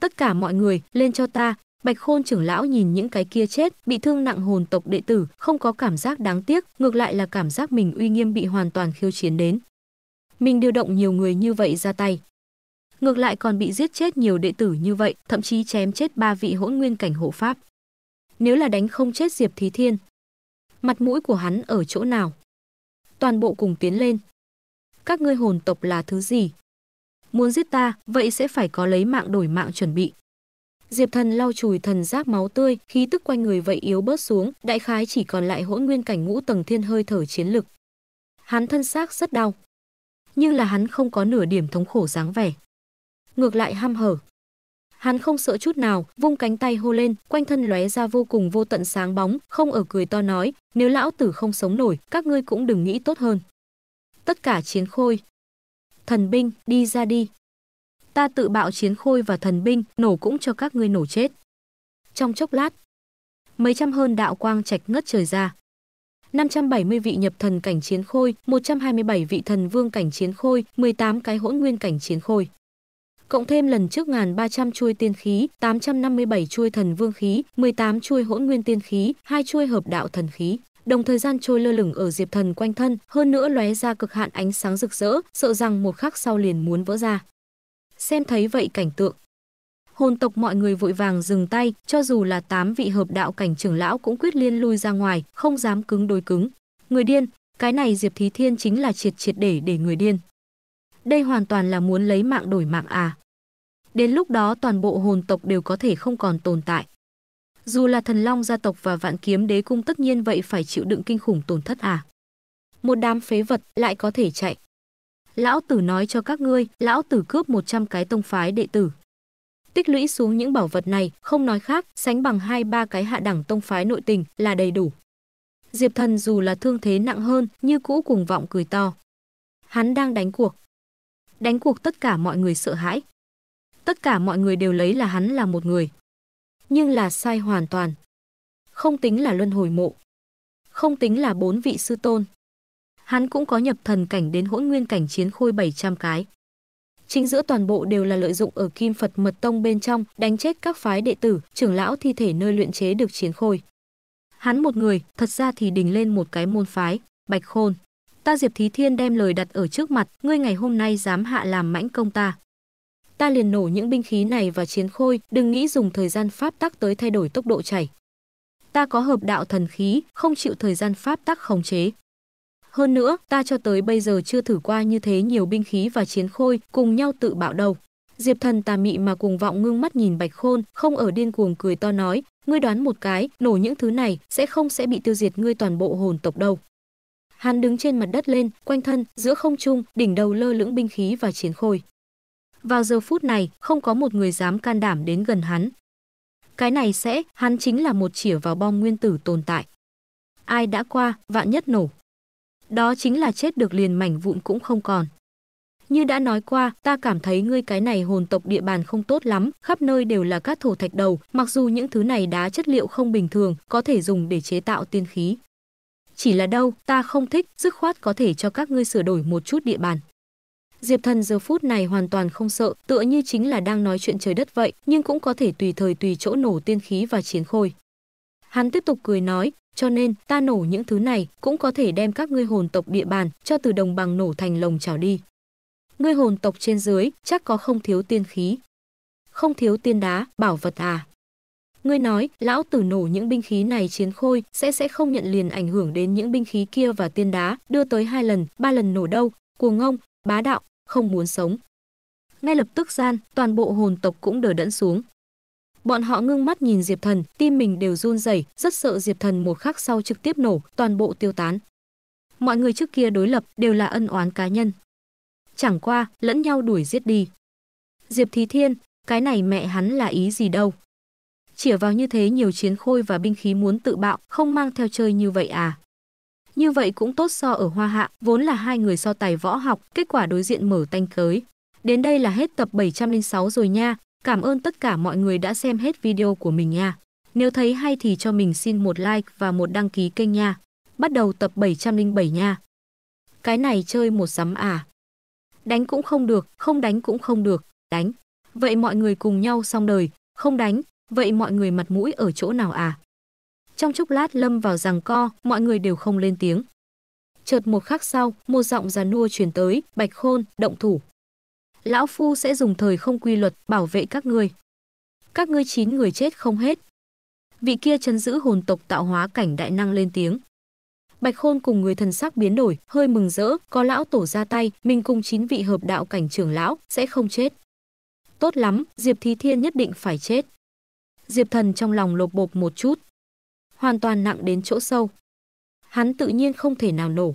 Tất cả mọi người lên cho ta, Bạch Khôn trưởng lão nhìn những cái kia chết, bị thương nặng hồn tộc đệ tử, không có cảm giác đáng tiếc, ngược lại là cảm giác mình uy nghiêm bị hoàn toàn khiêu chiến đến. Mình điều động nhiều người như vậy ra tay. Ngược lại còn bị giết chết nhiều đệ tử như vậy, thậm chí chém chết ba vị hỗn nguyên cảnh hộ pháp. Nếu là đánh không chết Diệp Thí Thiên, mặt mũi của hắn ở chỗ nào? Toàn bộ cùng tiến lên. Các ngươi hồn tộc là thứ gì? Muốn giết ta, vậy sẽ phải có lấy mạng đổi mạng chuẩn bị Diệp Thần lau chùi thần giác máu tươi, khí tức quanh người vậy yếu bớt xuống, đại khái chỉ còn lại hỗn nguyên cảnh ngũ tầng thiên hơi thở chiến lực. Hắn thân xác rất đau, nhưng là hắn không có nửa điểm thống khổ dáng vẻ. Ngược lại ham hở. Hắn không sợ chút nào, vung cánh tay hô lên, quanh thân lóe ra vô cùng vô tận sáng bóng, không ở cười to nói, nếu lão tử không sống nổi, các ngươi cũng đừng nghĩ tốt hơn. Tất cả chiến khôi. Thần binh, đi ra đi ta tự bạo chiến khôi và thần binh, nổ cũng cho các ngươi nổ chết. Trong chốc lát, mấy trăm hơn đạo quang trạch ngất trời ra. 570 vị nhập thần cảnh chiến khôi, 127 vị thần vương cảnh chiến khôi, 18 cái hỗn nguyên cảnh chiến khôi. Cộng thêm lần trước ngàn 1300 chuôi tiên khí, 857 chuôi thần vương khí, 18 chuôi hỗn nguyên tiên khí, hai chuôi hợp đạo thần khí, đồng thời gian trôi lơ lửng ở diệp thần quanh thân hơn nữa lóe ra cực hạn ánh sáng rực rỡ sợ rằng một khắc sau liền muốn vỡ ra xem thấy vậy cảnh tượng. Hồn tộc mọi người vội vàng dừng tay, cho dù là tám vị hợp đạo cảnh trưởng lão cũng quyết liên lui ra ngoài, không dám cứng đối cứng. Người điên, cái này Diệp Thí Thiên chính là triệt triệt để để người điên. Đây hoàn toàn là muốn lấy mạng đổi mạng à. Đến lúc đó toàn bộ hồn tộc đều có thể không còn tồn tại. Dù là thần long gia tộc và vạn kiếm đế cung tất nhiên vậy phải chịu đựng kinh khủng tổn thất à. Một đám phế vật lại có thể chạy. Lão tử nói cho các ngươi, lão tử cướp 100 cái tông phái đệ tử. Tích lũy xuống những bảo vật này, không nói khác, sánh bằng hai ba cái hạ đẳng tông phái nội tình là đầy đủ. Diệp Thần dù là thương thế nặng hơn, như cũ cùng vọng cười to. Hắn đang đánh cuộc. Đánh cuộc tất cả mọi người sợ hãi. Tất cả mọi người đều lấy là hắn là một người. Nhưng là sai hoàn toàn. Không tính là luân hồi mộ. Không tính là bốn vị sư tôn hắn cũng có nhập thần cảnh đến hỗn nguyên cảnh chiến khôi 700 cái. Chính giữa toàn bộ đều là lợi dụng ở Kim Phật Mật Tông bên trong, đánh chết các phái đệ tử, trưởng lão thi thể nơi luyện chế được chiến khôi. Hắn một người, thật ra thì đình lên một cái môn phái, Bạch Khôn. Ta Diệp Thí Thiên đem lời đặt ở trước mặt, ngươi ngày hôm nay dám hạ làm mãnh công ta. Ta liền nổ những binh khí này và chiến khôi, đừng nghĩ dùng thời gian pháp tắc tới thay đổi tốc độ chảy. Ta có hợp đạo thần khí, không chịu thời gian pháp tắc khống chế. Hơn nữa, ta cho tới bây giờ chưa thử qua như thế nhiều binh khí và chiến khôi cùng nhau tự bạo đầu. Diệp thần tà mị mà cùng vọng ngưng mắt nhìn bạch khôn, không ở điên cuồng cười to nói, ngươi đoán một cái, nổ những thứ này sẽ không sẽ bị tiêu diệt ngươi toàn bộ hồn tộc đâu. Hắn đứng trên mặt đất lên, quanh thân, giữa không trung, đỉnh đầu lơ lưỡng binh khí và chiến khôi. Vào giờ phút này, không có một người dám can đảm đến gần hắn. Cái này sẽ, hắn chính là một chỉa vào bom nguyên tử tồn tại. Ai đã qua, vạn nhất nổ đó chính là chết được liền mảnh vụn cũng không còn. Như đã nói qua, ta cảm thấy ngươi cái này hồn tộc địa bàn không tốt lắm, khắp nơi đều là các thổ thạch đầu, mặc dù những thứ này đá chất liệu không bình thường, có thể dùng để chế tạo tiên khí. Chỉ là đâu, ta không thích, dứt khoát có thể cho các ngươi sửa đổi một chút địa bàn. Diệp Thần giờ phút này hoàn toàn không sợ, tựa như chính là đang nói chuyện trời đất vậy, nhưng cũng có thể tùy thời tùy chỗ nổ tiên khí và chiến khôi. Hắn tiếp tục cười nói, cho nên, ta nổ những thứ này cũng có thể đem các ngươi hồn tộc địa bàn cho từ đồng bằng nổ thành lồng trào đi. Ngươi hồn tộc trên dưới chắc có không thiếu tiên khí. Không thiếu tiên đá, bảo vật à. Ngươi nói, lão tử nổ những binh khí này chiến khôi sẽ sẽ không nhận liền ảnh hưởng đến những binh khí kia và tiên đá, đưa tới hai lần, ba lần nổ đâu, cuồng ngông, bá đạo, không muốn sống. Ngay lập tức gian, toàn bộ hồn tộc cũng đờ đẫn xuống, Bọn họ ngưng mắt nhìn Diệp Thần, tim mình đều run rẩy, rất sợ Diệp Thần một khắc sau trực tiếp nổ, toàn bộ tiêu tán. Mọi người trước kia đối lập đều là ân oán cá nhân. Chẳng qua, lẫn nhau đuổi giết đi. Diệp Thí Thiên, cái này mẹ hắn là ý gì đâu? Chỉa vào như thế nhiều chiến khôi và binh khí muốn tự bạo, không mang theo chơi như vậy à? Như vậy cũng tốt so ở Hoa Hạ, vốn là hai người so tài võ học, kết quả đối diện mở tanh cới. Đến đây là hết tập 706 rồi nha, Cảm ơn tất cả mọi người đã xem hết video của mình nha. Nếu thấy hay thì cho mình xin một like và một đăng ký kênh nha. Bắt đầu tập 707 nha. Cái này chơi một sắm à? Đánh cũng không được, không đánh cũng không được, đánh. Vậy mọi người cùng nhau xong đời, không đánh, vậy mọi người mặt mũi ở chỗ nào à? Trong chốc lát lâm vào rằng co, mọi người đều không lên tiếng. Chợt một khắc sau, một giọng già nua truyền tới, Bạch Khôn, động thủ lão phu sẽ dùng thời không quy luật bảo vệ các ngươi. Các ngươi chín người chết không hết. Vị kia chấn giữ hồn tộc tạo hóa cảnh đại năng lên tiếng. Bạch Khôn cùng người thần sắc biến đổi, hơi mừng rỡ, có lão tổ ra tay, mình cùng chín vị hợp đạo cảnh trưởng lão sẽ không chết. Tốt lắm, Diệp Thí Thiên nhất định phải chết. Diệp Thần trong lòng lột bột một chút, hoàn toàn nặng đến chỗ sâu. Hắn tự nhiên không thể nào nổ.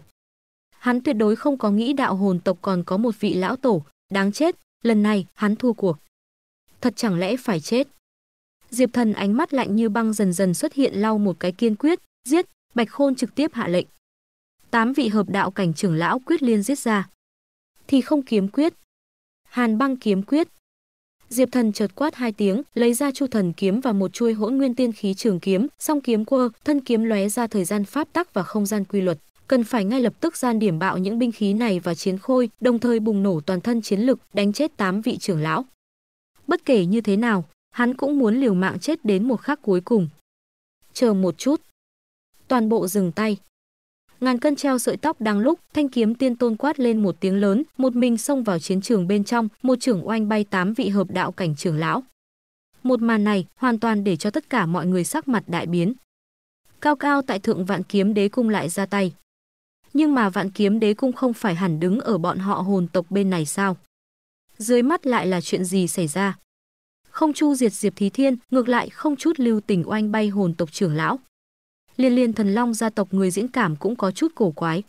Hắn tuyệt đối không có nghĩ đạo hồn tộc còn có một vị lão tổ, Đáng chết, lần này hắn thua cuộc. Thật chẳng lẽ phải chết? Diệp Thần ánh mắt lạnh như băng dần dần xuất hiện lau một cái kiên quyết, giết, Bạch Khôn trực tiếp hạ lệnh. Tám vị hợp đạo cảnh trưởng lão quyết liên giết ra. Thì không kiếm quyết. Hàn băng kiếm quyết. Diệp Thần chợt quát hai tiếng, lấy ra Chu Thần kiếm và một chuôi Hỗn Nguyên Tiên khí trường kiếm, song kiếm quơ, thân kiếm lóe ra thời gian pháp tắc và không gian quy luật cần phải ngay lập tức gian điểm bạo những binh khí này và chiến khôi, đồng thời bùng nổ toàn thân chiến lực, đánh chết 8 vị trưởng lão. Bất kể như thế nào, hắn cũng muốn liều mạng chết đến một khắc cuối cùng. Chờ một chút. Toàn bộ dừng tay. Ngàn cân treo sợi tóc đang lúc, thanh kiếm tiên tôn quát lên một tiếng lớn, một mình xông vào chiến trường bên trong, một trưởng oanh bay tám vị hợp đạo cảnh trưởng lão. Một màn này hoàn toàn để cho tất cả mọi người sắc mặt đại biến. Cao cao tại thượng vạn kiếm đế cung lại ra tay nhưng mà vạn kiếm đế cũng không phải hẳn đứng ở bọn họ hồn tộc bên này sao? Dưới mắt lại là chuyện gì xảy ra? Không chu diệt Diệp Thí Thiên, ngược lại không chút lưu tình oanh bay hồn tộc trưởng lão. Liên liên thần long gia tộc người diễn cảm cũng có chút cổ quái.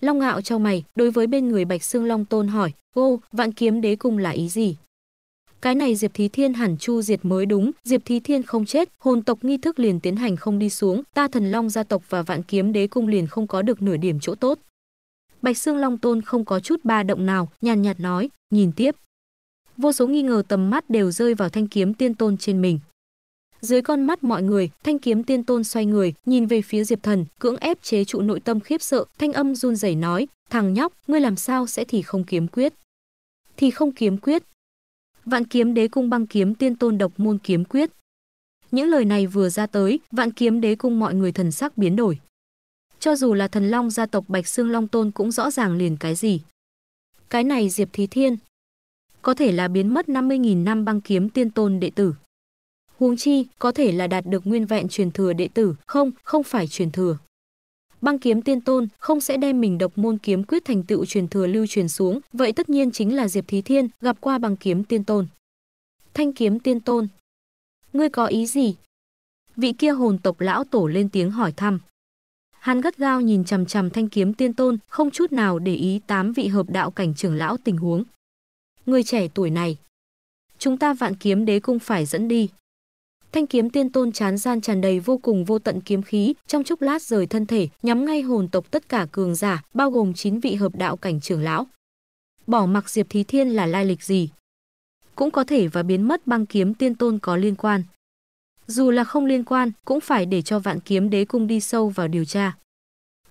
Long ngạo cho mày, đối với bên người Bạch Xương Long Tôn hỏi, ô, vạn kiếm đế cùng là ý gì? Cái này Diệp Thí Thiên hẳn chu diệt mới đúng, Diệp Thí Thiên không chết, hồn tộc nghi thức liền tiến hành không đi xuống, ta thần long gia tộc và vạn kiếm đế cung liền không có được nửa điểm chỗ tốt. Bạch Xương Long Tôn không có chút ba động nào, nhàn nhạt nói, nhìn tiếp. Vô số nghi ngờ tầm mắt đều rơi vào thanh kiếm tiên tôn trên mình. Dưới con mắt mọi người, thanh kiếm tiên tôn xoay người, nhìn về phía Diệp Thần, cưỡng ép chế trụ nội tâm khiếp sợ, thanh âm run rẩy nói, thằng nhóc, ngươi làm sao sẽ thì không kiếm quyết. Thì không kiếm quyết, Vạn Kiếm Đế Cung băng kiếm tiên tôn độc môn kiếm quyết. Những lời này vừa ra tới, Vạn Kiếm Đế Cung mọi người thần sắc biến đổi. Cho dù là thần long gia tộc Bạch Xương Long Tôn cũng rõ ràng liền cái gì. Cái này Diệp Thí Thiên, có thể là biến mất 50.000 năm băng kiếm tiên tôn đệ tử. Huống chi, có thể là đạt được nguyên vẹn truyền thừa đệ tử, không, không phải truyền thừa băng kiếm tiên tôn không sẽ đem mình độc môn kiếm quyết thành tựu truyền thừa lưu truyền xuống, vậy tất nhiên chính là Diệp Thí Thiên gặp qua băng kiếm tiên tôn. Thanh kiếm tiên tôn. Ngươi có ý gì? Vị kia hồn tộc lão tổ lên tiếng hỏi thăm. Hắn gắt gao nhìn chằm chằm thanh kiếm tiên tôn, không chút nào để ý tám vị hợp đạo cảnh trưởng lão tình huống. Người trẻ tuổi này, chúng ta vạn kiếm đế cung phải dẫn đi. Thanh kiếm tiên tôn chán gian tràn đầy vô cùng vô tận kiếm khí, trong chốc lát rời thân thể, nhắm ngay hồn tộc tất cả cường giả, bao gồm 9 vị hợp đạo cảnh trưởng lão. Bỏ mặc Diệp Thí Thiên là lai lịch gì, cũng có thể và biến mất băng kiếm tiên tôn có liên quan. Dù là không liên quan, cũng phải để cho vạn kiếm đế cung đi sâu vào điều tra.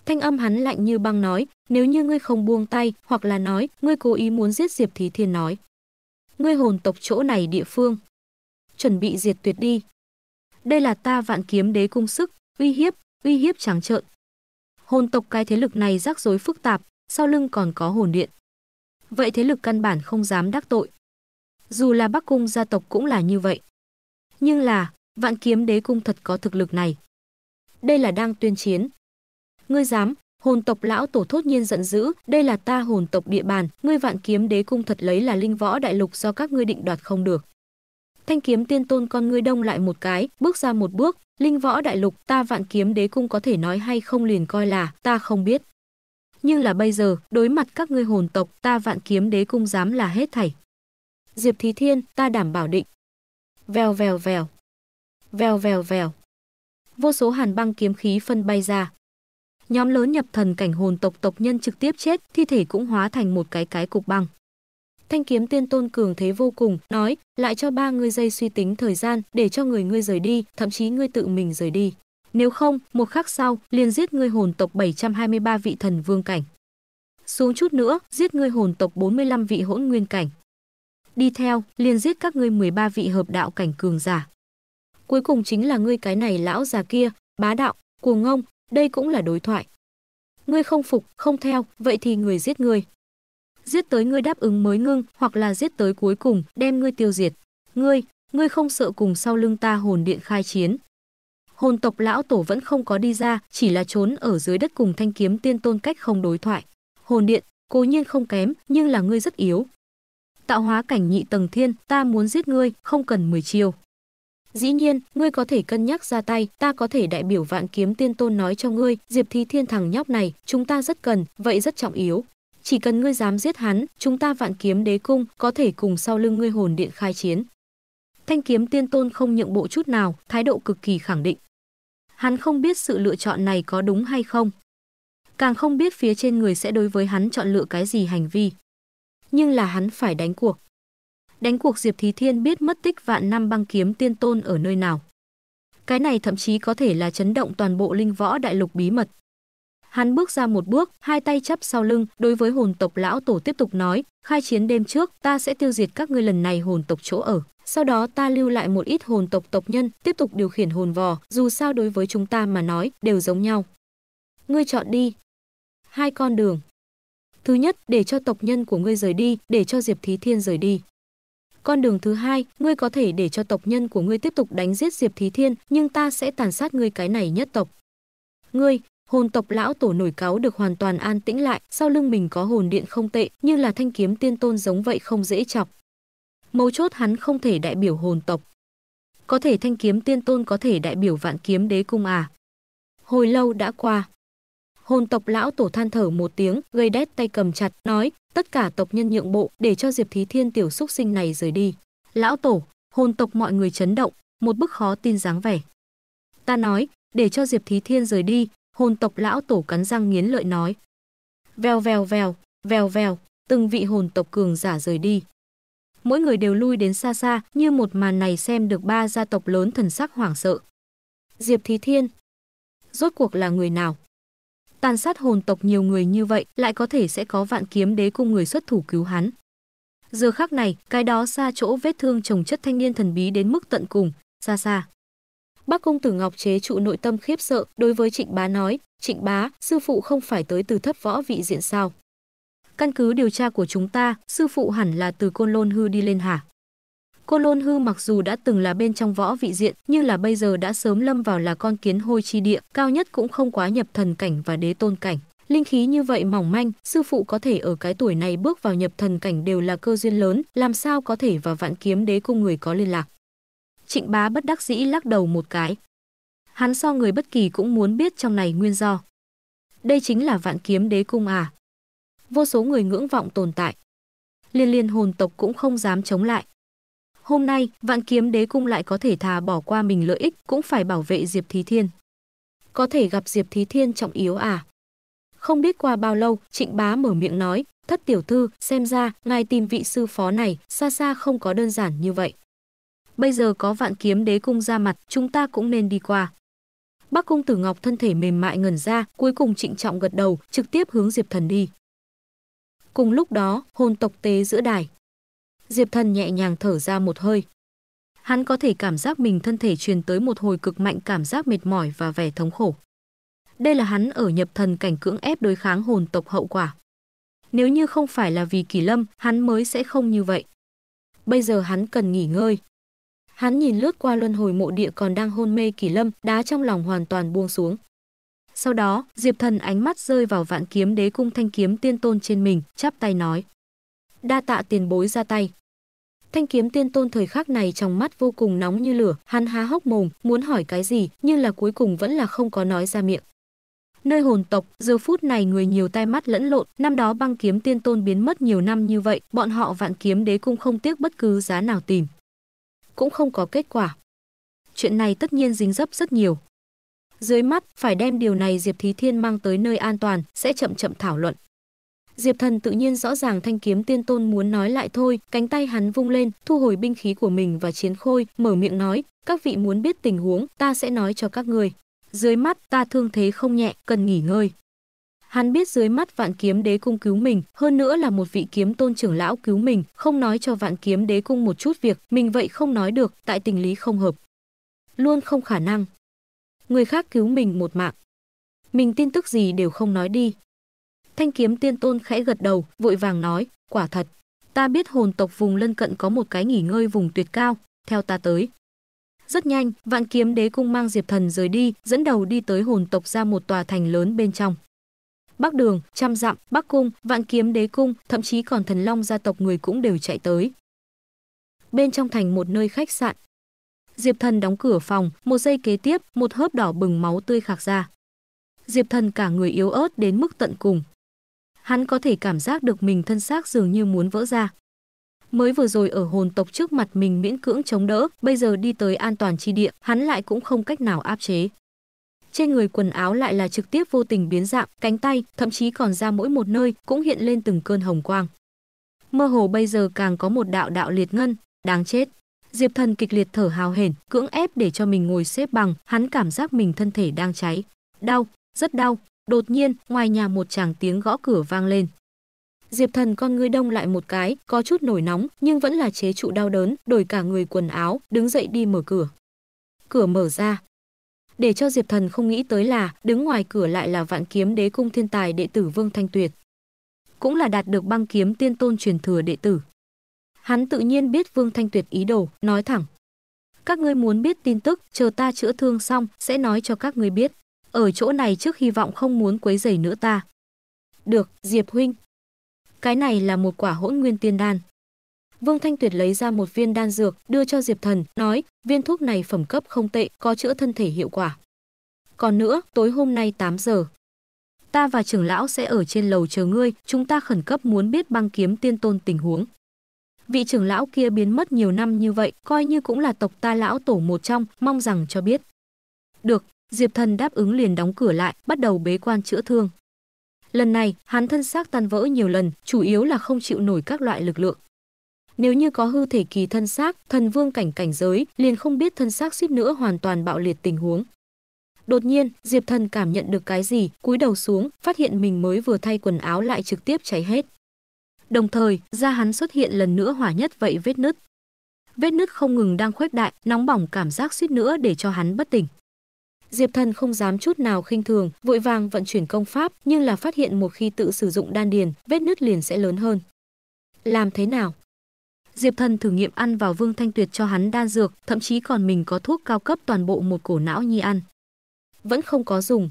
Thanh âm hắn lạnh như băng nói, nếu như ngươi không buông tay, hoặc là nói, ngươi cố ý muốn giết Diệp Thí Thiên nói. Ngươi hồn tộc chỗ này địa phương. Chuẩn bị diệt tuyệt đi. Đây là ta vạn kiếm đế cung sức, uy hiếp, uy hiếp trắng trợn. Hồn tộc cái thế lực này rắc rối phức tạp, sau lưng còn có hồn điện. Vậy thế lực căn bản không dám đắc tội. Dù là Bắc cung gia tộc cũng là như vậy. Nhưng là, vạn kiếm đế cung thật có thực lực này. Đây là đang tuyên chiến. Ngươi dám, hồn tộc lão tổ thốt nhiên giận dữ, đây là ta hồn tộc địa bàn, ngươi vạn kiếm đế cung thật lấy là linh võ đại lục do các ngươi định đoạt không được. Thanh kiếm tiên tôn con ngươi đông lại một cái, bước ra một bước, linh võ đại lục, ta vạn kiếm đế cung có thể nói hay không liền coi là, ta không biết. Nhưng là bây giờ, đối mặt các ngươi hồn tộc, ta vạn kiếm đế cung dám là hết thảy. Diệp Thí Thiên, ta đảm bảo định. Vèo vèo vèo. Vèo vèo vèo. Vô số hàn băng kiếm khí phân bay ra. Nhóm lớn nhập thần cảnh hồn tộc tộc nhân trực tiếp chết, thi thể cũng hóa thành một cái cái cục băng. Thanh kiếm tiên tôn cường thế vô cùng, nói, lại cho ba ngươi giây suy tính thời gian để cho người ngươi rời đi, thậm chí ngươi tự mình rời đi. Nếu không, một khắc sau, liền giết ngươi hồn tộc 723 vị thần vương cảnh. Xuống chút nữa, giết ngươi hồn tộc 45 vị hỗn nguyên cảnh. Đi theo, liền giết các ngươi 13 vị hợp đạo cảnh cường giả. Cuối cùng chính là ngươi cái này lão già kia, bá đạo, cuồng ngông, đây cũng là đối thoại. Ngươi không phục, không theo, vậy thì người giết người, giết tới ngươi đáp ứng mới ngưng, hoặc là giết tới cuối cùng, đem ngươi tiêu diệt. Ngươi, ngươi không sợ cùng sau lưng ta hồn điện khai chiến. Hồn tộc lão tổ vẫn không có đi ra, chỉ là trốn ở dưới đất cùng thanh kiếm tiên tôn cách không đối thoại. Hồn điện, cố nhiên không kém, nhưng là ngươi rất yếu. Tạo hóa cảnh nhị tầng thiên, ta muốn giết ngươi, không cần mười chiêu. Dĩ nhiên, ngươi có thể cân nhắc ra tay, ta có thể đại biểu vạn kiếm tiên tôn nói cho ngươi, Diệp Thí Thiên thằng nhóc này, chúng ta rất cần, vậy rất trọng yếu chỉ cần ngươi dám giết hắn, chúng ta vạn kiếm đế cung có thể cùng sau lưng ngươi hồn điện khai chiến. Thanh kiếm tiên tôn không nhượng bộ chút nào, thái độ cực kỳ khẳng định. Hắn không biết sự lựa chọn này có đúng hay không. Càng không biết phía trên người sẽ đối với hắn chọn lựa cái gì hành vi. Nhưng là hắn phải đánh cuộc. Đánh cuộc Diệp Thí Thiên biết mất tích vạn năm băng kiếm tiên tôn ở nơi nào. Cái này thậm chí có thể là chấn động toàn bộ linh võ đại lục bí mật. Hắn bước ra một bước, hai tay chắp sau lưng, đối với hồn tộc lão tổ tiếp tục nói, khai chiến đêm trước, ta sẽ tiêu diệt các ngươi lần này hồn tộc chỗ ở. Sau đó ta lưu lại một ít hồn tộc tộc nhân, tiếp tục điều khiển hồn vò, dù sao đối với chúng ta mà nói, đều giống nhau. Ngươi chọn đi. Hai con đường. Thứ nhất, để cho tộc nhân của ngươi rời đi, để cho Diệp Thí Thiên rời đi. Con đường thứ hai, ngươi có thể để cho tộc nhân của ngươi tiếp tục đánh giết Diệp Thí Thiên, nhưng ta sẽ tàn sát ngươi cái này nhất tộc. Ngươi, hồn tộc lão tổ nổi cáo được hoàn toàn an tĩnh lại, sau lưng mình có hồn điện không tệ, như là thanh kiếm tiên tôn giống vậy không dễ chọc. Mấu chốt hắn không thể đại biểu hồn tộc. Có thể thanh kiếm tiên tôn có thể đại biểu vạn kiếm đế cung à. Hồi lâu đã qua. Hồn tộc lão tổ than thở một tiếng, gây đét tay cầm chặt, nói, tất cả tộc nhân nhượng bộ để cho Diệp Thí Thiên tiểu xúc sinh này rời đi. Lão tổ, hồn tộc mọi người chấn động, một bức khó tin dáng vẻ. Ta nói, để cho Diệp Thí Thiên rời đi, Hồn tộc lão tổ cắn răng nghiến lợi nói. Vèo vèo vèo, vèo vèo, từng vị hồn tộc cường giả rời đi. Mỗi người đều lui đến xa xa, như một màn này xem được ba gia tộc lớn thần sắc hoảng sợ. Diệp Thí Thiên, rốt cuộc là người nào? Tàn sát hồn tộc nhiều người như vậy, lại có thể sẽ có vạn kiếm đế cùng người xuất thủ cứu hắn. Giờ khắc này, cái đó xa chỗ vết thương trồng chất thanh niên thần bí đến mức tận cùng, xa xa. Bắc cung Tử Ngọc chế trụ nội tâm khiếp sợ, đối với Trịnh Bá nói, Trịnh Bá, sư phụ không phải tới từ thấp võ vị diện sao? Căn cứ điều tra của chúng ta, sư phụ hẳn là từ Côn Lôn Hư đi lên hả? Côn Lôn Hư mặc dù đã từng là bên trong võ vị diện, nhưng là bây giờ đã sớm lâm vào là con kiến hôi chi địa, cao nhất cũng không quá nhập thần cảnh và đế tôn cảnh. Linh khí như vậy mỏng manh, sư phụ có thể ở cái tuổi này bước vào nhập thần cảnh đều là cơ duyên lớn, làm sao có thể vào vạn kiếm đế cung người có liên lạc. Trịnh bá bất đắc dĩ lắc đầu một cái. Hắn so người bất kỳ cũng muốn biết trong này nguyên do. Đây chính là vạn kiếm đế cung à. Vô số người ngưỡng vọng tồn tại. Liên liên hồn tộc cũng không dám chống lại. Hôm nay, vạn kiếm đế cung lại có thể thà bỏ qua mình lợi ích cũng phải bảo vệ Diệp Thí Thiên. Có thể gặp Diệp Thí Thiên trọng yếu à? Không biết qua bao lâu, trịnh bá mở miệng nói, thất tiểu thư, xem ra, ngài tìm vị sư phó này, xa xa không có đơn giản như vậy bây giờ có vạn kiếm đế cung ra mặt, chúng ta cũng nên đi qua. Bác Cung Tử Ngọc thân thể mềm mại ngẩn ra, cuối cùng trịnh trọng gật đầu, trực tiếp hướng Diệp Thần đi. Cùng lúc đó, hồn tộc tế giữa đài. Diệp Thần nhẹ nhàng thở ra một hơi. Hắn có thể cảm giác mình thân thể truyền tới một hồi cực mạnh cảm giác mệt mỏi và vẻ thống khổ. Đây là hắn ở nhập thần cảnh cưỡng ép đối kháng hồn tộc hậu quả. Nếu như không phải là vì Kỳ Lâm, hắn mới sẽ không như vậy. Bây giờ hắn cần nghỉ ngơi. Hắn nhìn lướt qua luân hồi mộ địa còn đang hôn mê Kỳ Lâm, đá trong lòng hoàn toàn buông xuống. Sau đó, Diệp Thần ánh mắt rơi vào vạn kiếm đế cung thanh kiếm tiên tôn trên mình, chắp tay nói. Đa tạ tiền bối ra tay. Thanh kiếm tiên tôn thời khắc này trong mắt vô cùng nóng như lửa, hắn há hốc mồm, muốn hỏi cái gì, nhưng là cuối cùng vẫn là không có nói ra miệng. Nơi hồn tộc, giờ phút này người nhiều tai mắt lẫn lộn, năm đó băng kiếm tiên tôn biến mất nhiều năm như vậy, bọn họ vạn kiếm đế cung không tiếc bất cứ giá nào tìm, cũng không có kết quả. Chuyện này tất nhiên dính dấp rất nhiều. Dưới mắt, phải đem điều này Diệp Thí Thiên mang tới nơi an toàn, sẽ chậm chậm thảo luận. Diệp Thần tự nhiên rõ ràng thanh kiếm tiên tôn muốn nói lại thôi, cánh tay hắn vung lên, thu hồi binh khí của mình và chiến khôi, mở miệng nói, các vị muốn biết tình huống, ta sẽ nói cho các người. Dưới mắt ta thương thế không nhẹ, cần nghỉ ngơi. Hắn biết dưới mắt vạn kiếm đế cung cứu mình, hơn nữa là một vị kiếm tôn trưởng lão cứu mình, không nói cho vạn kiếm đế cung một chút việc, mình vậy không nói được, tại tình lý không hợp. Luôn không khả năng. Người khác cứu mình một mạng. Mình tin tức gì đều không nói đi. Thanh kiếm tiên tôn khẽ gật đầu, vội vàng nói, quả thật. Ta biết hồn tộc vùng lân cận có một cái nghỉ ngơi vùng tuyệt cao, theo ta tới. Rất nhanh, vạn kiếm đế cung mang Diệp Thần rời đi, dẫn đầu đi tới hồn tộc ra một tòa thành lớn bên trong. Bắc Đường, Trăm Dặm, Bắc Cung, Vạn Kiếm Đế Cung, thậm chí còn thần long gia tộc người cũng đều chạy tới. Bên trong thành một nơi khách sạn, Diệp Thần đóng cửa phòng, một giây kế tiếp, một hớp đỏ bừng máu tươi khạc ra. Diệp Thần cả người yếu ớt đến mức tận cùng. Hắn có thể cảm giác được mình thân xác dường như muốn vỡ ra. Mới vừa rồi ở hồn tộc trước mặt mình miễn cưỡng chống đỡ, bây giờ đi tới an toàn chi địa, hắn lại cũng không cách nào áp chế trên người quần áo lại là trực tiếp vô tình biến dạng, cánh tay, thậm chí còn ra mỗi một nơi cũng hiện lên từng cơn hồng quang. Mơ hồ bây giờ càng có một đạo đạo liệt ngân, đáng chết. Diệp Thần kịch liệt thở hào hển, cưỡng ép để cho mình ngồi xếp bằng, hắn cảm giác mình thân thể đang cháy, đau, rất đau. Đột nhiên, ngoài nhà một chàng tiếng gõ cửa vang lên. Diệp Thần con ngươi đông lại một cái, có chút nổi nóng, nhưng vẫn là chế trụ đau đớn, đổi cả người quần áo, đứng dậy đi mở cửa. Cửa mở ra, để cho Diệp Thần không nghĩ tới là đứng ngoài cửa lại là Vạn Kiếm Đế cung thiên tài đệ tử Vương Thanh Tuyệt, cũng là đạt được băng kiếm tiên tôn truyền thừa đệ tử. Hắn tự nhiên biết Vương Thanh Tuyệt ý đồ, nói thẳng: "Các ngươi muốn biết tin tức, chờ ta chữa thương xong sẽ nói cho các ngươi biết. Ở chỗ này trước hy vọng không muốn quấy rầy nữa ta." "Được, Diệp huynh." Cái này là một quả hỗn nguyên tiên đan, Vương Thanh Tuyệt lấy ra một viên đan dược, đưa cho Diệp Thần, nói: "Viên thuốc này phẩm cấp không tệ, có chữa thân thể hiệu quả. Còn nữa, tối hôm nay 8 giờ, ta và trưởng lão sẽ ở trên lầu chờ ngươi, chúng ta khẩn cấp muốn biết băng kiếm tiên tôn tình huống." Vị trưởng lão kia biến mất nhiều năm như vậy, coi như cũng là tộc ta lão tổ một trong, mong rằng cho biết. Được, Diệp Thần đáp ứng liền đóng cửa lại, bắt đầu bế quan chữa thương. Lần này, hắn thân xác tan vỡ nhiều lần, chủ yếu là không chịu nổi các loại lực lượng. Nếu như có hư thể kỳ thân xác, thần vương cảnh cảnh giới, liền không biết thân xác suýt nữa hoàn toàn bạo liệt tình huống. Đột nhiên, Diệp Thần cảm nhận được cái gì, cúi đầu xuống, phát hiện mình mới vừa thay quần áo lại trực tiếp cháy hết. Đồng thời, da hắn xuất hiện lần nữa hỏa nhất vậy vết nứt. Vết nứt không ngừng đang khuếch đại, nóng bỏng cảm giác suýt nữa để cho hắn bất tỉnh. Diệp Thần không dám chút nào khinh thường, vội vàng vận chuyển công pháp, nhưng là phát hiện một khi tự sử dụng đan điền, vết nứt liền sẽ lớn hơn. Làm thế nào? Diệp Thần thử nghiệm ăn vào Vương Thanh Tuyệt cho hắn đan dược, thậm chí còn mình có thuốc cao cấp toàn bộ một cổ não nhi ăn. Vẫn không có dùng.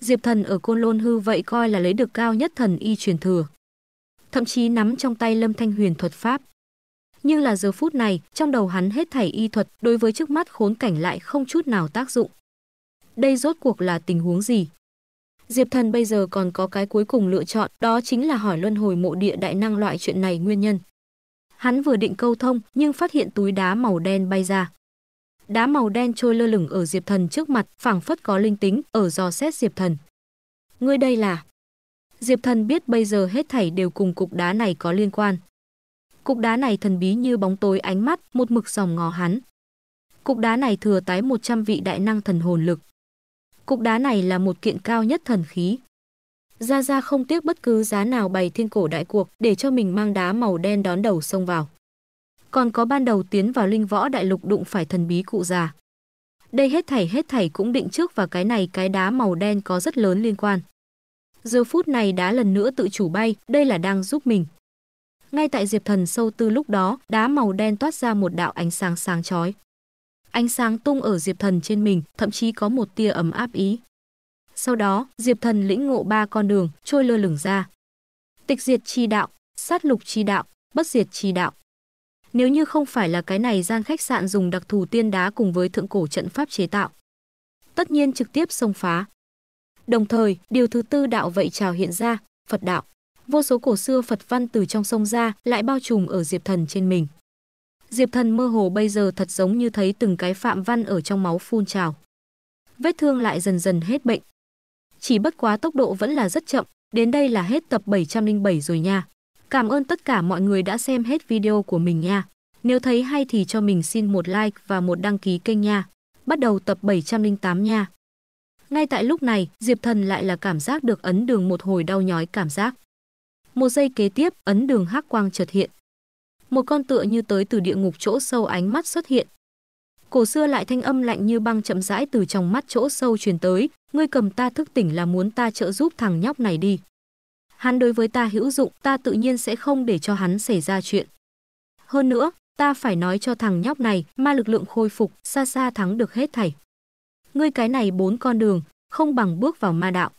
Diệp Thần ở Côn Lôn hư vậy coi là lấy được cao nhất thần y truyền thừa. Thậm chí nắm trong tay Lâm Thanh Huyền thuật pháp. Nhưng là giờ phút này, trong đầu hắn hết thảy y thuật đối với trước mắt khốn cảnh lại không chút nào tác dụng. Đây rốt cuộc là tình huống gì? Diệp Thần bây giờ còn có cái cuối cùng lựa chọn, đó chính là hỏi luân hồi mộ địa đại năng loại chuyện này nguyên nhân. Hắn vừa định câu thông nhưng phát hiện túi đá màu đen bay ra. Đá màu đen trôi lơ lửng ở Diệp Thần trước mặt, phảng phất có linh tính, ở dò xét Diệp Thần. Ngươi đây là? Diệp Thần biết bây giờ hết thảy đều cùng cục đá này có liên quan. Cục đá này thần bí như bóng tối ánh mắt, một mực dòng ngó hắn. Cục đá này thừa tái 100 vị đại năng thần hồn lực. Cục đá này là một kiện cao nhất thần khí, Gia Gia không tiếc bất cứ giá nào bày thiên cổ đại cuộc để cho mình mang đá màu đen đón đầu xông vào. Còn có ban đầu tiến vào linh võ đại lục đụng phải thần bí cụ già. Đây hết thảy hết thảy cũng định trước và cái này cái đá màu đen có rất lớn liên quan. Giờ phút này đá lần nữa tự chủ bay, đây là đang giúp mình. Ngay tại Diệp Thần sâu tư lúc đó, đá màu đen toát ra một đạo ánh sáng sáng chói. Ánh sáng tung ở Diệp Thần trên mình, thậm chí có một tia ấm áp ý. Sau đó, Diệp Thần lĩnh ngộ ba con đường, trôi lơ lửng ra. Tịch diệt chi đạo, sát lục chi đạo, bất diệt chi đạo. Nếu như không phải là cái này gian khách sạn dùng đặc thù tiên đá cùng với thượng cổ trận pháp chế tạo, tất nhiên trực tiếp xông phá. Đồng thời, điều thứ tư đạo vậy trào hiện ra, Phật đạo. Vô số cổ xưa Phật văn từ trong sông ra lại bao trùm ở Diệp Thần trên mình. Diệp Thần mơ hồ bây giờ thật giống như thấy từng cái phạm văn ở trong máu phun trào. Vết thương lại dần dần hết bệnh, chỉ bất quá tốc độ vẫn là rất chậm. Đến đây là hết tập 707 rồi nha. Cảm ơn tất cả mọi người đã xem hết video của mình nha. Nếu thấy hay thì cho mình xin một like và một đăng ký kênh nha. Bắt đầu tập 708 nha. Ngay tại lúc này, Diệp Thần lại là cảm giác được ấn đường một hồi đau nhói cảm giác. Một giây kế tiếp, ấn đường hắc quang chợt hiện. Một con tựa như tới từ địa ngục chỗ sâu ánh mắt xuất hiện, cổ xưa lại thanh âm lạnh như băng chậm rãi từ trong mắt chỗ sâu truyền tới, ngươi cầm ta thức tỉnh là muốn ta trợ giúp thằng nhóc này đi. Hắn đối với ta hữu dụng, ta tự nhiên sẽ không để cho hắn xảy ra chuyện. Hơn nữa, ta phải nói cho thằng nhóc này, ma lực lượng khôi phục, xa xa thắng được hết thảy. Ngươi cái này bốn con đường, không bằng bước vào ma đạo.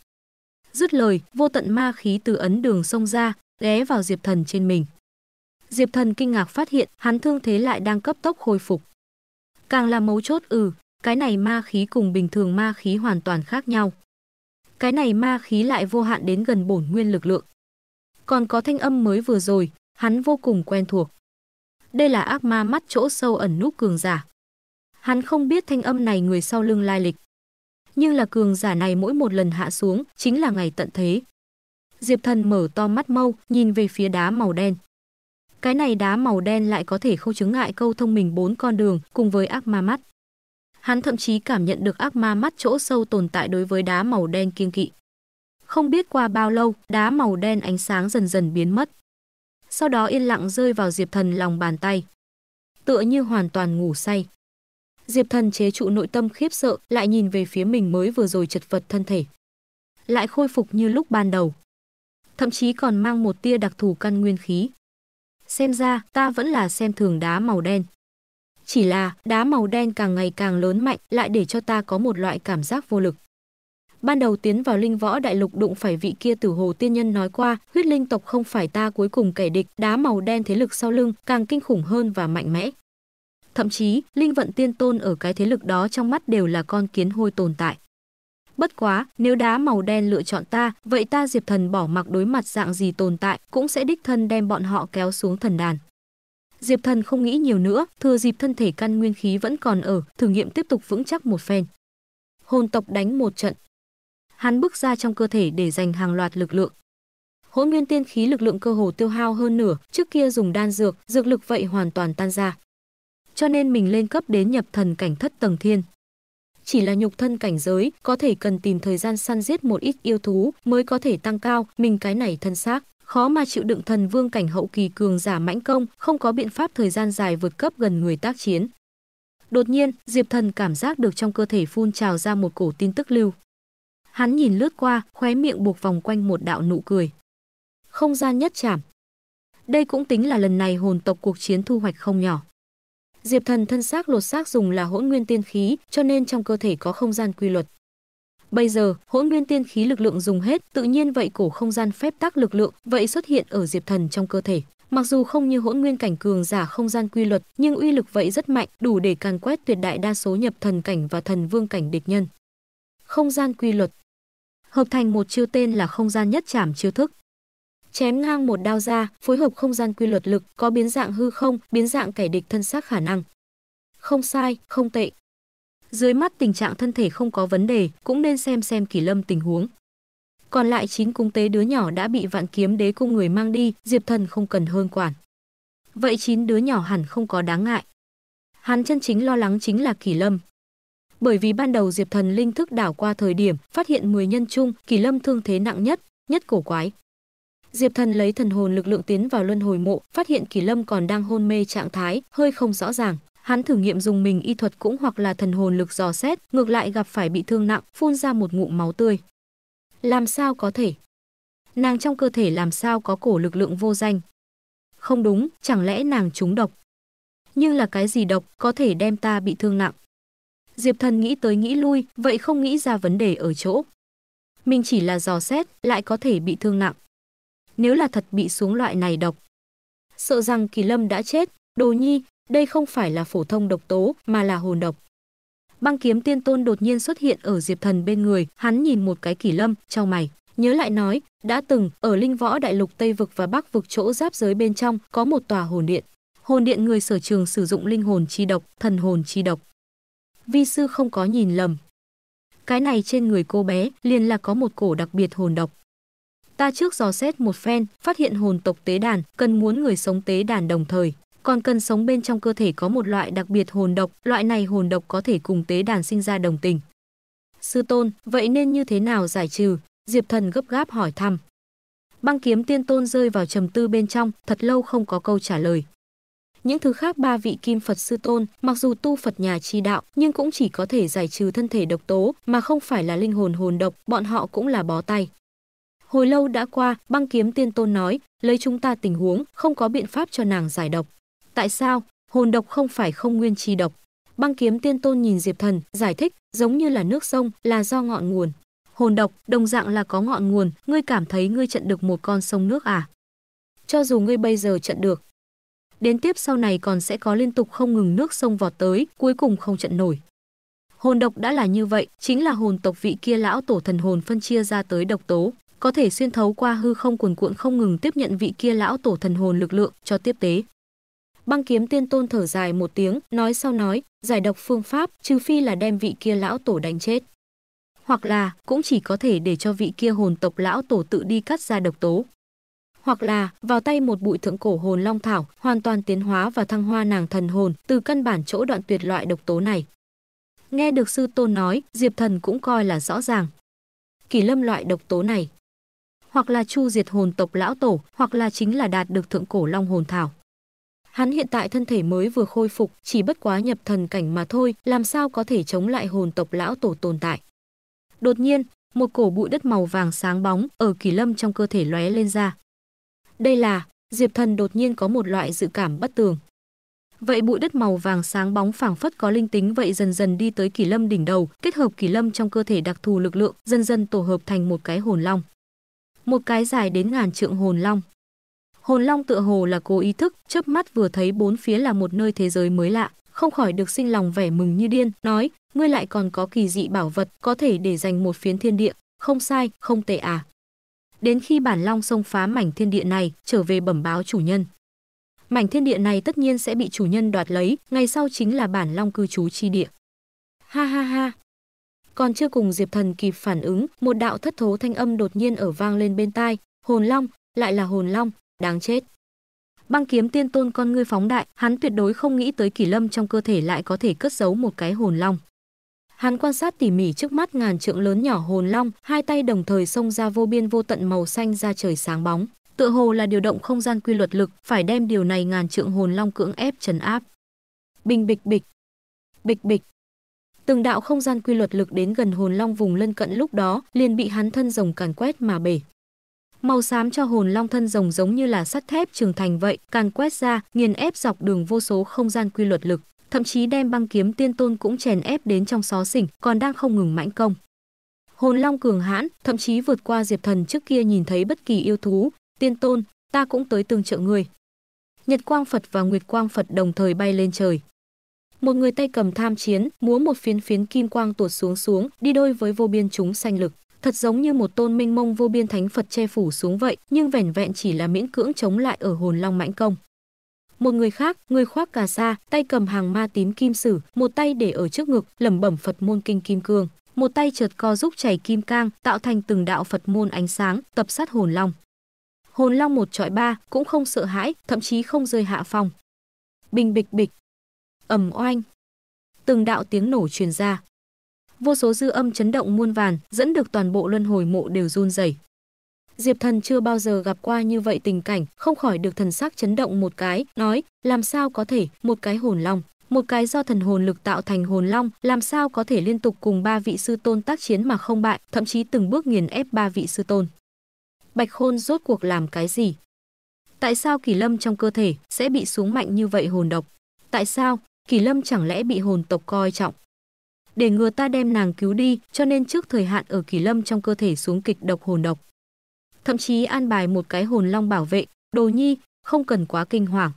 Dứt lời, vô tận ma khí từ ấn đường xông ra, ghé vào Diệp Thần trên mình. Diệp Thần kinh ngạc phát hiện, hắn thương thế lại đang cấp tốc khôi phục. Càng là mấu chốt ừ, cái này ma khí cùng bình thường ma khí hoàn toàn khác nhau. Cái này ma khí lại vô hạn đến gần bổn nguyên lực lượng. Còn có thanh âm mới vừa rồi, hắn vô cùng quen thuộc. Đây là ác ma mắt chỗ sâu ẩn núp cường giả. Hắn không biết thanh âm này người sau lưng lai lịch. Nhưng là cường giả này mỗi một lần hạ xuống chính là ngày tận thế. Diệp thần mở to mắt mâu, nhìn về phía đá màu đen. Cái này đá màu đen lại có thể không chứng ngại câu thông mình bốn con đường cùng với ác ma mắt. Hắn thậm chí cảm nhận được ác ma mắt chỗ sâu tồn tại đối với đá màu đen kiên kỵ. Không biết qua bao lâu, đá màu đen ánh sáng dần dần biến mất. Sau đó yên lặng rơi vào Diệp Thần lòng bàn tay. Tựa như hoàn toàn ngủ say. Diệp Thần chế trụ nội tâm khiếp sợ, lại nhìn về phía mình mới vừa rồi chật vật thân thể. Lại khôi phục như lúc ban đầu. Thậm chí còn mang một tia đặc thù căn nguyên khí xem ra ta vẫn là xem thường đá màu đen. Chỉ là đá màu đen càng ngày càng lớn mạnh lại để cho ta có một loại cảm giác vô lực. Ban đầu tiến vào linh võ đại lục đụng phải vị kia tử hồ tiên nhân nói qua, huyết linh tộc không phải ta cuối cùng kẻ địch, đá màu đen thế lực sau lưng càng kinh khủng hơn và mạnh mẽ. Thậm chí, linh vận tiên tôn ở cái thế lực đó trong mắt đều là con kiến hôi tồn tại. Bất quá, nếu đá màu đen lựa chọn ta, vậy ta Diệp Thần bỏ mặc đối mặt dạng gì tồn tại, cũng sẽ đích thân đem bọn họ kéo xuống thần đàn. Diệp Thần không nghĩ nhiều nữa, thừa dịp thân thể căn nguyên khí vẫn còn ở, thử nghiệm tiếp tục vững chắc một phen. Hồn tộc đánh một trận. Hắn bước ra trong cơ thể để dành hàng loạt lực lượng. Hỗn nguyên tiên khí lực lượng cơ hồ tiêu hao hơn nửa, trước kia dùng đan dược, dược lực vậy hoàn toàn tan ra. Cho nên mình lên cấp đến nhập thần cảnh thất tầng thiên chỉ là nhục thân cảnh giới, có thể cần tìm thời gian săn giết một ít yêu thú mới có thể tăng cao mình cái này thân xác khó mà chịu đựng thần vương cảnh hậu kỳ cường giả mãnh công, không có biện pháp thời gian dài vượt cấp gần người tác chiến. Đột nhiên, Diệp Thần cảm giác được trong cơ thể phun trào ra một cổ tin tức lưu. Hắn nhìn lướt qua, khóe miệng buộc vòng quanh một đạo nụ cười. Không gian nhất chạm. Đây cũng tính là lần này hồn tộc cuộc chiến thu hoạch không nhỏ. Diệp Thần thân xác lột xác dùng là hỗn nguyên tiên khí, cho nên trong cơ thể có không gian quy luật. Bây giờ, hỗn nguyên tiên khí lực lượng dùng hết, tự nhiên vậy cổ không gian phép tắc lực lượng, vậy xuất hiện ở Diệp Thần trong cơ thể. Mặc dù không như hỗn nguyên cảnh cường giả không gian quy luật, nhưng uy lực vậy rất mạnh, đủ để càn quét tuyệt đại đa số nhập thần cảnh và thần vương cảnh địch nhân. Không gian quy luật hợp thành một chiêu tên là không gian nhất trảm chiêu thức chém ngang một đao ra, phối hợp không gian quy luật lực, có biến dạng hư không, biến dạng kẻ địch thân xác khả năng. Không sai, không tệ. Dưới mắt tình trạng thân thể không có vấn đề, cũng nên xem xem kỷ Lâm tình huống. Còn lại chín cung tế đứa nhỏ đã bị vạn kiếm đế cung người mang đi, Diệp Thần không cần hơn quản. Vậy chín đứa nhỏ hẳn không có đáng ngại. Hắn chân chính lo lắng chính là kỷ Lâm, bởi vì ban đầu Diệp Thần linh thức đảo qua thời điểm, phát hiện 10 nhân chung, kỷ Lâm thương thế nặng nhất, nhất cổ quái. Diệp Thần lấy thần hồn lực lượng tiến vào luân hồi mộ, phát hiện Kỳ Lâm còn đang hôn mê trạng thái, hơi không rõ ràng. Hắn thử nghiệm dùng mình y thuật cũng hoặc là thần hồn lực dò xét, ngược lại gặp phải bị thương nặng, phun ra một ngụm máu tươi. Làm sao có thể? Nàng trong cơ thể làm sao có cổ lực lượng vô danh? Không đúng, chẳng lẽ nàng trúng độc? Nhưng là cái gì độc có thể đem ta bị thương nặng? Diệp Thần nghĩ tới nghĩ lui, vậy không nghĩ ra vấn đề ở chỗ. Mình chỉ là dò xét, lại có thể bị thương nặng nếu là thật bị xuống loại này độc. Sợ rằng Kỳ Lâm đã chết, Đồ Nhi, đây không phải là phổ thông độc tố mà là hồn độc. Băng kiếm tiên tôn đột nhiên xuất hiện ở Diệp Thần bên người, hắn nhìn một cái Kỳ Lâm, trong mày, nhớ lại nói, đã từng ở Linh Võ Đại Lục Tây vực và Bắc vực chỗ giáp giới bên trong có một tòa hồn điện. Hồn điện người sở trường sử dụng linh hồn chi độc, thần hồn chi độc. Vi sư không có nhìn lầm. Cái này trên người cô bé liền là có một cổ đặc biệt hồn độc. Ta trước dò xét một phen, phát hiện hồn tộc tế đàn, cần muốn người sống tế đàn đồng thời. Còn cần sống bên trong cơ thể có một loại đặc biệt hồn độc, loại này hồn độc có thể cùng tế đàn sinh ra đồng tình. Sư tôn, vậy nên như thế nào giải trừ? Diệp thần gấp gáp hỏi thăm. Băng kiếm tiên tôn rơi vào trầm tư bên trong, thật lâu không có câu trả lời. Những thứ khác ba vị kim Phật sư tôn, mặc dù tu Phật nhà chi đạo, nhưng cũng chỉ có thể giải trừ thân thể độc tố, mà không phải là linh hồn hồn độc, bọn họ cũng là bó tay. Hồi lâu đã qua, băng kiếm tiên tôn nói, lấy chúng ta tình huống, không có biện pháp cho nàng giải độc. Tại sao? Hồn độc không phải không nguyên chi độc. Băng kiếm tiên tôn nhìn Diệp Thần, giải thích, giống như là nước sông, là do ngọn nguồn. Hồn độc, đồng dạng là có ngọn nguồn, ngươi cảm thấy ngươi trận được một con sông nước à? Cho dù ngươi bây giờ trận được, đến tiếp sau này còn sẽ có liên tục không ngừng nước sông vọt tới, cuối cùng không trận nổi. Hồn độc đã là như vậy, chính là hồn tộc vị kia lão tổ thần hồn phân chia ra tới độc tố, có thể xuyên thấu qua hư không cuồn cuộn không ngừng tiếp nhận vị kia lão tổ thần hồn lực lượng cho tiếp tế. Băng kiếm tiên tôn thở dài một tiếng, nói sau nói, giải độc phương pháp, trừ phi là đem vị kia lão tổ đánh chết. Hoặc là, cũng chỉ có thể để cho vị kia hồn tộc lão tổ tự đi cắt ra độc tố. Hoặc là, vào tay một bụi thượng cổ hồn long thảo, hoàn toàn tiến hóa và thăng hoa nàng thần hồn, từ căn bản chỗ đoạn tuyệt loại độc tố này. Nghe được sư tôn nói, Diệp thần cũng coi là rõ ràng. Kỳ lâm loại độc tố này, hoặc là chu diệt hồn tộc lão tổ, hoặc là chính là đạt được thượng cổ long hồn thảo. Hắn hiện tại thân thể mới vừa khôi phục, chỉ bất quá nhập thần cảnh mà thôi, làm sao có thể chống lại hồn tộc lão tổ tồn tại. Đột nhiên, một cổ bụi đất màu vàng sáng bóng ở Kỳ Lâm trong cơ thể lóe lên ra. Đây là, Diệp Thần đột nhiên có một loại dự cảm bất tường. Vậy bụi đất màu vàng sáng bóng phảng phất có linh tính vậy dần dần đi tới Kỳ Lâm đỉnh đầu, kết hợp Kỳ Lâm trong cơ thể đặc thù lực lượng, dần dần tổ hợp thành một cái hồn long một cái dài đến ngàn trượng hồn long. Hồn long tựa hồ là cố ý thức, chớp mắt vừa thấy bốn phía là một nơi thế giới mới lạ, không khỏi được sinh lòng vẻ mừng như điên, nói, ngươi lại còn có kỳ dị bảo vật có thể để dành một phiến thiên địa, không sai, không tệ à. Đến khi bản long xông phá mảnh thiên địa này, trở về bẩm báo chủ nhân. Mảnh thiên địa này tất nhiên sẽ bị chủ nhân đoạt lấy, ngày sau chính là bản long cư trú chi địa. Ha ha ha, còn chưa cùng Diệp Thần kịp phản ứng, một đạo thất thố thanh âm đột nhiên ở vang lên bên tai, "Hồn Long, lại là Hồn Long, đáng chết." Băng kiếm tiên tôn con ngươi phóng đại, hắn tuyệt đối không nghĩ tới kỳ Lâm trong cơ thể lại có thể cất giấu một cái hồn long. Hắn quan sát tỉ mỉ trước mắt ngàn trượng lớn nhỏ hồn long, hai tay đồng thời xông ra vô biên vô tận màu xanh ra trời sáng bóng, tựa hồ là điều động không gian quy luật lực, phải đem điều này ngàn trượng hồn long cưỡng ép trấn áp. Bình bịch bịch, bịch bịch, từng đạo không gian quy luật lực đến gần hồn long vùng lân cận lúc đó liền bị hắn thân rồng càn quét mà bể màu xám cho hồn long thân rồng giống như là sắt thép trường thành vậy càn quét ra nghiền ép dọc đường vô số không gian quy luật lực thậm chí đem băng kiếm tiên tôn cũng chèn ép đến trong xó xỉnh còn đang không ngừng mãnh công hồn long cường hãn thậm chí vượt qua diệp thần trước kia nhìn thấy bất kỳ yêu thú tiên tôn ta cũng tới tương trợ người nhật quang phật và nguyệt quang phật đồng thời bay lên trời một người tay cầm tham chiến, múa một phiến phiến kim quang tuột xuống xuống, đi đôi với vô biên chúng sanh lực thật giống như một tôn minh mông vô biên thánh Phật che phủ xuống vậy, nhưng vẻn vẹn chỉ là miễn cưỡng chống lại ở hồn long mãnh công. Một người khác, người khoác cà sa, tay cầm hàng ma tím kim sử, một tay để ở trước ngực, lẩm bẩm Phật môn kinh kim cương, một tay chợt co giúp chảy kim cang, tạo thành từng đạo Phật môn ánh sáng, tập sát hồn long. Hồn long một trọi ba, cũng không sợ hãi, thậm chí không rơi hạ phòng. Bình bịch bịch, ầm oanh. Từng đạo tiếng nổ truyền ra. Vô số dư âm chấn động muôn vàn, dẫn được toàn bộ luân hồi mộ đều run rẩy. Diệp Thần chưa bao giờ gặp qua như vậy tình cảnh, không khỏi được thần sắc chấn động một cái, nói, làm sao có thể, một cái hồn long, một cái do thần hồn lực tạo thành hồn long, làm sao có thể liên tục cùng ba vị sư tôn tác chiến mà không bại, thậm chí từng bước nghiền ép ba vị sư tôn. Bạch Khôn rốt cuộc làm cái gì? Tại sao Kỳ Lâm trong cơ thể sẽ bị xuống mạnh như vậy hồn độc? Tại sao Kỳ Lâm chẳng lẽ bị hồn tộc coi trọng? Để ngừa ta đem nàng cứu đi, cho nên trước thời hạn ở Kỳ Lâm trong cơ thể xuống kịch độc hồn độc. Thậm chí an bài một cái hồn long bảo vệ, đồ nhi, không cần quá kinh hoàng.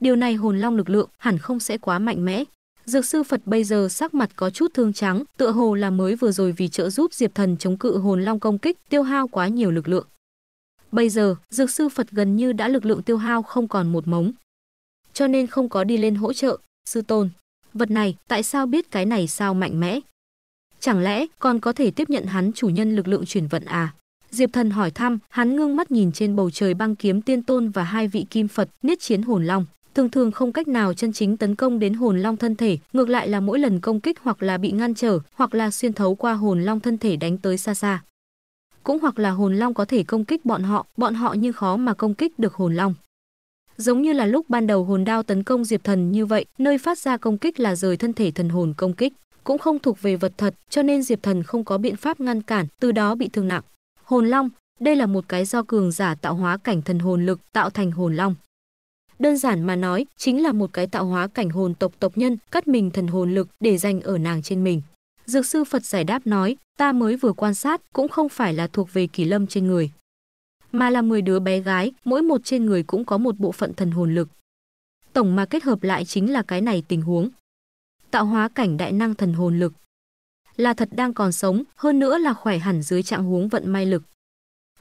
Điều này hồn long lực lượng hẳn không sẽ quá mạnh mẽ. Dược sư Phật bây giờ sắc mặt có chút thương trắng, tựa hồ là mới vừa rồi vì trợ giúp Diệp Thần chống cự hồn long công kích, tiêu hao quá nhiều lực lượng. Bây giờ, dược sư Phật gần như đã lực lượng tiêu hao không còn một mống. Cho nên không có đi lên hỗ trợ, Sư tôn, vật này, tại sao biết cái này sao mạnh mẽ? Chẳng lẽ còn có thể tiếp nhận hắn chủ nhân lực lượng chuyển vận à? Diệp Thần hỏi thăm, hắn ngưng mắt nhìn trên bầu trời băng kiếm tiên tôn và hai vị kim Phật niết chiến hồn long, thường thường không cách nào chân chính tấn công đến hồn long thân thể, ngược lại là mỗi lần công kích hoặc là bị ngăn trở, hoặc là xuyên thấu qua hồn long thân thể đánh tới xa xa. Cũng hoặc là hồn long có thể công kích bọn họ, bọn họ nhưng khó mà công kích được hồn long giống như là lúc ban đầu hồn đao tấn công Diệp Thần như vậy, nơi phát ra công kích là rời thân thể thần hồn công kích, cũng không thuộc về vật thật, cho nên Diệp Thần không có biện pháp ngăn cản, từ đó bị thương nặng. Hồn Long, đây là một cái do cường giả tạo hóa cảnh thần hồn lực tạo thành hồn long. Đơn giản mà nói, chính là một cái tạo hóa cảnh hồn tộc tộc nhân cắt mình thần hồn lực để dành ở nàng trên mình. Dược sư Phật giải đáp nói, ta mới vừa quan sát cũng không phải là thuộc về kỷ lâm trên người mà là 10 đứa bé gái, mỗi một trên người cũng có một bộ phận thần hồn lực. Tổng mà kết hợp lại chính là cái này tình huống. Tạo hóa cảnh đại năng thần hồn lực. Là thật đang còn sống, hơn nữa là khỏe hẳn dưới trạng huống vận may lực.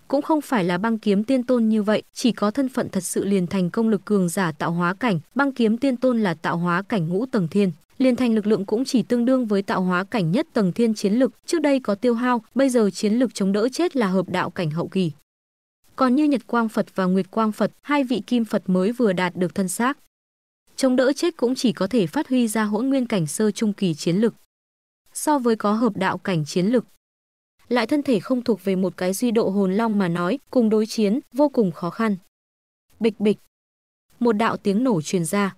Cũng không phải là băng kiếm tiên tôn như vậy, chỉ có thân phận thật sự liền thành công lực cường giả tạo hóa cảnh, băng kiếm tiên tôn là tạo hóa cảnh ngũ tầng thiên, liền thành lực lượng cũng chỉ tương đương với tạo hóa cảnh nhất tầng thiên chiến lực, trước đây có tiêu hao, bây giờ chiến lực chống đỡ chết là hợp đạo cảnh hậu kỳ còn như Nhật Quang Phật và Nguyệt Quang Phật, hai vị kim Phật mới vừa đạt được thân xác. Chống đỡ chết cũng chỉ có thể phát huy ra hỗn nguyên cảnh sơ trung kỳ chiến lực. So với có hợp đạo cảnh chiến lực, lại thân thể không thuộc về một cái duy độ hồn long mà nói, cùng đối chiến vô cùng khó khăn. Bịch bịch. Một đạo tiếng nổ truyền ra.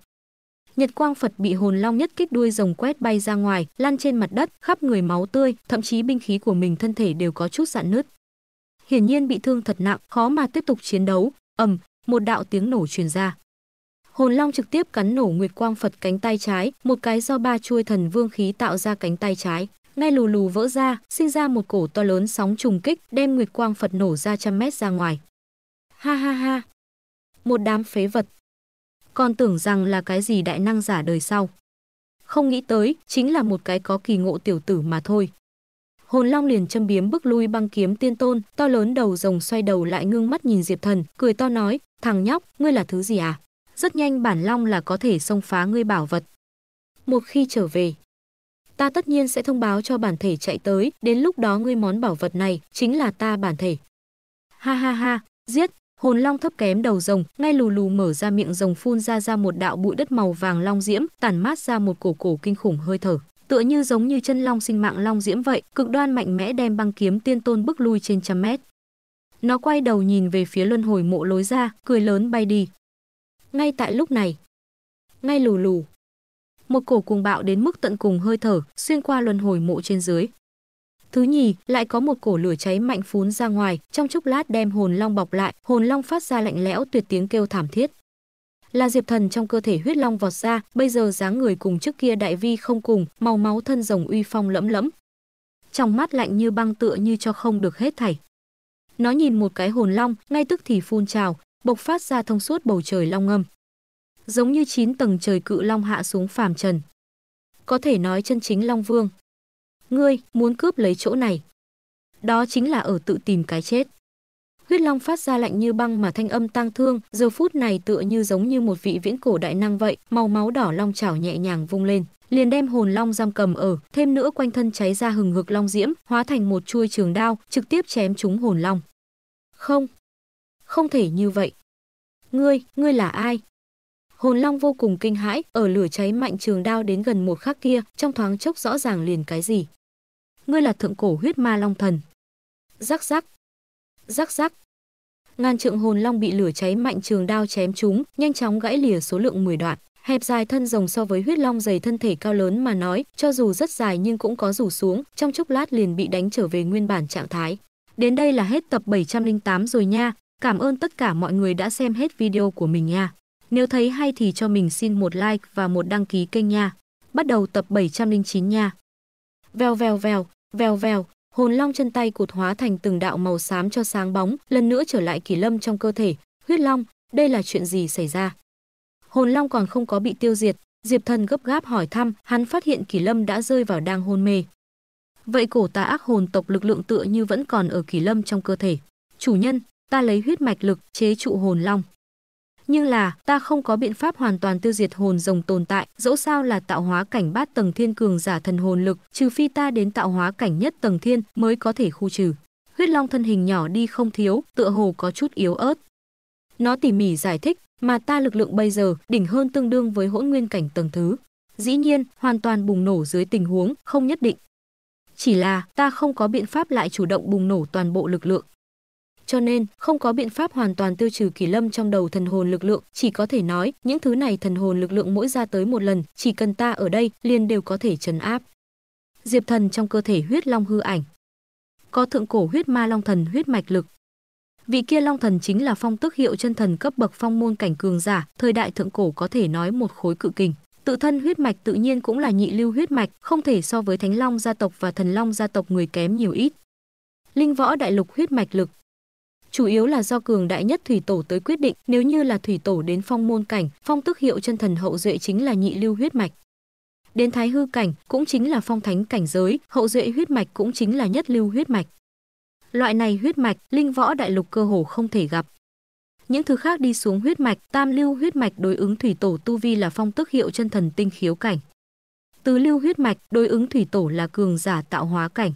Nhật Quang Phật bị hồn long nhất kích đuôi rồng quét bay ra ngoài, lăn trên mặt đất, khắp người máu tươi, thậm chí binh khí của mình thân thể đều có chút rạn nứt hiển nhiên bị thương thật nặng, khó mà tiếp tục chiến đấu. Ầm, một đạo tiếng nổ truyền ra. Hồn Long trực tiếp cắn nổ Nguyệt Quang Phật cánh tay trái, một cái do ba chuôi thần vương khí tạo ra cánh tay trái, ngay lù lù vỡ ra, sinh ra một cổ to lớn sóng trùng kích, đem Nguyệt Quang Phật nổ ra trăm mét ra ngoài. Ha ha ha. Một đám phế vật. Còn tưởng rằng là cái gì đại năng giả đời sau. Không nghĩ tới, chính là một cái có kỳ ngộ tiểu tử mà thôi. Hồn Long liền châm biếm bước lui băng kiếm tiên tôn, to lớn đầu rồng xoay đầu lại ngưng mắt nhìn Diệp Thần, cười to nói, thằng nhóc, ngươi là thứ gì à? Rất nhanh bản Long là có thể xông phá ngươi bảo vật. Một khi trở về, ta tất nhiên sẽ thông báo cho bản thể chạy tới, đến lúc đó ngươi món bảo vật này chính là ta bản thể. Ha ha ha, giết, hồn long thấp kém đầu rồng, ngay lù lù mở ra miệng rồng phun ra ra một đạo bụi đất màu vàng long diễm, tản mát ra một cổ cổ kinh khủng hơi thở tựa như giống như chân long sinh mạng long diễm vậy, cực đoan mạnh mẽ đem băng kiếm tiên tôn bước lui trên trăm mét. Nó quay đầu nhìn về phía luân hồi mộ lối ra, cười lớn bay đi. Ngay tại lúc này, ngay lù lù, một cổ cuồng bạo đến mức tận cùng hơi thở, xuyên qua luân hồi mộ trên dưới. Thứ nhì, lại có một cổ lửa cháy mạnh phún ra ngoài, trong chốc lát đem hồn long bọc lại, hồn long phát ra lạnh lẽo tuyệt tiếng kêu thảm thiết là diệp thần trong cơ thể huyết long vọt ra bây giờ dáng người cùng trước kia đại vi không cùng màu máu thân rồng uy phong lẫm lẫm trong mắt lạnh như băng tựa như cho không được hết thảy nó nhìn một cái hồn long ngay tức thì phun trào bộc phát ra thông suốt bầu trời long ngâm giống như chín tầng trời cự long hạ xuống phàm trần có thể nói chân chính long vương ngươi muốn cướp lấy chỗ này đó chính là ở tự tìm cái chết huyết long phát ra lạnh như băng mà thanh âm tang thương, giờ phút này tựa như giống như một vị viễn cổ đại năng vậy, màu máu đỏ long chảo nhẹ nhàng vung lên, liền đem hồn long giam cầm ở, thêm nữa quanh thân cháy ra hừng hực long diễm, hóa thành một chuôi trường đao, trực tiếp chém trúng hồn long. Không, không thể như vậy. Ngươi, ngươi là ai? Hồn long vô cùng kinh hãi, ở lửa cháy mạnh trường đao đến gần một khắc kia, trong thoáng chốc rõ ràng liền cái gì. Ngươi là thượng cổ huyết ma long thần. Rắc rắc, rắc rắc. Ngàn trượng hồn long bị lửa cháy mạnh trường đao chém chúng, nhanh chóng gãy lìa số lượng 10 đoạn. Hẹp dài thân rồng so với huyết long dày thân thể cao lớn mà nói, cho dù rất dài nhưng cũng có rủ xuống, trong chốc lát liền bị đánh trở về nguyên bản trạng thái. Đến đây là hết tập 708 rồi nha. Cảm ơn tất cả mọi người đã xem hết video của mình nha. Nếu thấy hay thì cho mình xin một like và một đăng ký kênh nha. Bắt đầu tập 709 nha. Vèo vèo vèo, vèo vèo, hồn long chân tay cụt hóa thành từng đạo màu xám cho sáng bóng, lần nữa trở lại Kỳ Lâm trong cơ thể. Huyết long, đây là chuyện gì xảy ra? Hồn long còn không có bị tiêu diệt, Diệp Thần gấp gáp hỏi thăm, hắn phát hiện Kỳ Lâm đã rơi vào đang hôn mê. Vậy cổ tà ác hồn tộc lực lượng tựa như vẫn còn ở Kỳ Lâm trong cơ thể. Chủ nhân, ta lấy huyết mạch lực chế trụ hồn long nhưng là ta không có biện pháp hoàn toàn tiêu diệt hồn rồng tồn tại, dẫu sao là tạo hóa cảnh bát tầng thiên cường giả thần hồn lực, trừ phi ta đến tạo hóa cảnh nhất tầng thiên mới có thể khu trừ. Huyết Long thân hình nhỏ đi không thiếu, tựa hồ có chút yếu ớt. Nó tỉ mỉ giải thích, mà ta lực lượng bây giờ đỉnh hơn tương đương với hỗn nguyên cảnh tầng thứ. Dĩ nhiên, hoàn toàn bùng nổ dưới tình huống không nhất định. Chỉ là ta không có biện pháp lại chủ động bùng nổ toàn bộ lực lượng cho nên không có biện pháp hoàn toàn tiêu trừ Kỳ Lâm trong đầu thần hồn lực lượng, chỉ có thể nói, những thứ này thần hồn lực lượng mỗi ra tới một lần, chỉ cần ta ở đây, liền đều có thể trấn áp. Diệp Thần trong cơ thể huyết long hư ảnh, có thượng cổ huyết ma long thần huyết mạch lực. Vị kia long thần chính là phong tức hiệu chân thần cấp bậc phong môn cảnh cường giả, thời đại thượng cổ có thể nói một khối cự kình. Tự thân huyết mạch tự nhiên cũng là nhị lưu huyết mạch, không thể so với Thánh Long gia tộc và Thần Long gia tộc người kém nhiều ít. Linh võ đại lục huyết mạch lực chủ yếu là do cường đại nhất thủy tổ tới quyết định, nếu như là thủy tổ đến phong môn cảnh, phong tức hiệu chân thần hậu duệ chính là nhị lưu huyết mạch. Đến thái hư cảnh cũng chính là phong thánh cảnh giới, hậu duệ huyết mạch cũng chính là nhất lưu huyết mạch. Loại này huyết mạch, linh võ đại lục cơ hồ không thể gặp. Những thứ khác đi xuống huyết mạch, tam lưu huyết mạch đối ứng thủy tổ tu vi là phong tức hiệu chân thần tinh khiếu cảnh. Tứ lưu huyết mạch đối ứng thủy tổ là cường giả tạo hóa cảnh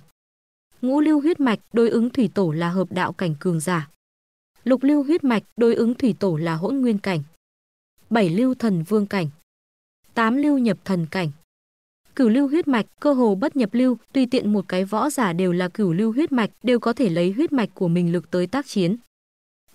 Ngũ lưu huyết mạch đối ứng thủy tổ là hợp đạo cảnh cường giả. Lục lưu huyết mạch đối ứng thủy tổ là hỗn nguyên cảnh. Bảy lưu thần vương cảnh. Tám lưu nhập thần cảnh. Cửu lưu huyết mạch cơ hồ bất nhập lưu, tùy tiện một cái võ giả đều là cửu lưu huyết mạch, đều có thể lấy huyết mạch của mình lực tới tác chiến.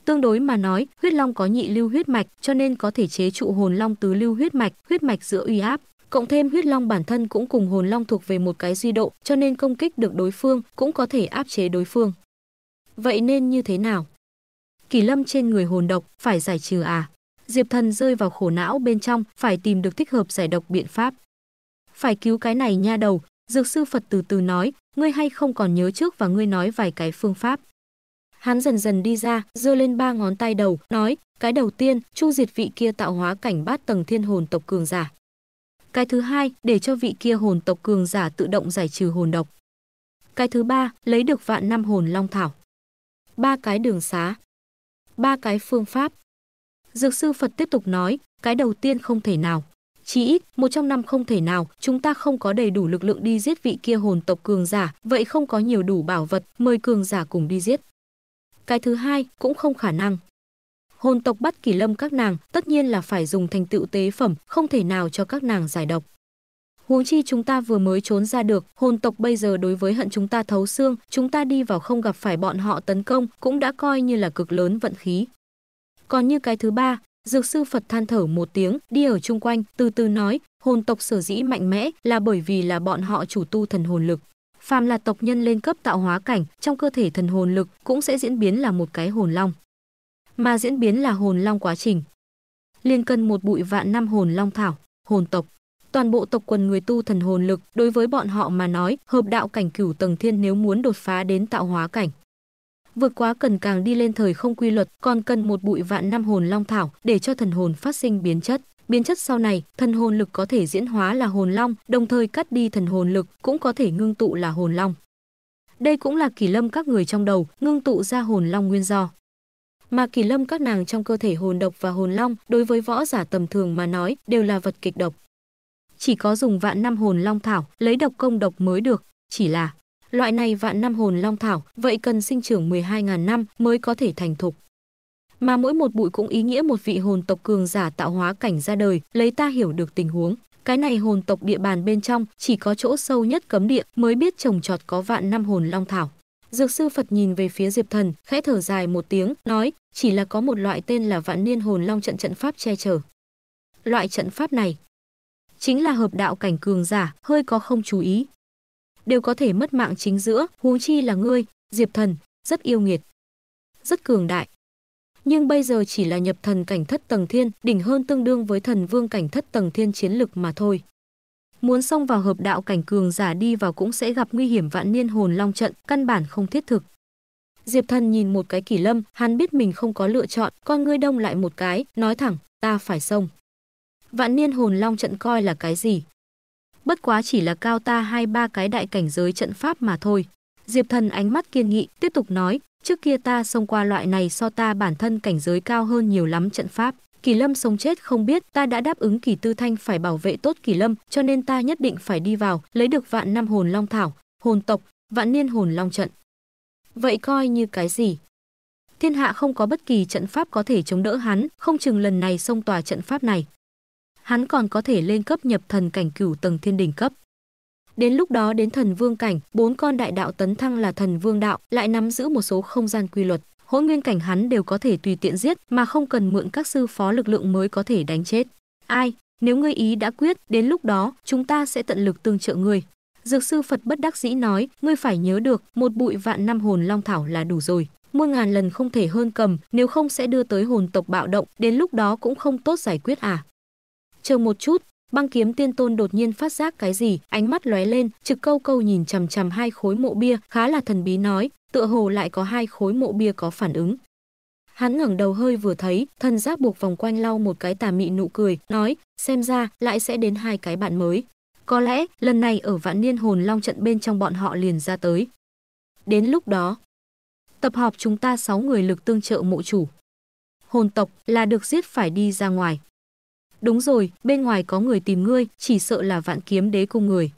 Tương đối mà nói, huyết long có nhị lưu huyết mạch, cho nên có thể chế trụ hồn long tứ lưu huyết mạch, huyết mạch giữa uy áp, Cộng thêm huyết long bản thân cũng cùng hồn long thuộc về một cái duy độ, cho nên công kích được đối phương cũng có thể áp chế đối phương. Vậy nên như thế nào? Kỳ lâm trên người hồn độc phải giải trừ à? Diệp thần rơi vào khổ não bên trong, phải tìm được thích hợp giải độc biện pháp. Phải cứu cái này nha đầu, dược sư Phật từ từ nói, ngươi hay không còn nhớ trước và ngươi nói vài cái phương pháp. Hắn dần dần đi ra, giơ lên ba ngón tay đầu, nói, cái đầu tiên, chu diệt vị kia tạo hóa cảnh bát tầng thiên hồn tộc cường giả. Cái thứ hai, để cho vị kia hồn tộc cường giả tự động giải trừ hồn độc. Cái thứ ba, lấy được vạn năm hồn long thảo. Ba cái đường xá. Ba cái phương pháp. Dược sư Phật tiếp tục nói, cái đầu tiên không thể nào. Chỉ ít, một trong năm không thể nào, chúng ta không có đầy đủ lực lượng đi giết vị kia hồn tộc cường giả, vậy không có nhiều đủ bảo vật, mời cường giả cùng đi giết. Cái thứ hai, cũng không khả năng, hồn tộc bắt kỳ lâm các nàng tất nhiên là phải dùng thành tựu tế phẩm, không thể nào cho các nàng giải độc. Huống chi chúng ta vừa mới trốn ra được, hồn tộc bây giờ đối với hận chúng ta thấu xương, chúng ta đi vào không gặp phải bọn họ tấn công cũng đã coi như là cực lớn vận khí. Còn như cái thứ ba, Dược sư Phật than thở một tiếng, đi ở chung quanh, từ từ nói, hồn tộc sở dĩ mạnh mẽ là bởi vì là bọn họ chủ tu thần hồn lực. Phàm là tộc nhân lên cấp tạo hóa cảnh, trong cơ thể thần hồn lực cũng sẽ diễn biến là một cái hồn long mà diễn biến là hồn long quá trình. Liên cân một bụi vạn năm hồn long thảo, hồn tộc. Toàn bộ tộc quần người tu thần hồn lực đối với bọn họ mà nói hợp đạo cảnh cửu tầng thiên nếu muốn đột phá đến tạo hóa cảnh. Vượt quá cần càng đi lên thời không quy luật còn cần một bụi vạn năm hồn long thảo để cho thần hồn phát sinh biến chất. Biến chất sau này, thần hồn lực có thể diễn hóa là hồn long, đồng thời cắt đi thần hồn lực cũng có thể ngưng tụ là hồn long. Đây cũng là kỳ lâm các người trong đầu, ngưng tụ ra hồn long nguyên do mà kỳ lâm các nàng trong cơ thể hồn độc và hồn long đối với võ giả tầm thường mà nói đều là vật kịch độc. Chỉ có dùng vạn năm hồn long thảo lấy độc công độc mới được, chỉ là loại này vạn năm hồn long thảo vậy cần sinh trưởng 12.000 năm mới có thể thành thục. Mà mỗi một bụi cũng ý nghĩa một vị hồn tộc cường giả tạo hóa cảnh ra đời, lấy ta hiểu được tình huống. Cái này hồn tộc địa bàn bên trong chỉ có chỗ sâu nhất cấm địa mới biết trồng trọt có vạn năm hồn long thảo Dược sư Phật nhìn về phía Diệp Thần, khẽ thở dài một tiếng, nói, chỉ là có một loại tên là Vạn Niên Hồn Long trận trận pháp che chở. Loại trận pháp này chính là hợp đạo cảnh cường giả, hơi có không chú ý, đều có thể mất mạng chính giữa, huống chi là ngươi, Diệp Thần, rất yêu nghiệt, rất cường đại. Nhưng bây giờ chỉ là nhập thần cảnh thất tầng thiên, đỉnh hơn tương đương với thần vương cảnh thất tầng thiên chiến lực mà thôi. Muốn xông vào hợp đạo cảnh cường giả đi vào cũng sẽ gặp nguy hiểm vạn niên hồn long trận, căn bản không thiết thực. Diệp Thần nhìn một cái Kỳ Lâm, hắn biết mình không có lựa chọn, con ngươi đông lại một cái, nói thẳng, ta phải xông. Vạn niên hồn long trận coi là cái gì? Bất quá chỉ là cao ta hai ba cái đại cảnh giới trận pháp mà thôi. Diệp Thần ánh mắt kiên nghị, tiếp tục nói, trước kia ta xông qua loại này so ta bản thân cảnh giới cao hơn nhiều lắm trận pháp. Kỳ Lâm sống chết không biết, ta đã đáp ứng Kỳ Tư Thanh phải bảo vệ tốt Kỳ Lâm, cho nên ta nhất định phải đi vào, lấy được vạn năm hồn long thảo, hồn tộc, vạn niên hồn long trận. Vậy coi như cái gì? Thiên hạ không có bất kỳ trận pháp có thể chống đỡ hắn, không chừng lần này xông tòa trận pháp này. Hắn còn có thể lên cấp nhập thần cảnh cửu tầng thiên đỉnh cấp. Đến lúc đó đến thần vương cảnh, bốn con đại đạo tấn thăng là thần vương đạo, lại nắm giữ một số không gian quy luật hỗn nguyên cảnh hắn đều có thể tùy tiện giết mà không cần mượn các sư phó lực lượng mới có thể đánh chết. Ai, nếu ngươi ý đã quyết, đến lúc đó chúng ta sẽ tận lực tương trợ ngươi. Dược sư Phật bất đắc dĩ nói, ngươi phải nhớ được, một bụi vạn năm hồn long thảo là đủ rồi. Muôn ngàn lần không thể hơn cầm, nếu không sẽ đưa tới hồn tộc bạo động, đến lúc đó cũng không tốt giải quyết à. Chờ một chút, Băng kiếm tiên tôn đột nhiên phát giác cái gì, ánh mắt lóe lên, trực câu câu nhìn chằm chằm hai khối mộ bia, khá là thần bí nói, tựa hồ lại có hai khối mộ bia có phản ứng. Hắn ngẩng đầu hơi vừa thấy, thân giác buộc vòng quanh lau một cái tà mị nụ cười, nói, xem ra lại sẽ đến hai cái bạn mới. Có lẽ lần này ở vạn niên hồn long trận bên trong bọn họ liền ra tới. Đến lúc đó, tập họp chúng ta sáu người lực tương trợ mộ chủ. Hồn tộc là được giết phải đi ra ngoài. Đúng rồi, bên ngoài có người tìm ngươi, chỉ sợ là vạn kiếm đế cung người.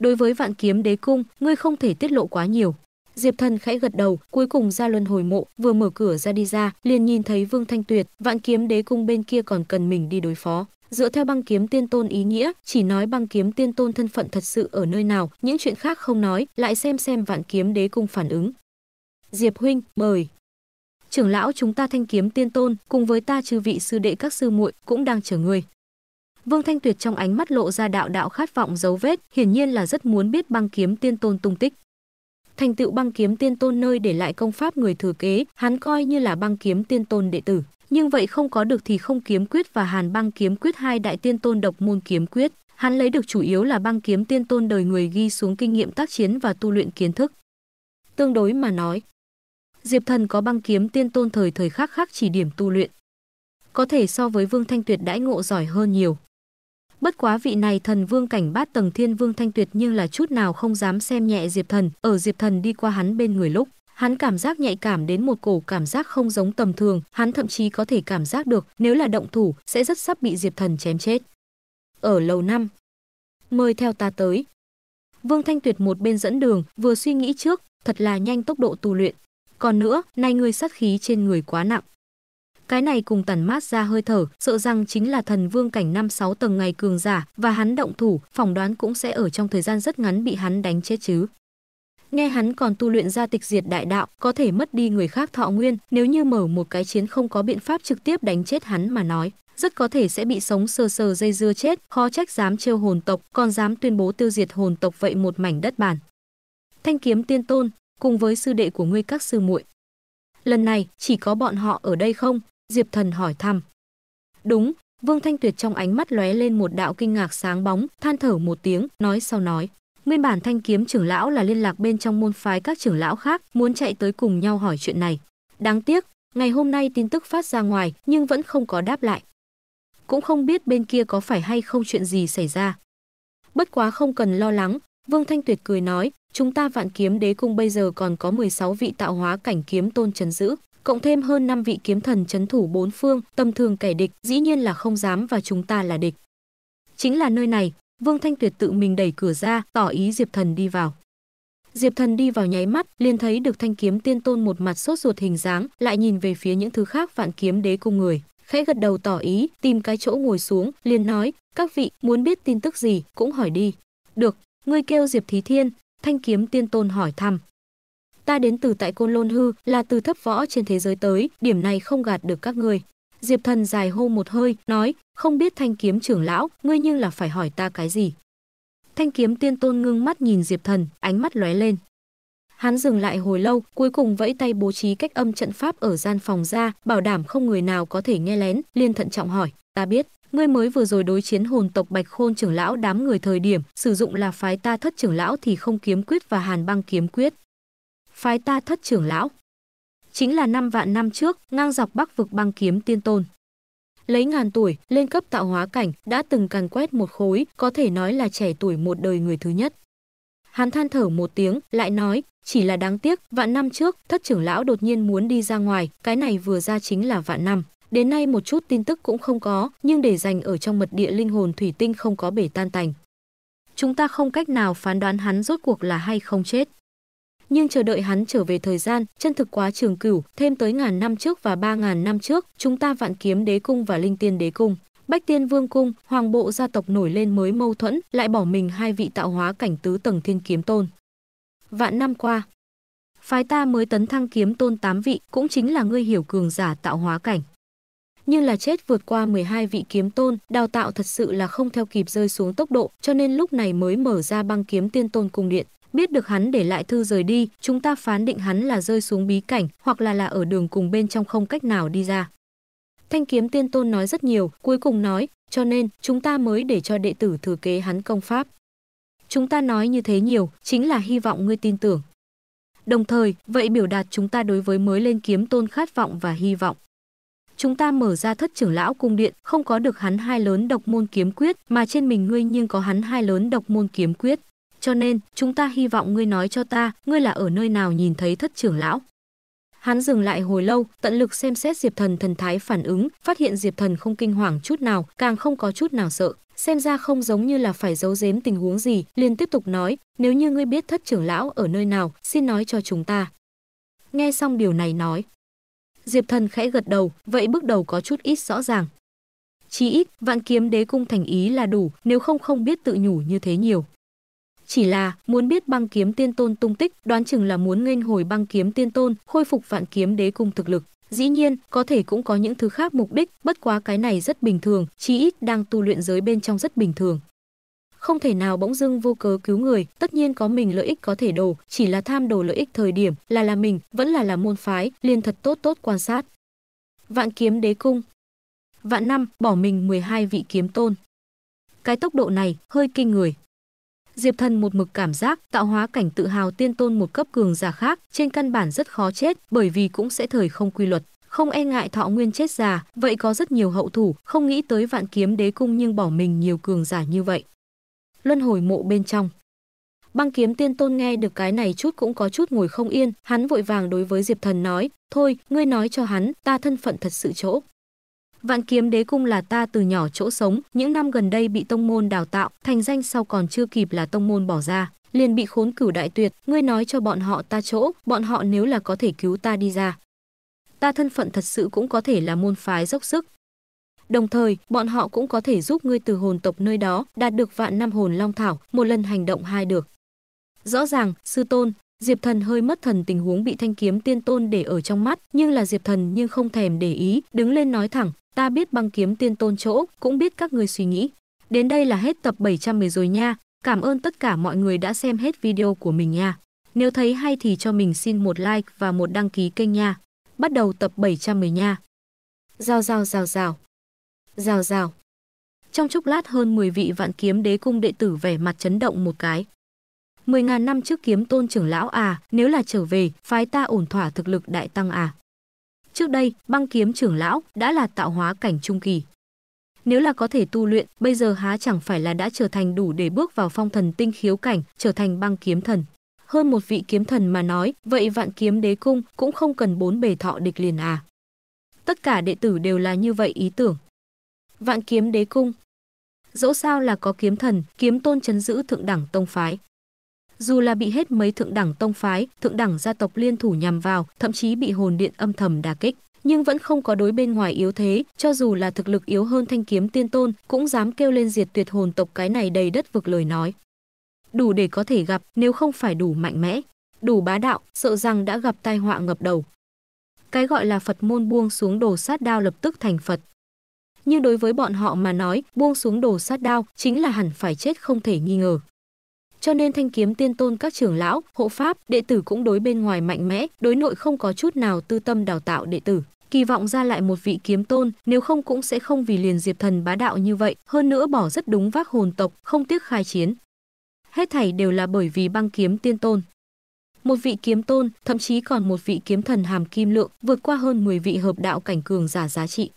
Đối với vạn kiếm đế cung, ngươi không thể tiết lộ quá nhiều. Diệp Thần khẽ gật đầu, cuối cùng ra luân hồi mộ, vừa mở cửa ra đi ra, liền nhìn thấy Vương Thanh Tuyệt, vạn kiếm đế cung bên kia còn cần mình đi đối phó. Dựa theo băng kiếm tiên tôn ý nghĩa, chỉ nói băng kiếm tiên tôn thân phận thật sự ở nơi nào, những chuyện khác không nói, lại xem xem vạn kiếm đế cung phản ứng. Diệp huynh, mời trưởng lão chúng ta thanh kiếm tiên tôn cùng với ta chư vị sư đệ các sư muội cũng đang chờ ngươi vương thanh tuyệt trong ánh mắt lộ ra đạo đạo khát vọng dấu vết hiển nhiên là rất muốn biết băng kiếm tiên tôn tung tích thành tựu băng kiếm tiên tôn nơi để lại công pháp người thừa kế hắn coi như là băng kiếm tiên tôn đệ tử nhưng vậy không có được thì không kiếm quyết và hàn băng kiếm quyết hai đại tiên tôn độc môn kiếm quyết hắn lấy được chủ yếu là băng kiếm tiên tôn đời người ghi xuống kinh nghiệm tác chiến và tu luyện kiến thức tương đối mà nói Diệp Thần có băng kiếm tiên tôn thời thời khắc khắc chỉ điểm tu luyện. Có thể so với Vương Thanh Tuyệt đãi ngộ giỏi hơn nhiều. Bất quá vị này thần vương cảnh bát tầng thiên vương thanh tuyệt nhưng là chút nào không dám xem nhẹ Diệp Thần, ở Diệp Thần đi qua hắn bên người lúc, hắn cảm giác nhạy cảm đến một cổ cảm giác không giống tầm thường, hắn thậm chí có thể cảm giác được nếu là động thủ sẽ rất sắp bị Diệp Thần chém chết. Ở lầu năm mời theo ta tới. Vương Thanh Tuyệt một bên dẫn đường, vừa suy nghĩ trước, thật là nhanh tốc độ tu luyện. Còn nữa, nay ngươi sát khí trên người quá nặng. Cái này cùng tản mát ra hơi thở, sợ rằng chính là thần vương cảnh năm sáu tầng ngày cường giả và hắn động thủ, phỏng đoán cũng sẽ ở trong thời gian rất ngắn bị hắn đánh chết chứ. Nghe hắn còn tu luyện ra tịch diệt đại đạo, có thể mất đi người khác thọ nguyên, nếu như mở một cái chiến không có biện pháp trực tiếp đánh chết hắn mà nói, rất có thể sẽ bị sống sờ sờ dây dưa chết, khó trách dám trêu hồn tộc, còn dám tuyên bố tiêu diệt hồn tộc vậy một mảnh đất bản Thanh kiếm tiên tôn, cùng với sư đệ của ngươi các sư muội. Lần này chỉ có bọn họ ở đây không? Diệp Thần hỏi thăm. Đúng, Vương Thanh Tuyệt trong ánh mắt lóe lên một đạo kinh ngạc sáng bóng, than thở một tiếng, nói sau nói. Nguyên bản thanh kiếm trưởng lão là liên lạc bên trong môn phái các trưởng lão khác, muốn chạy tới cùng nhau hỏi chuyện này. Đáng tiếc, ngày hôm nay tin tức phát ra ngoài nhưng vẫn không có đáp lại. Cũng không biết bên kia có phải hay không chuyện gì xảy ra. Bất quá không cần lo lắng, Vương Thanh Tuyệt cười nói, chúng ta vạn kiếm đế cung bây giờ còn có 16 vị tạo hóa cảnh kiếm tôn chấn giữ, cộng thêm hơn 5 vị kiếm thần chấn thủ bốn phương, tâm thường kẻ địch dĩ nhiên là không dám và chúng ta là địch. Chính là nơi này, Vương Thanh Tuyệt tự mình đẩy cửa ra, tỏ ý Diệp Thần đi vào. Diệp Thần đi vào nháy mắt, liền thấy được thanh kiếm tiên tôn một mặt sốt ruột hình dáng, lại nhìn về phía những thứ khác vạn kiếm đế cung người, khẽ gật đầu tỏ ý, tìm cái chỗ ngồi xuống, liền nói, các vị muốn biết tin tức gì cũng hỏi đi. Được, ngươi kêu Diệp Thí Thiên, Thanh Kiếm Tiên Tôn hỏi thăm. Ta đến từ tại Côn Lôn Hư, là từ thấp võ trên thế giới tới, điểm này không gạt được các người. Diệp Thần dài hô một hơi, nói, không biết Thanh Kiếm trưởng lão, ngươi nhưng là phải hỏi ta cái gì. Thanh Kiếm Tiên Tôn ngưng mắt nhìn Diệp Thần, ánh mắt lóe lên. Hắn dừng lại hồi lâu, cuối cùng vẫy tay bố trí cách âm trận pháp ở gian phòng ra, bảo đảm không người nào có thể nghe lén, Liên thận trọng hỏi, ta biết. Ngươi mới vừa rồi đối chiến hồn tộc Bạch Khôn trưởng lão đám người thời điểm, sử dụng là phái ta thất trưởng lão thì không kiếm quyết và hàn băng kiếm quyết. Phái ta thất trưởng lão. Chính là năm vạn năm trước, ngang dọc bắc vực băng kiếm tiên tôn. Lấy ngàn tuổi, lên cấp tạo hóa cảnh, đã từng càn quét một khối, có thể nói là trẻ tuổi một đời người thứ nhất. Hắn than thở một tiếng, lại nói, chỉ là đáng tiếc, vạn năm trước, thất trưởng lão đột nhiên muốn đi ra ngoài, cái này vừa ra chính là vạn năm. Đến nay một chút tin tức cũng không có, nhưng để dành ở trong mật địa linh hồn thủy tinh không có bể tan tành. Chúng ta không cách nào phán đoán hắn rốt cuộc là hay không chết. Nhưng chờ đợi hắn trở về thời gian, chân thực quá trường cửu, thêm tới ngàn năm trước và ba ngàn năm trước, chúng ta vạn kiếm đế cung và linh tiên đế cung. Bách Tiên Vương cung, hoàng bộ gia tộc nổi lên mới mâu thuẫn, lại bỏ mình hai vị tạo hóa cảnh tứ tầng thiên kiếm tôn. Vạn năm qua, phái ta mới tấn thăng kiếm tôn tám vị, cũng chính là ngươi hiểu cường giả tạo hóa cảnh như là chết vượt qua 12 vị kiếm tôn, đào tạo thật sự là không theo kịp rơi xuống tốc độ, cho nên lúc này mới mở ra băng kiếm tiên tôn cung điện. Biết được hắn để lại thư rời đi, chúng ta phán định hắn là rơi xuống bí cảnh, hoặc là là ở đường cùng bên trong không cách nào đi ra. Thanh kiếm tiên tôn nói rất nhiều, cuối cùng nói, cho nên chúng ta mới để cho đệ tử thừa kế hắn công pháp. Chúng ta nói như thế nhiều, chính là hy vọng ngươi tin tưởng. Đồng thời, vậy biểu đạt chúng ta đối với mới lên kiếm tôn khát vọng và hy vọng chúng ta mở ra thất trưởng lão cung điện, không có được hắn hai lớn độc môn kiếm quyết, mà trên mình ngươi nhưng có hắn hai lớn độc môn kiếm quyết. Cho nên, chúng ta hy vọng ngươi nói cho ta, ngươi là ở nơi nào nhìn thấy thất trưởng lão. Hắn dừng lại hồi lâu, tận lực xem xét Diệp Thần thần thái phản ứng, phát hiện Diệp Thần không kinh hoàng chút nào, càng không có chút nào sợ, xem ra không giống như là phải giấu giếm tình huống gì, liền tiếp tục nói, nếu như ngươi biết thất trưởng lão ở nơi nào, xin nói cho chúng ta. Nghe xong điều này nói, Diệp Thần khẽ gật đầu, vậy bước đầu có chút ít rõ ràng. Chí ít, vạn kiếm đế cung thành ý là đủ, nếu không không biết tự nhủ như thế nhiều. Chỉ là, muốn biết băng kiếm tiên tôn tung tích, đoán chừng là muốn nghênh hồi băng kiếm tiên tôn, khôi phục vạn kiếm đế cung thực lực. Dĩ nhiên, có thể cũng có những thứ khác mục đích, bất quá cái này rất bình thường, chí ít đang tu luyện giới bên trong rất bình thường không thể nào bỗng dưng vô cớ cứu người, tất nhiên có mình lợi ích có thể đổ, chỉ là tham đồ lợi ích thời điểm, là là mình, vẫn là là môn phái, liền thật tốt tốt quan sát. Vạn kiếm đế cung Vạn năm, bỏ mình 12 vị kiếm tôn. Cái tốc độ này, hơi kinh người. Diệp Thần một mực cảm giác tạo hóa cảnh tự hào tiên tôn một cấp cường giả khác, trên căn bản rất khó chết bởi vì cũng sẽ thời không quy luật, không e ngại thọ nguyên chết già, vậy có rất nhiều hậu thủ, không nghĩ tới vạn kiếm đế cung nhưng bỏ mình nhiều cường giả như vậy, luân hồi mộ bên trong. Băng kiếm tiên tôn nghe được cái này chút cũng có chút ngồi không yên, hắn vội vàng đối với Diệp Thần nói, thôi, ngươi nói cho hắn, ta thân phận thật sự chỗ. Vạn kiếm đế cung là ta từ nhỏ chỗ sống, những năm gần đây bị tông môn đào tạo, thành danh sau còn chưa kịp là tông môn bỏ ra, liền bị khốn cửu đại tuyệt, ngươi nói cho bọn họ ta chỗ, bọn họ nếu là có thể cứu ta đi ra. Ta thân phận thật sự cũng có thể là môn phái dốc sức, Đồng thời, bọn họ cũng có thể giúp ngươi từ hồn tộc nơi đó đạt được vạn năm hồn long thảo, một lần hành động hai được. Rõ ràng, sư tôn, Diệp Thần hơi mất thần tình huống bị thanh kiếm tiên tôn để ở trong mắt, nhưng là Diệp Thần nhưng không thèm để ý, đứng lên nói thẳng, ta biết băng kiếm tiên tôn chỗ, cũng biết các ngươi suy nghĩ. Đến đây là hết tập 710 rồi nha, cảm ơn tất cả mọi người đã xem hết video của mình nha. Nếu thấy hay thì cho mình xin một like và một đăng ký kênh nha. Bắt đầu tập 710 nha. Giao giao giao giao. Rào rào. Trong chốc lát hơn 10 vị vạn kiếm đế cung đệ tử vẻ mặt chấn động một cái. 10.000 năm trước kiếm tôn trưởng lão à, nếu là trở về, phái ta ổn thỏa thực lực đại tăng à. Trước đây, băng kiếm trưởng lão đã là tạo hóa cảnh trung kỳ. Nếu là có thể tu luyện, bây giờ há chẳng phải là đã trở thành đủ để bước vào phong thần tinh khiếu cảnh, trở thành băng kiếm thần. Hơn một vị kiếm thần mà nói, vậy vạn kiếm đế cung cũng không cần bốn bề thọ địch liền à. Tất cả đệ tử đều là như vậy ý tưởng. Vạn kiếm đế cung. Dẫu sao là có kiếm thần, kiếm tôn chấn giữ thượng đẳng tông phái. Dù là bị hết mấy thượng đẳng tông phái, thượng đẳng gia tộc liên thủ nhằm vào, thậm chí bị hồn điện âm thầm đà kích, nhưng vẫn không có đối bên ngoài yếu thế, cho dù là thực lực yếu hơn thanh kiếm tiên tôn, cũng dám kêu lên diệt tuyệt hồn tộc cái này đầy đất vực lời nói. Đủ để có thể gặp, nếu không phải đủ mạnh mẽ, đủ bá đạo, sợ rằng đã gặp tai họa ngập đầu. Cái gọi là Phật môn buông xuống đồ sát đao lập tức thành Phật, nhưng đối với bọn họ mà nói, buông xuống đồ sát đao chính là hẳn phải chết không thể nghi ngờ. Cho nên thanh kiếm tiên tôn các trưởng lão, hộ pháp, đệ tử cũng đối bên ngoài mạnh mẽ, đối nội không có chút nào tư tâm đào tạo đệ tử. Kỳ vọng ra lại một vị kiếm tôn, nếu không cũng sẽ không vì liền diệp thần bá đạo như vậy, hơn nữa bỏ rất đúng vác hồn tộc, không tiếc khai chiến. Hết thảy đều là bởi vì băng kiếm tiên tôn một vị kiếm tôn, thậm chí còn một vị kiếm thần hàm kim lượng, vượt qua hơn 10 vị hợp đạo cảnh cường giả giá trị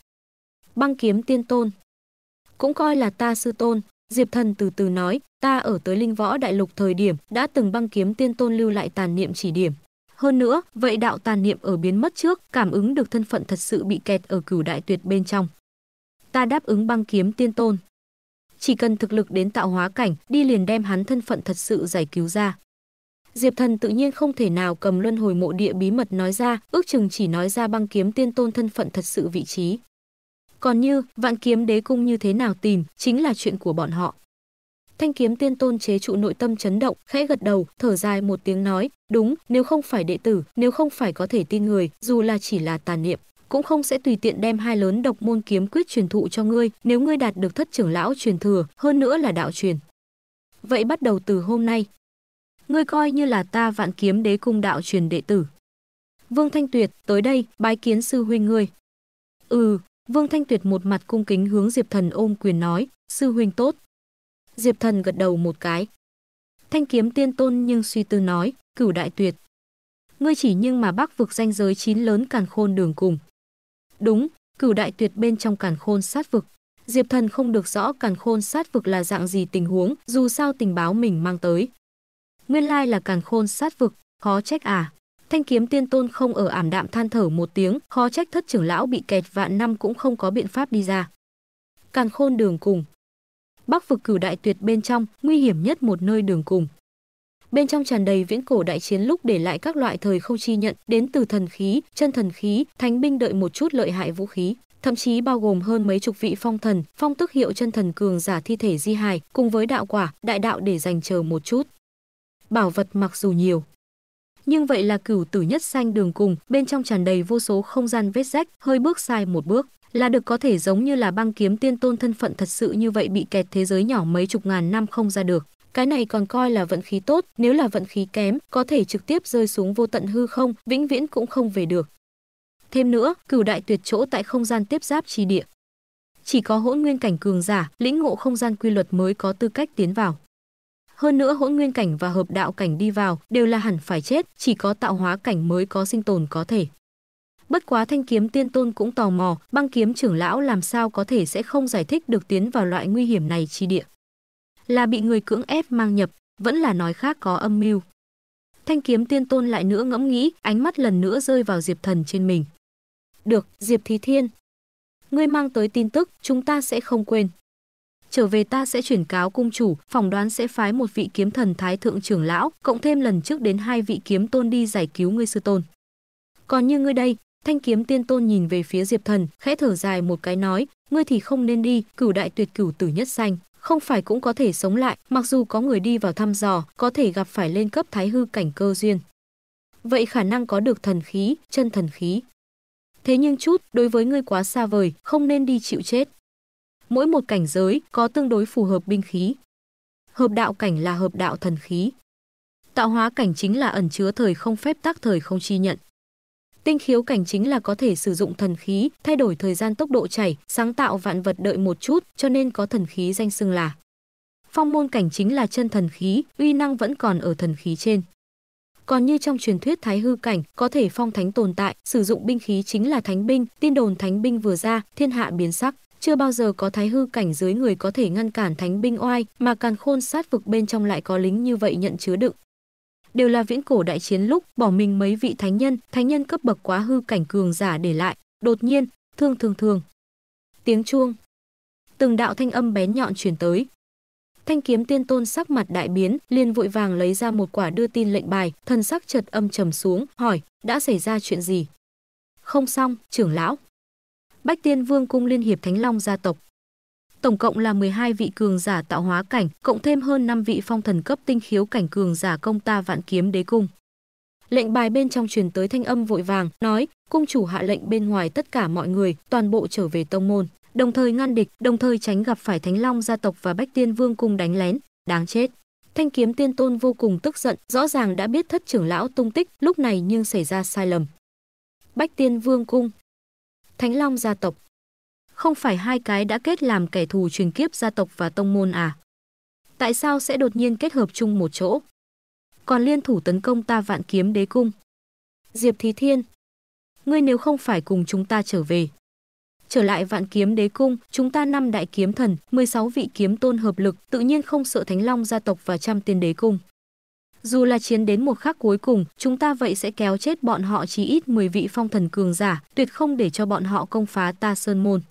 băng kiếm tiên tôn. Cũng coi là ta sư tôn, Diệp Thần từ từ nói, ta ở tới linh võ đại lục thời điểm đã từng băng kiếm tiên tôn lưu lại tàn niệm chỉ điểm. Hơn nữa, vậy đạo tàn niệm ở biến mất trước, cảm ứng được thân phận thật sự bị kẹt ở cửu đại tuyệt bên trong. Ta đáp ứng băng kiếm tiên tôn. Chỉ cần thực lực đến tạo hóa cảnh, đi liền đem hắn thân phận thật sự giải cứu ra. Diệp Thần tự nhiên không thể nào cầm luân hồi mộ địa bí mật nói ra, ước chừng chỉ nói ra băng kiếm tiên tôn thân phận thật sự vị trí. Còn như vạn kiếm đế cung như thế nào tìm chính là chuyện của bọn họ. Thanh kiếm tiên tôn chế trụ nội tâm chấn động, khẽ gật đầu, thở dài một tiếng nói, đúng, nếu không phải đệ tử, nếu không phải có thể tin người, dù là chỉ là tàn niệm, cũng không sẽ tùy tiện đem hai lớn độc môn kiếm quyết truyền thụ cho ngươi, nếu ngươi đạt được thất trưởng lão truyền thừa, hơn nữa là đạo truyền. Vậy bắt đầu từ hôm nay, ngươi coi như là ta vạn kiếm đế cung đạo truyền đệ tử. Vương Thanh Tuyệt, tới đây, bái kiến sư huynh ngươi. Ừ, Vương Thanh Tuyệt một mặt cung kính hướng Diệp Thần ôm quyền nói, sư huynh tốt. Diệp Thần gật đầu một cái. Thanh kiếm tiên tôn nhưng suy tư nói, cửu đại tuyệt. Ngươi chỉ nhưng mà bác vực danh giới chín lớn càn khôn đường cùng. Đúng, cửu đại tuyệt bên trong càn khôn sát vực. Diệp Thần không được rõ càn khôn sát vực là dạng gì tình huống, dù sao tình báo mình mang tới. Nguyên lai là càn khôn sát vực, khó trách à. Thanh kiếm tiên tôn không ở ảm đạm than thở một tiếng, khó trách thất trưởng lão bị kẹt vạn năm cũng không có biện pháp đi ra. Càn khôn đường cùng. Bắc vực cửu đại tuyệt bên trong, nguy hiểm nhất một nơi đường cùng. Bên trong tràn đầy viễn cổ đại chiến lúc để lại các loại thời không chi nhận, đến từ thần khí, chân thần khí, thánh binh đợi một chút lợi hại vũ khí, thậm chí bao gồm hơn mấy chục vị phong thần, phong tức hiệu chân thần cường giả thi thể di hài, cùng với đạo quả, đại đạo để dành chờ một chút. Bảo vật mặc dù nhiều, nhưng vậy là cửu tử nhất xanh đường cùng, bên trong tràn đầy vô số không gian vết rách, hơi bước sai một bước là được có thể giống như là băng kiếm tiên tôn thân phận thật sự như vậy bị kẹt thế giới nhỏ mấy chục ngàn năm không ra được. Cái này còn coi là vận khí tốt, nếu là vận khí kém, có thể trực tiếp rơi xuống vô tận hư không, vĩnh viễn cũng không về được. Thêm nữa, cửu đại tuyệt chỗ tại không gian tiếp giáp chi địa. Chỉ có hỗn nguyên cảnh cường giả, lĩnh ngộ không gian quy luật mới có tư cách tiến vào. Hơn nữa hỗn nguyên cảnh và hợp đạo cảnh đi vào đều là hẳn phải chết, chỉ có tạo hóa cảnh mới có sinh tồn có thể. Bất quá thanh kiếm tiên tôn cũng tò mò, băng kiếm trưởng lão làm sao có thể sẽ không giải thích được tiến vào loại nguy hiểm này chi địa. Là bị người cưỡng ép mang nhập, vẫn là nói khác có âm mưu. Thanh kiếm tiên tôn lại nữa ngẫm nghĩ, ánh mắt lần nữa rơi vào Diệp Thần trên mình. Được, Diệp Thí Thiên. Ngươi mang tới tin tức, chúng ta sẽ không quên trở về ta sẽ chuyển cáo cung chủ, phỏng đoán sẽ phái một vị kiếm thần thái thượng trưởng lão, cộng thêm lần trước đến hai vị kiếm tôn đi giải cứu ngươi sư tôn. Còn như ngươi đây, thanh kiếm tiên tôn nhìn về phía Diệp Thần, khẽ thở dài một cái nói, ngươi thì không nên đi, cửu đại tuyệt cửu tử nhất xanh, không phải cũng có thể sống lại, mặc dù có người đi vào thăm dò, có thể gặp phải lên cấp thái hư cảnh cơ duyên. Vậy khả năng có được thần khí, chân thần khí. Thế nhưng chút, đối với ngươi quá xa vời, không nên đi chịu chết mỗi một cảnh giới có tương đối phù hợp binh khí. Hợp đạo cảnh là hợp đạo thần khí. Tạo hóa cảnh chính là ẩn chứa thời không phép tác thời không chi nhận. Tinh khiếu cảnh chính là có thể sử dụng thần khí, thay đổi thời gian tốc độ chảy, sáng tạo vạn vật đợi một chút, cho nên có thần khí danh xưng là. Phong môn cảnh chính là chân thần khí, uy năng vẫn còn ở thần khí trên. Còn như trong truyền thuyết thái hư cảnh, có thể phong thánh tồn tại, sử dụng binh khí chính là thánh binh, tin đồn thánh binh vừa ra, thiên hạ biến sắc. Chưa bao giờ có thái hư cảnh dưới người có thể ngăn cản thánh binh oai, mà càn khôn sát vực bên trong lại có lính như vậy nhận chứa đựng. Đều là viễn cổ đại chiến lúc bỏ mình mấy vị thánh nhân, thánh nhân cấp bậc quá hư cảnh cường giả để lại, đột nhiên, thương thường thường. Tiếng chuông. Từng đạo thanh âm bén nhọn truyền tới, Thanh kiếm tiên tôn sắc mặt đại biến, liền vội vàng lấy ra một quả đưa tin lệnh bài, thần sắc chợt âm trầm xuống, hỏi, đã xảy ra chuyện gì? Không xong, trưởng lão. Bách Tiên Vương cung liên hiệp Thánh Long gia tộc. Tổng cộng là 12 vị cường giả tạo hóa cảnh, cộng thêm hơn 5 vị phong thần cấp tinh khiếu cảnh cường giả công ta vạn kiếm đế cung. Lệnh bài bên trong truyền tới thanh âm vội vàng, nói, cung chủ hạ lệnh bên ngoài tất cả mọi người, toàn bộ trở về tông môn, đồng thời ngăn địch, đồng thời tránh gặp phải Thánh Long gia tộc và Bách Tiên Vương cung đánh lén, đáng chết. Thanh kiếm tiên tôn vô cùng tức giận, rõ ràng đã biết thất trưởng lão tung tích lúc này nhưng xảy ra sai lầm. Bách Tiên Vương cung, Thánh Long gia tộc. Không phải hai cái đã kết làm kẻ thù truyền kiếp gia tộc và tông môn à? Tại sao sẽ đột nhiên kết hợp chung một chỗ? Còn liên thủ tấn công ta vạn kiếm đế cung. Diệp Thí Thiên, ngươi nếu không phải cùng chúng ta trở về. Trở lại vạn kiếm đế cung, chúng ta năm đại kiếm thần, 16 vị kiếm tôn hợp lực, tự nhiên không sợ Thánh Long gia tộc và trăm tiên đế cung. Dù là chiến đến một khắc cuối cùng, chúng ta vậy sẽ kéo chết bọn họ chỉ ít 10 vị phong thần cường giả, tuyệt không để cho bọn họ công phá ta sơn môn.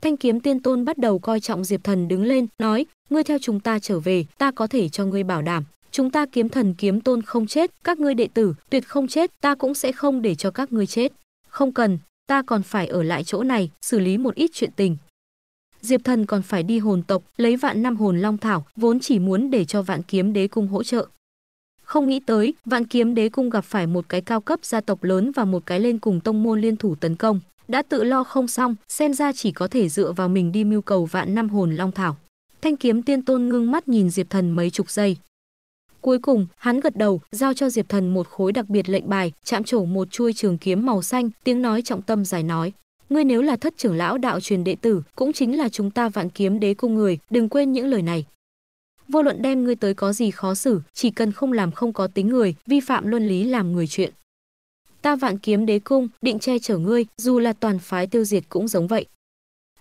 Thanh kiếm tiên tôn bắt đầu coi trọng Diệp Thần đứng lên, nói, ngươi theo chúng ta trở về, ta có thể cho ngươi bảo đảm. Chúng ta kiếm thần kiếm tôn không chết, các ngươi đệ tử, tuyệt không chết, ta cũng sẽ không để cho các ngươi chết. Không cần, ta còn phải ở lại chỗ này, xử lý một ít chuyện tình. Diệp Thần còn phải đi hồn tộc, lấy vạn năm hồn long thảo, vốn chỉ muốn để cho vạn kiếm đế cung hỗ trợ, không nghĩ tới, vạn kiếm đế cung gặp phải một cái cao cấp gia tộc lớn và một cái lên cùng tông môn liên thủ tấn công. Đã tự lo không xong, xem ra chỉ có thể dựa vào mình đi mưu cầu vạn năm hồn long thảo. Thanh kiếm tiên tôn ngưng mắt nhìn Diệp Thần mấy chục giây. Cuối cùng, hắn gật đầu, giao cho Diệp Thần một khối đặc biệt lệnh bài, chạm trổ một chuôi trường kiếm màu xanh, tiếng nói trọng tâm giải nói. Ngươi nếu là thất trưởng lão đạo truyền đệ tử, cũng chính là chúng ta vạn kiếm đế cung người, đừng quên những lời này. Vô luận đem ngươi tới có gì khó xử, chỉ cần không làm không có tính người, vi phạm luân lý làm người chuyện. Ta vạn kiếm đế cung, định che chở ngươi, dù là toàn phái tiêu diệt cũng giống vậy.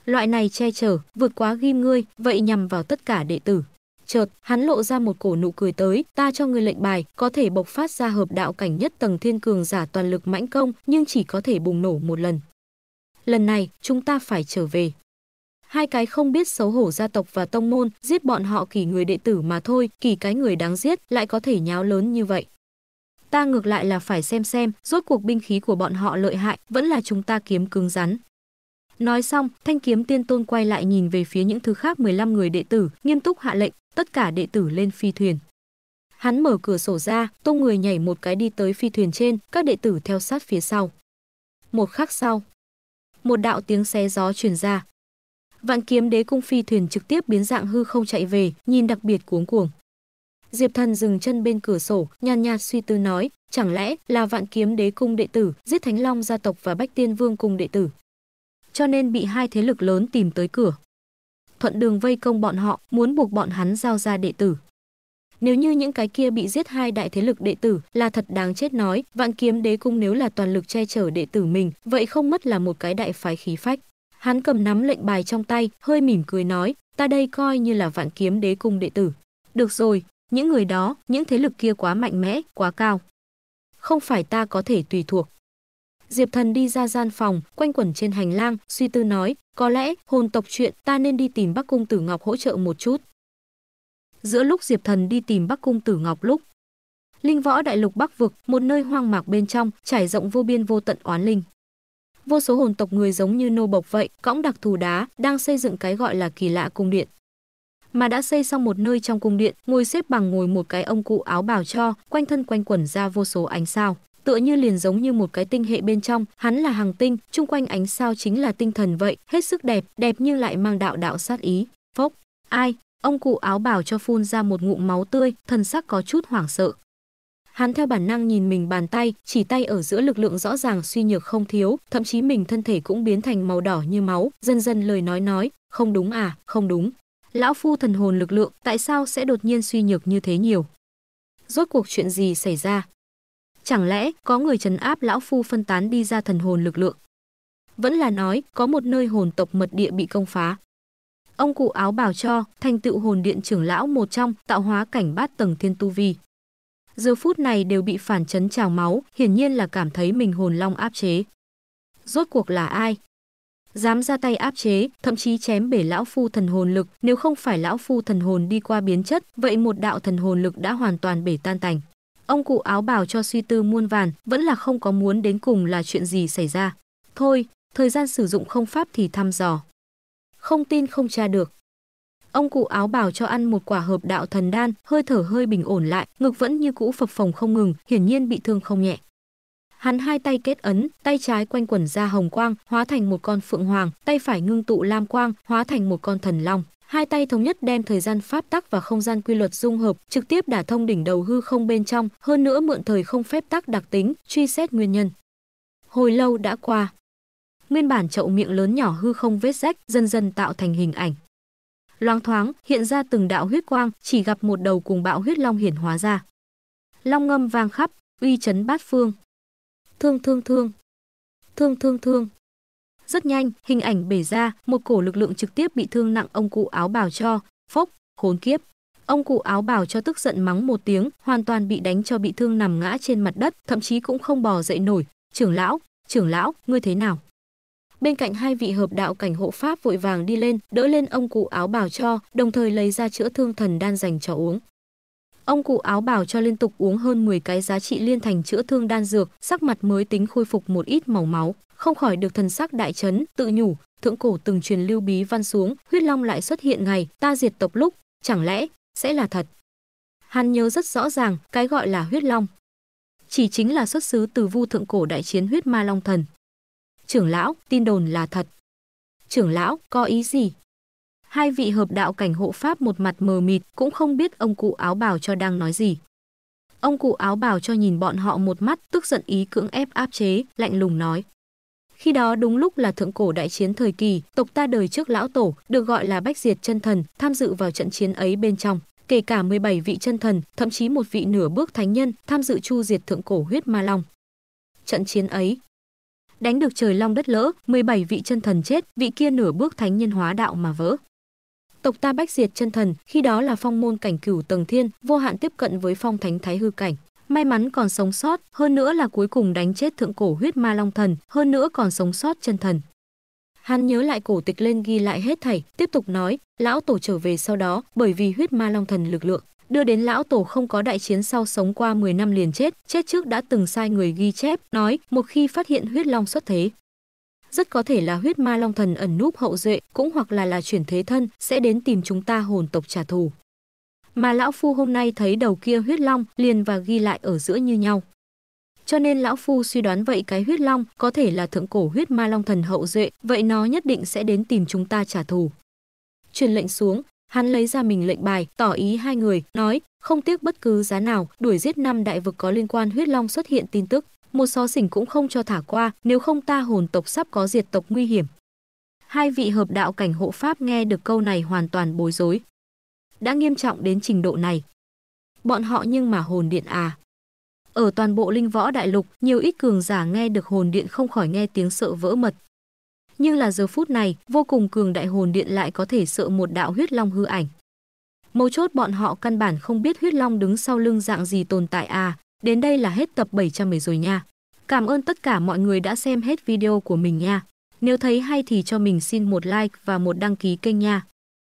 Loại này che chở, vượt quá ghim ngươi, vậy nhằm vào tất cả đệ tử. Chợt, hắn lộ ra một cổ nụ cười tới, ta cho ngươi lệnh bài, có thể bộc phát ra hợp đạo cảnh nhất tầng thiên cường giả toàn lực mãnh công, nhưng chỉ có thể bùng nổ một lần. Lần này, chúng ta phải trở về, hai cái không biết xấu hổ gia tộc và tông môn, giết bọn họ kỳ người đệ tử mà thôi, kỳ cái người đáng giết lại có thể nháo lớn như vậy. Ta ngược lại là phải xem xem, rốt cuộc binh khí của bọn họ lợi hại, vẫn là chúng ta kiếm cứng rắn. Nói xong, thanh kiếm tiên tôn quay lại nhìn về phía những thứ khác 15 người đệ tử, nghiêm túc hạ lệnh, tất cả đệ tử lên phi thuyền. Hắn mở cửa sổ ra, tung người nhảy một cái đi tới phi thuyền trên, các đệ tử theo sát phía sau. Một khắc sau, một đạo tiếng xé gió truyền ra, Vạn kiếm đế cung phi thuyền trực tiếp biến dạng hư không chạy về, nhìn đặc biệt cuống cuồng. Diệp Thần dừng chân bên cửa sổ, nhàn nhạt suy tư nói, chẳng lẽ là Vạn Kiếm Đế cung đệ tử, giết Thánh Long gia tộc và Bách Tiên Vương cùng đệ tử. Cho nên bị hai thế lực lớn tìm tới cửa. Thuận đường vây công bọn họ, muốn buộc bọn hắn giao ra đệ tử. Nếu như những cái kia bị giết hai đại thế lực đệ tử là thật đáng chết nói, Vạn Kiếm Đế cung nếu là toàn lực che chở đệ tử mình, vậy không mất là một cái đại phái khí phách. Hắn cầm nắm lệnh bài trong tay, hơi mỉm cười nói, ta đây coi như là vạn kiếm đế cung đệ tử. Được rồi, những người đó, những thế lực kia quá mạnh mẽ, quá cao. Không phải ta có thể tùy thuộc. Diệp Thần đi ra gian phòng, quanh quẩn trên hành lang, suy tư nói, có lẽ hồn tộc chuyện ta nên đi tìm Bắc Cung Tử Ngọc hỗ trợ một chút. Giữa lúc Diệp Thần đi tìm Bắc Cung Tử Ngọc lúc, Linh võ đại lục Bắc vực, một nơi hoang mạc bên trong, trải rộng vô biên vô tận oán linh vô số hồn tộc người giống như nô bộc vậy, cõng đặc thù đá, đang xây dựng cái gọi là kỳ lạ cung điện. Mà đã xây xong một nơi trong cung điện, ngồi xếp bằng ngồi một cái ông cụ áo bào cho, quanh thân quanh quẩn ra vô số ánh sao tựa như liền giống như một cái tinh hệ bên trong, hắn là hàng tinh, chung quanh ánh sao chính là tinh thần vậy, hết sức đẹp, đẹp nhưng lại mang đạo đạo sát ý. Phốc, ai? Ông cụ áo bào cho phun ra một ngụm máu tươi, thần sắc có chút hoảng sợ. Hắn theo bản năng nhìn mình bàn tay, chỉ tay ở giữa lực lượng rõ ràng suy nhược không thiếu, thậm chí mình thân thể cũng biến thành màu đỏ như máu, dần dần lời nói nói, không đúng à, không đúng. Lão phu thần hồn lực lượng, tại sao sẽ đột nhiên suy nhược như thế nhiều? Rốt cuộc chuyện gì xảy ra? Chẳng lẽ có người trấn áp lão phu phân tán đi ra thần hồn lực lượng? Vẫn là nói, có một nơi hồn tộc mật địa bị công phá, ông cụ áo bào cho thành tựu hồn điện trưởng lão một trong tạo hóa cảnh bát tầng thiên tu vi giờ phút này đều bị phản chấn trào máu, hiển nhiên là cảm thấy mình hồn long áp chế. Rốt cuộc là ai? Dám ra tay áp chế, thậm chí chém bể lão phu thần hồn lực, nếu không phải lão phu thần hồn đi qua biến chất, vậy một đạo thần hồn lực đã hoàn toàn bể tan tành. Ông cụ áo bào cho suy tư muôn vàn, vẫn là không có muốn đến cùng là chuyện gì xảy ra. Thôi, thời gian sử dụng không pháp thì thăm dò. Không tin không tra được. Ông cụ áo bào cho ăn một quả hợp đạo thần đan, hơi thở hơi bình ổn lại, ngực vẫn như cũ phập phồng không ngừng, hiển nhiên bị thương không nhẹ. Hắn hai tay kết ấn, tay trái quanh quẩn ra hồng quang, hóa thành một con phượng hoàng, tay phải ngưng tụ lam quang, hóa thành một con thần long. Hai tay thống nhất đem thời gian pháp tắc và không gian quy luật dung hợp, trực tiếp đả thông đỉnh đầu hư không bên trong, hơn nữa mượn thời không phép tắc đặc tính, truy xét nguyên nhân. Hồi lâu đã qua, nguyên bản chậu miệng lớn nhỏ hư không vết rách dần dần tạo thành hình ảnh loang thoáng hiện ra từng đạo huyết quang, chỉ gặp một đầu cùng bạo huyết long hiển hóa ra. Long ngâm vang khắp, uy chấn bát phương. Thương thương thương. Thương thương thương. Rất nhanh, hình ảnh bể ra, một cổ lực lượng trực tiếp bị thương nặng ông cụ áo bào cho, phốc, khốn kiếp. Ông cụ áo bào cho tức giận mắng một tiếng, hoàn toàn bị đánh cho bị thương nằm ngã trên mặt đất, thậm chí cũng không bò dậy nổi. Trưởng lão, trưởng lão, ngươi thế nào? Bên cạnh hai vị hợp đạo cảnh hộ pháp vội vàng đi lên, đỡ lên ông cụ áo bào cho, đồng thời lấy ra chữa thương thần đan dành cho uống. Ông cụ áo bào cho liên tục uống hơn 10 cái giá trị liên thành chữa thương đan dược, sắc mặt mới tính khôi phục một ít màu máu, không khỏi được thần sắc đại chấn, tự nhủ, thượng cổ từng truyền lưu bí văn xuống, huyết long lại xuất hiện ngày ta diệt tộc lúc, chẳng lẽ sẽ là thật. Hắn nhớ rất rõ ràng, cái gọi là huyết long chỉ chính là xuất xứ từ vu thượng cổ đại chiến huyết ma long thần. Trưởng lão, tin đồn là thật. Trưởng lão, có ý gì? Hai vị hợp đạo cảnh hộ pháp một mặt mờ mịt, cũng không biết ông cụ áo bào cho đang nói gì. Ông cụ áo bào cho nhìn bọn họ một mắt, tức giận ý cưỡng ép áp chế, lạnh lùng nói. Khi đó đúng lúc là thượng cổ đại chiến thời kỳ, tộc ta đời trước lão tổ, được gọi là Bách Diệt chân thần, tham dự vào trận chiến ấy bên trong, kể cả 17 vị chân thần, thậm chí một vị nửa bước thánh nhân tham dự chu diệt thượng cổ huyết ma long. Trận chiến ấy, đánh được trời long đất lỡ, 17 vị chân thần chết, vị kia nửa bước thánh nhân hóa đạo mà vỡ. Tộc ta bách diệt chân thần, khi đó là phong môn cảnh cửu tầng thiên, vô hạn tiếp cận với phong thánh thái hư cảnh. May mắn còn sống sót, hơn nữa là cuối cùng đánh chết thượng cổ huyết ma long thần, hơn nữa còn sống sót chân thần. Hắn nhớ lại cổ tịch lên ghi lại hết thảy, tiếp tục nói, lão tổ trở về sau đó, bởi vì huyết ma long thần lực lượng đưa đến lão tổ không có đại chiến sau sống qua 10 năm liền chết, chết trước đã từng sai người ghi chép, nói một khi phát hiện huyết long xuất thế. Rất có thể là huyết ma long thần ẩn núp hậu duệ, cũng hoặc là là chuyển thế thân, sẽ đến tìm chúng ta hồn tộc trả thù. Mà lão phu hôm nay thấy đầu kia huyết long liền và ghi lại ở giữa như nhau. Cho nên lão phu suy đoán vậy cái huyết long có thể là thượng cổ huyết ma long thần hậu duệ, vậy nó nhất định sẽ đến tìm chúng ta trả thù truyền lệnh xuống, hắn lấy ra mình lệnh bài, tỏ ý hai người, nói, không tiếc bất cứ giá nào, đuổi giết năm đại vực có liên quan huyết long xuất hiện tin tức, một xó xỉnh cũng không cho thả qua, nếu không ta hồn tộc sắp có diệt tộc nguy hiểm. Hai vị hợp đạo cảnh hộ pháp nghe được câu này hoàn toàn bối rối. Đã nghiêm trọng đến trình độ này. Bọn họ nhưng mà hồn điện à. Ở toàn bộ linh võ đại lục, nhiều ít cường giả nghe được hồn điện không khỏi nghe tiếng sợ vỡ mật, nhưng là giờ phút này, vô cùng cường đại hồn điện lại có thể sợ một đạo huyết long hư ảnh. Mấu chốt bọn họ căn bản không biết huyết long đứng sau lưng dạng gì tồn tại à, đến đây là hết tập 710 rồi nha. Cảm ơn tất cả mọi người đã xem hết video của mình nha. Nếu thấy hay thì cho mình xin một like và một đăng ký kênh nha.